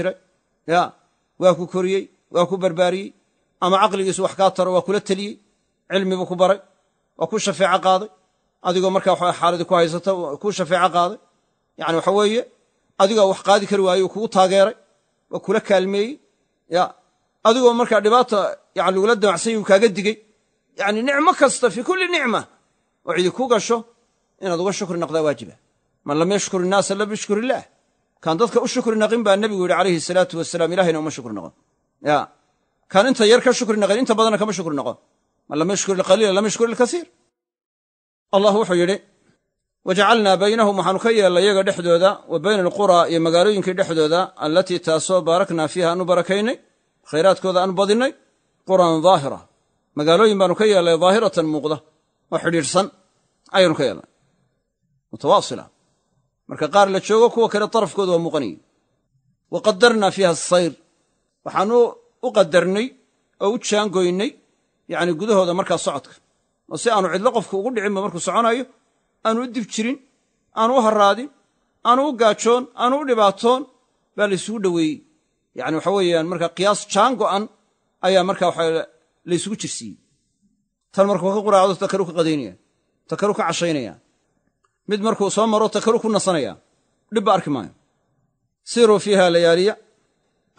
ya waa ku koriyey waa ku barbaariyey ama caqligiisu wax kaa taro waa kula teliyey cilmibu ku baray waa ku shafeeco qaaday adigoo markaa xaaladii ku haysata ku shafeeco qaaday yani waxa weeye adigoo wax qaadi kari waaye kugu taageeray waa kula kaalmeeyey ya adigoo markaa dhibaata yani lagula damacsanyuu kaaga digey yani nicmo kasta fii kulli nicma oo cidi ku gasho inaad uga shukri noqdaa waajiba man lam yashkur innaasa la bishkur illaah kaan dadka u shukri naqin baa nebigu yidhi calayhi salaatu wasalaam ilahayna uma shukri noqon ya kaan inta yar ka shukri naqin inta badanna kama shukri noqon man lam yashkur ilqaliila lam yashkur ilkasiir allah wuxuu yidhi wajacalnaa baynahum waxaanu ka yeellay yaga dhexdooda wa bayna alquraa iyo magaalooyinkii dhexdooda allatii taasoo baaraknaa fiiha aanu barakaynay khayraadkooda aanu badinay quran daahira magaalooyin baanu ka yeellay daahiratan muuqda oo xidhiidhsan ayaanu ka yeelnay mutawaaila marka qaar la joogo kuwa kale darafkooda waa muuqanayay wa qadarnaa fiiha asayr waxaanu u qadarnay oo u jaangoynay yacni gudahooda markaa socodka oo si aanu cidlo qofku ugu dhicinba markuu soconayo aan u dib jirin aanu u haraadin aanu u gaajoon aanu u dhibaatoon baa laysugu dhoweeyey yacni waxa weeyaan markaa qiyaas jaan go'an ayaa marka waxa laysugu jirsiiyey tan markuu ka quraacdo takaru ka qadaynaya takaru ka cashaynaya mid markuu soo maro takaru ku nasanaya dhibba arki maayo siiruu fiiha layaaliya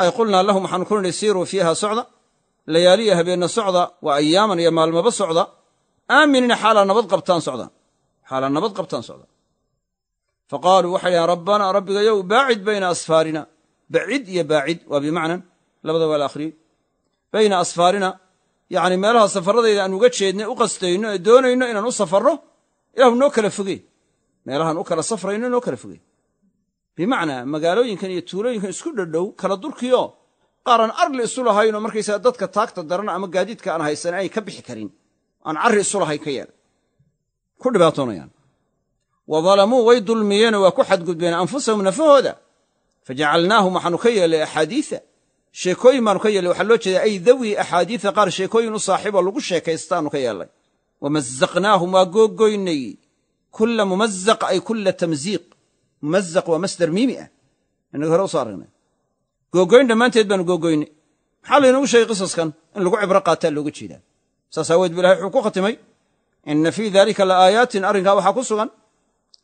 ay qulnaa lahum waxaanu ku nidhi siiruu fiiha socda layaaliya habeenna socda waa ayaaman iyo maalmaba socda aaminina xaalaa nabad qabtaan socdaan xaala nabad qabtaan socda fa qaaluu waxay dhaheen rabbanaa rabbiga yow baacid bayna asfaarina bacid iyo baacid waa bimacnan labada waa la laakhriyey bayna asfaarina yacni meelaha safaradayda aan uga jeednay u qastayno ee doonayno inaan u safarno ilaahu noo kala fogey meelahaan u kala safrayno noo kala fogey bimacnaa magaalooyinkan iyo tuulooyinkan isku dhadhow kala durkiyo qaaran arli isu lahaynoo markaysaga dadka taagta daran ama gaadiidka aan haysan ay ka bixi karin aan carri isu lahayn ka yeela ku dhibaatoonayaan wa dalamuu way dulmiyeenoo waa ku xadgudbeen anfusahum nafahooda fa jacalnaahum waxaanu ka yeellay axaadiia sheekooyin baanu ka yeelay waxaa loo jeedaa ay dawi axaadiia qaar sheekooyin u saaxiiboo lagu sheekaystaanu ka yeellay wa mazaqnaahum waa googoynay kulla mumazaq ay kulla tamsiiq mumazaq waa masdar miimi ah innaga hore usoo aragnay googoyn dhammaanteed baanu googoynay maxaa laynoogu sheegay qisaskan in lagu cibro qaataa looga jeedaa saas aaweed bu ilahay wuxuu ku khatimay ina fii dalika aayaatin arrinkaa waxaa ku sugan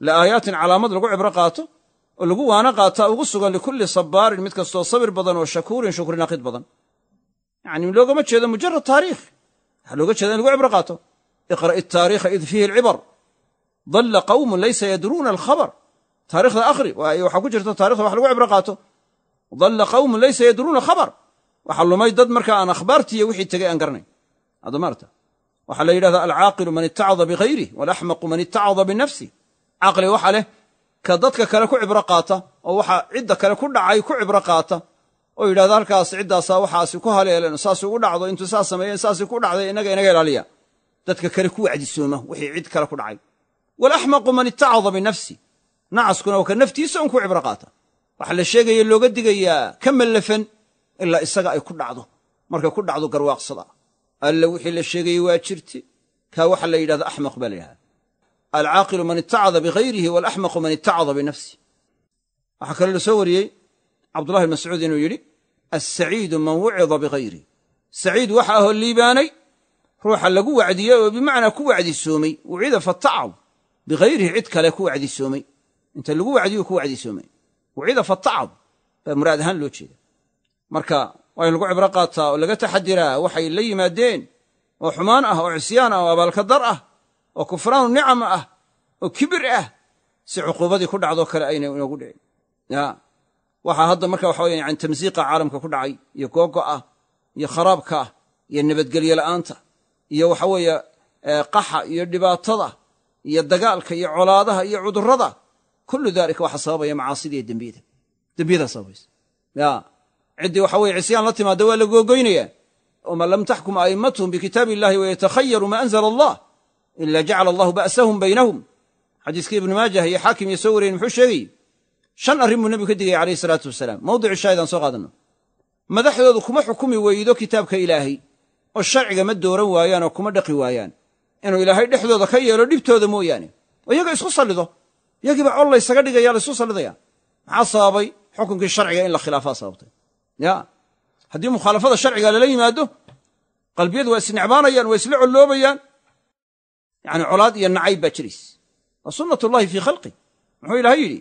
la'aayaatin calaamad lagu cibro qaato oo lagu waana qaataa ugu sugan likulli sabaarin mid kastoo sabir badan oo shakuurin shukrinaqid badan yani loogama jeedo mujarad taariikh waxaa looga jeeda in lagu cibro qaato iqra' itaariikha id fiihi alcibar dalla qawmun laysa yadruuna alkhabar taarikhda akhri waxaa ku jirta taarikhda wax lagu cibro qaato dalla qawmun laysa yadruuna khabar waxaa lumay dad markaa aan akhbaartiiyo wixii tegey aan garanayn waxaa la yidhahdaa alcaaqilu man itacada bikayri walaxmaqu man itacada binafsi caqli waxa leh ka dadka kale ku cibro qaata oo waxa cidda kale ku dhacay ku cibro qaata oo yidhahda halkaas ciddaasaa waxaasi ku haleelan saas ugu dhacdo intuu saas sameeyeen saasi ku dhacday inaga inaga ilaaliya dadka kale ku wacdisooma wixii cid kale ku dhacay walaxmaqu man itacada binafsi nacaskuna waa ka naftiisa un ku cibro qaata waxa la sheegaya looga digayaa ka mallafan ilaa isaga ay ku dhacdo markay ku dhacdo garwaaqsada alla wixii la sheegayey waa jirti kaa waxa la yidhahda axmaq baa la yidhahda alcaaqilu man itacada bihayrihi walaxmaqu man itacada binafsih waxaa kaloo la soo wariyey cabdullahi bn mascuud inuu yidhi assaciidu man wucida bihayrih saciid waxa ahoo liibaanay ruuxa lagu wacdiyey oo bimacnaa ku wacdisoomay wucida fatacad bihayrihi cid kale ku wacdisoomay inta lagu wacdiyo ku wacdisoomay wucida fatacad baa muraad ahaan loo jeeda marka waa in lagu cibro qaataa oo laga taxadiraa waxay la yimaadeen oo xumaan ah oo cisyaan ah oo abaalkadar ah oo kufraanu nicam ah oo kibir ah si cuquubadii ku dhacdoo kale ayna inoogu dhicin waxaa hadda marka waxa weya yani tamsiiqa caalamka ku dhacay iyo googo'ah iyo kharaabkaah iyo nabadgelye la'aanta iyo waxa weeye qaxa iyo dhibaatada iyo dagaalka iyo colaadaha iyo cudurrada kullu dalika waxaa sababaya macaasidaiyo dembiyada dembiyadaa sababaysa ciddii waxa weye cisyaan la timaada waa la googoynaya oo man lam taxkum a'immatuhum bikitaabi illahi wayatakhayaru ma anzala allah ila jacala allahu ba'sahum baynahum xadiiskii ibnu maajah iyo xaakim iyo soo wariyen muxuu sheegayey shan arrin buu nebigu ka digayay calayhi isalaatu wasalaam mawdicu shaahidaan soo qaadanno madaxdoodu kuma xukumi weydo kitaabka ilaahay oo sharciga ma dooran waayaan oo kuma dhaqi waayaan inuu ilaahay dhexdooda ka yeelo dhibtooda mooyaane oo iyaga isku sallido iyagiiba col laysaga dhigaya laysku sallidaya maxaa sababay xukunkii sharciga in la khilaafaa sababtay ya haddii mukhaalafada sharciga lala yimaado qalbiyad waa isnecbaanayaan way isla colloobayaan yani colaad iyo nacayb baa jiris waa sunnat fii khalqi muxuu ilaah yidhi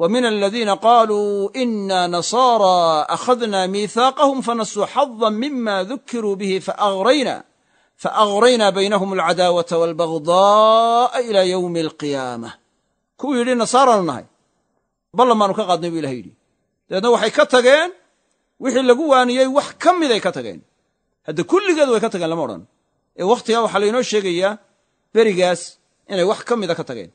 wmin min aladiina qaaluu ina nasaara akhadna miihaaqahum fanasuu xada mima dukiruu bihi faagrayna baynahum alcadaawata walbagdaaa ila ywmi alqiyaamah kuwuu yidhi nasaaranu nahay ballan baanu ka qaadnay buu ilah yidhi dabeedna waxay ka tageen wixii lagu waaniyey wax ka miday ka tageen hadda kulligeed way ka tageen lama odhan ee wakhtigaa waxaa laynoo sheegayaa berigaas inay wax ka mida ka tageen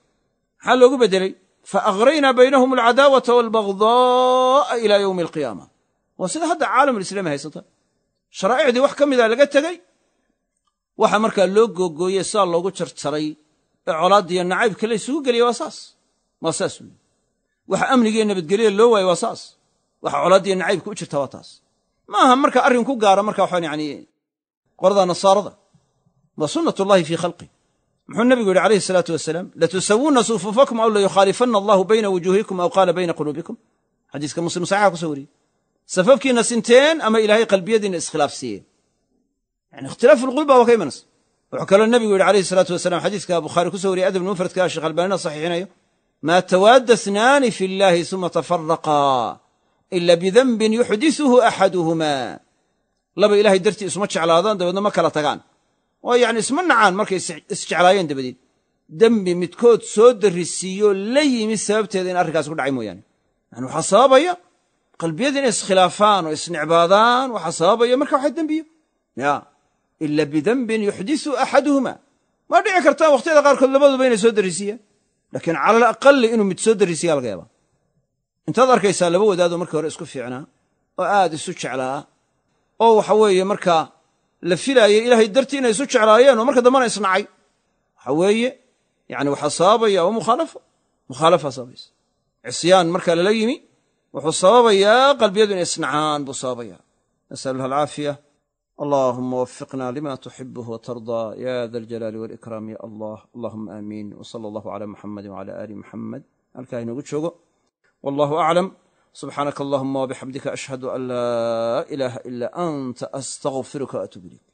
maxaa loogu beddeley fa akraynaa baynahum alcadaawata waalbagdaa'a ilaa yowmi alqiyaama waa sida hadda caalamulislaami haysata sharaa'icdii wax ka mida laga tegey waxa markaa loo googooyey saa loogu jarjaray ee colaaddiiyo nacaybka la ysugu geliya waa saas waa saas weeye waxa amnigiiyo nabadgelyada loo waaye waa saas waxa coladdii nacaybka u jirta waa taas ma marka arrin ku gaara marka waxaan yani qolada nasaarada waa sunnatullahi fii khalqi muxuu nabigu yidhi alayhi salaatu wasalaam latusawunna sufuufakum aw layukhaalifanna allahu bayna wujuuhikum aw qaala bayna quluubikum xadiiska muslim saxixa kuso wariyey safafkiina sinteen ama ilaahay qalbiyadiina iskhilaafsiiyeen yani ikhtilaafu lquluub baa waa ka imanaysa wuxuu kaloo nabigu yidhi alayhi salaatu wasalam xadiiska bukhaari kuso wariyey adab mufradka sheekh albaanina saxiixinayo maa tawaada snaani fi llaahi uma tafaraqaa ila bidanbin yuxdisuhu axaduhumaa laba ilaahay dartii isma jeclaadaan dabeedna ma kala tagaan oo yacni isma nacaan markay isjeclaayeen dabadeed dembi midkood soo darisiiyo la yimi sababteeda in arrinkaasi ku dhacay mooyaane yani waxaa sababaya qalbiyada inay iskhilaafaan oo isnicbaadaan waxaa sababaya marka waxay dembiyo ya ila bidanbin yuxdisu axaduhuma ma dhici kartaan wakhtiyada qaarkood labaduba inay soo darrisiiyaan laakiin cala alaqali inuu mid soo darrisiyaa laga yaabaa intaad arkaysaa laba wadaadoo markii hore isku fiicnaa oo aad isu jeclaa oo waxa weeye marka la filaayay ilaahay dartii inay isu jeclaayeen oo marka dambana isnacay waxa weeye yani waxaa sababaya waa mukhaalafa mukhaalafa sababaysa cisyaan marka lala yimi wuxuu sababayaa qalbiyadu inay isnacaan buu sababaya nasalulah alcaafiya allahuma wafiqna lima tuxibuh watardaa ya da aljalaali walikraam ya allah allahuma aamiin wsala allahu ala muxamedi wala aali muxamed halkaa inoogu joogo wallahu aclam subxaanaka allahuma wabixamdika ashhadu an laa ilaaha ilaa anta astaqfiruka waatuub ilayk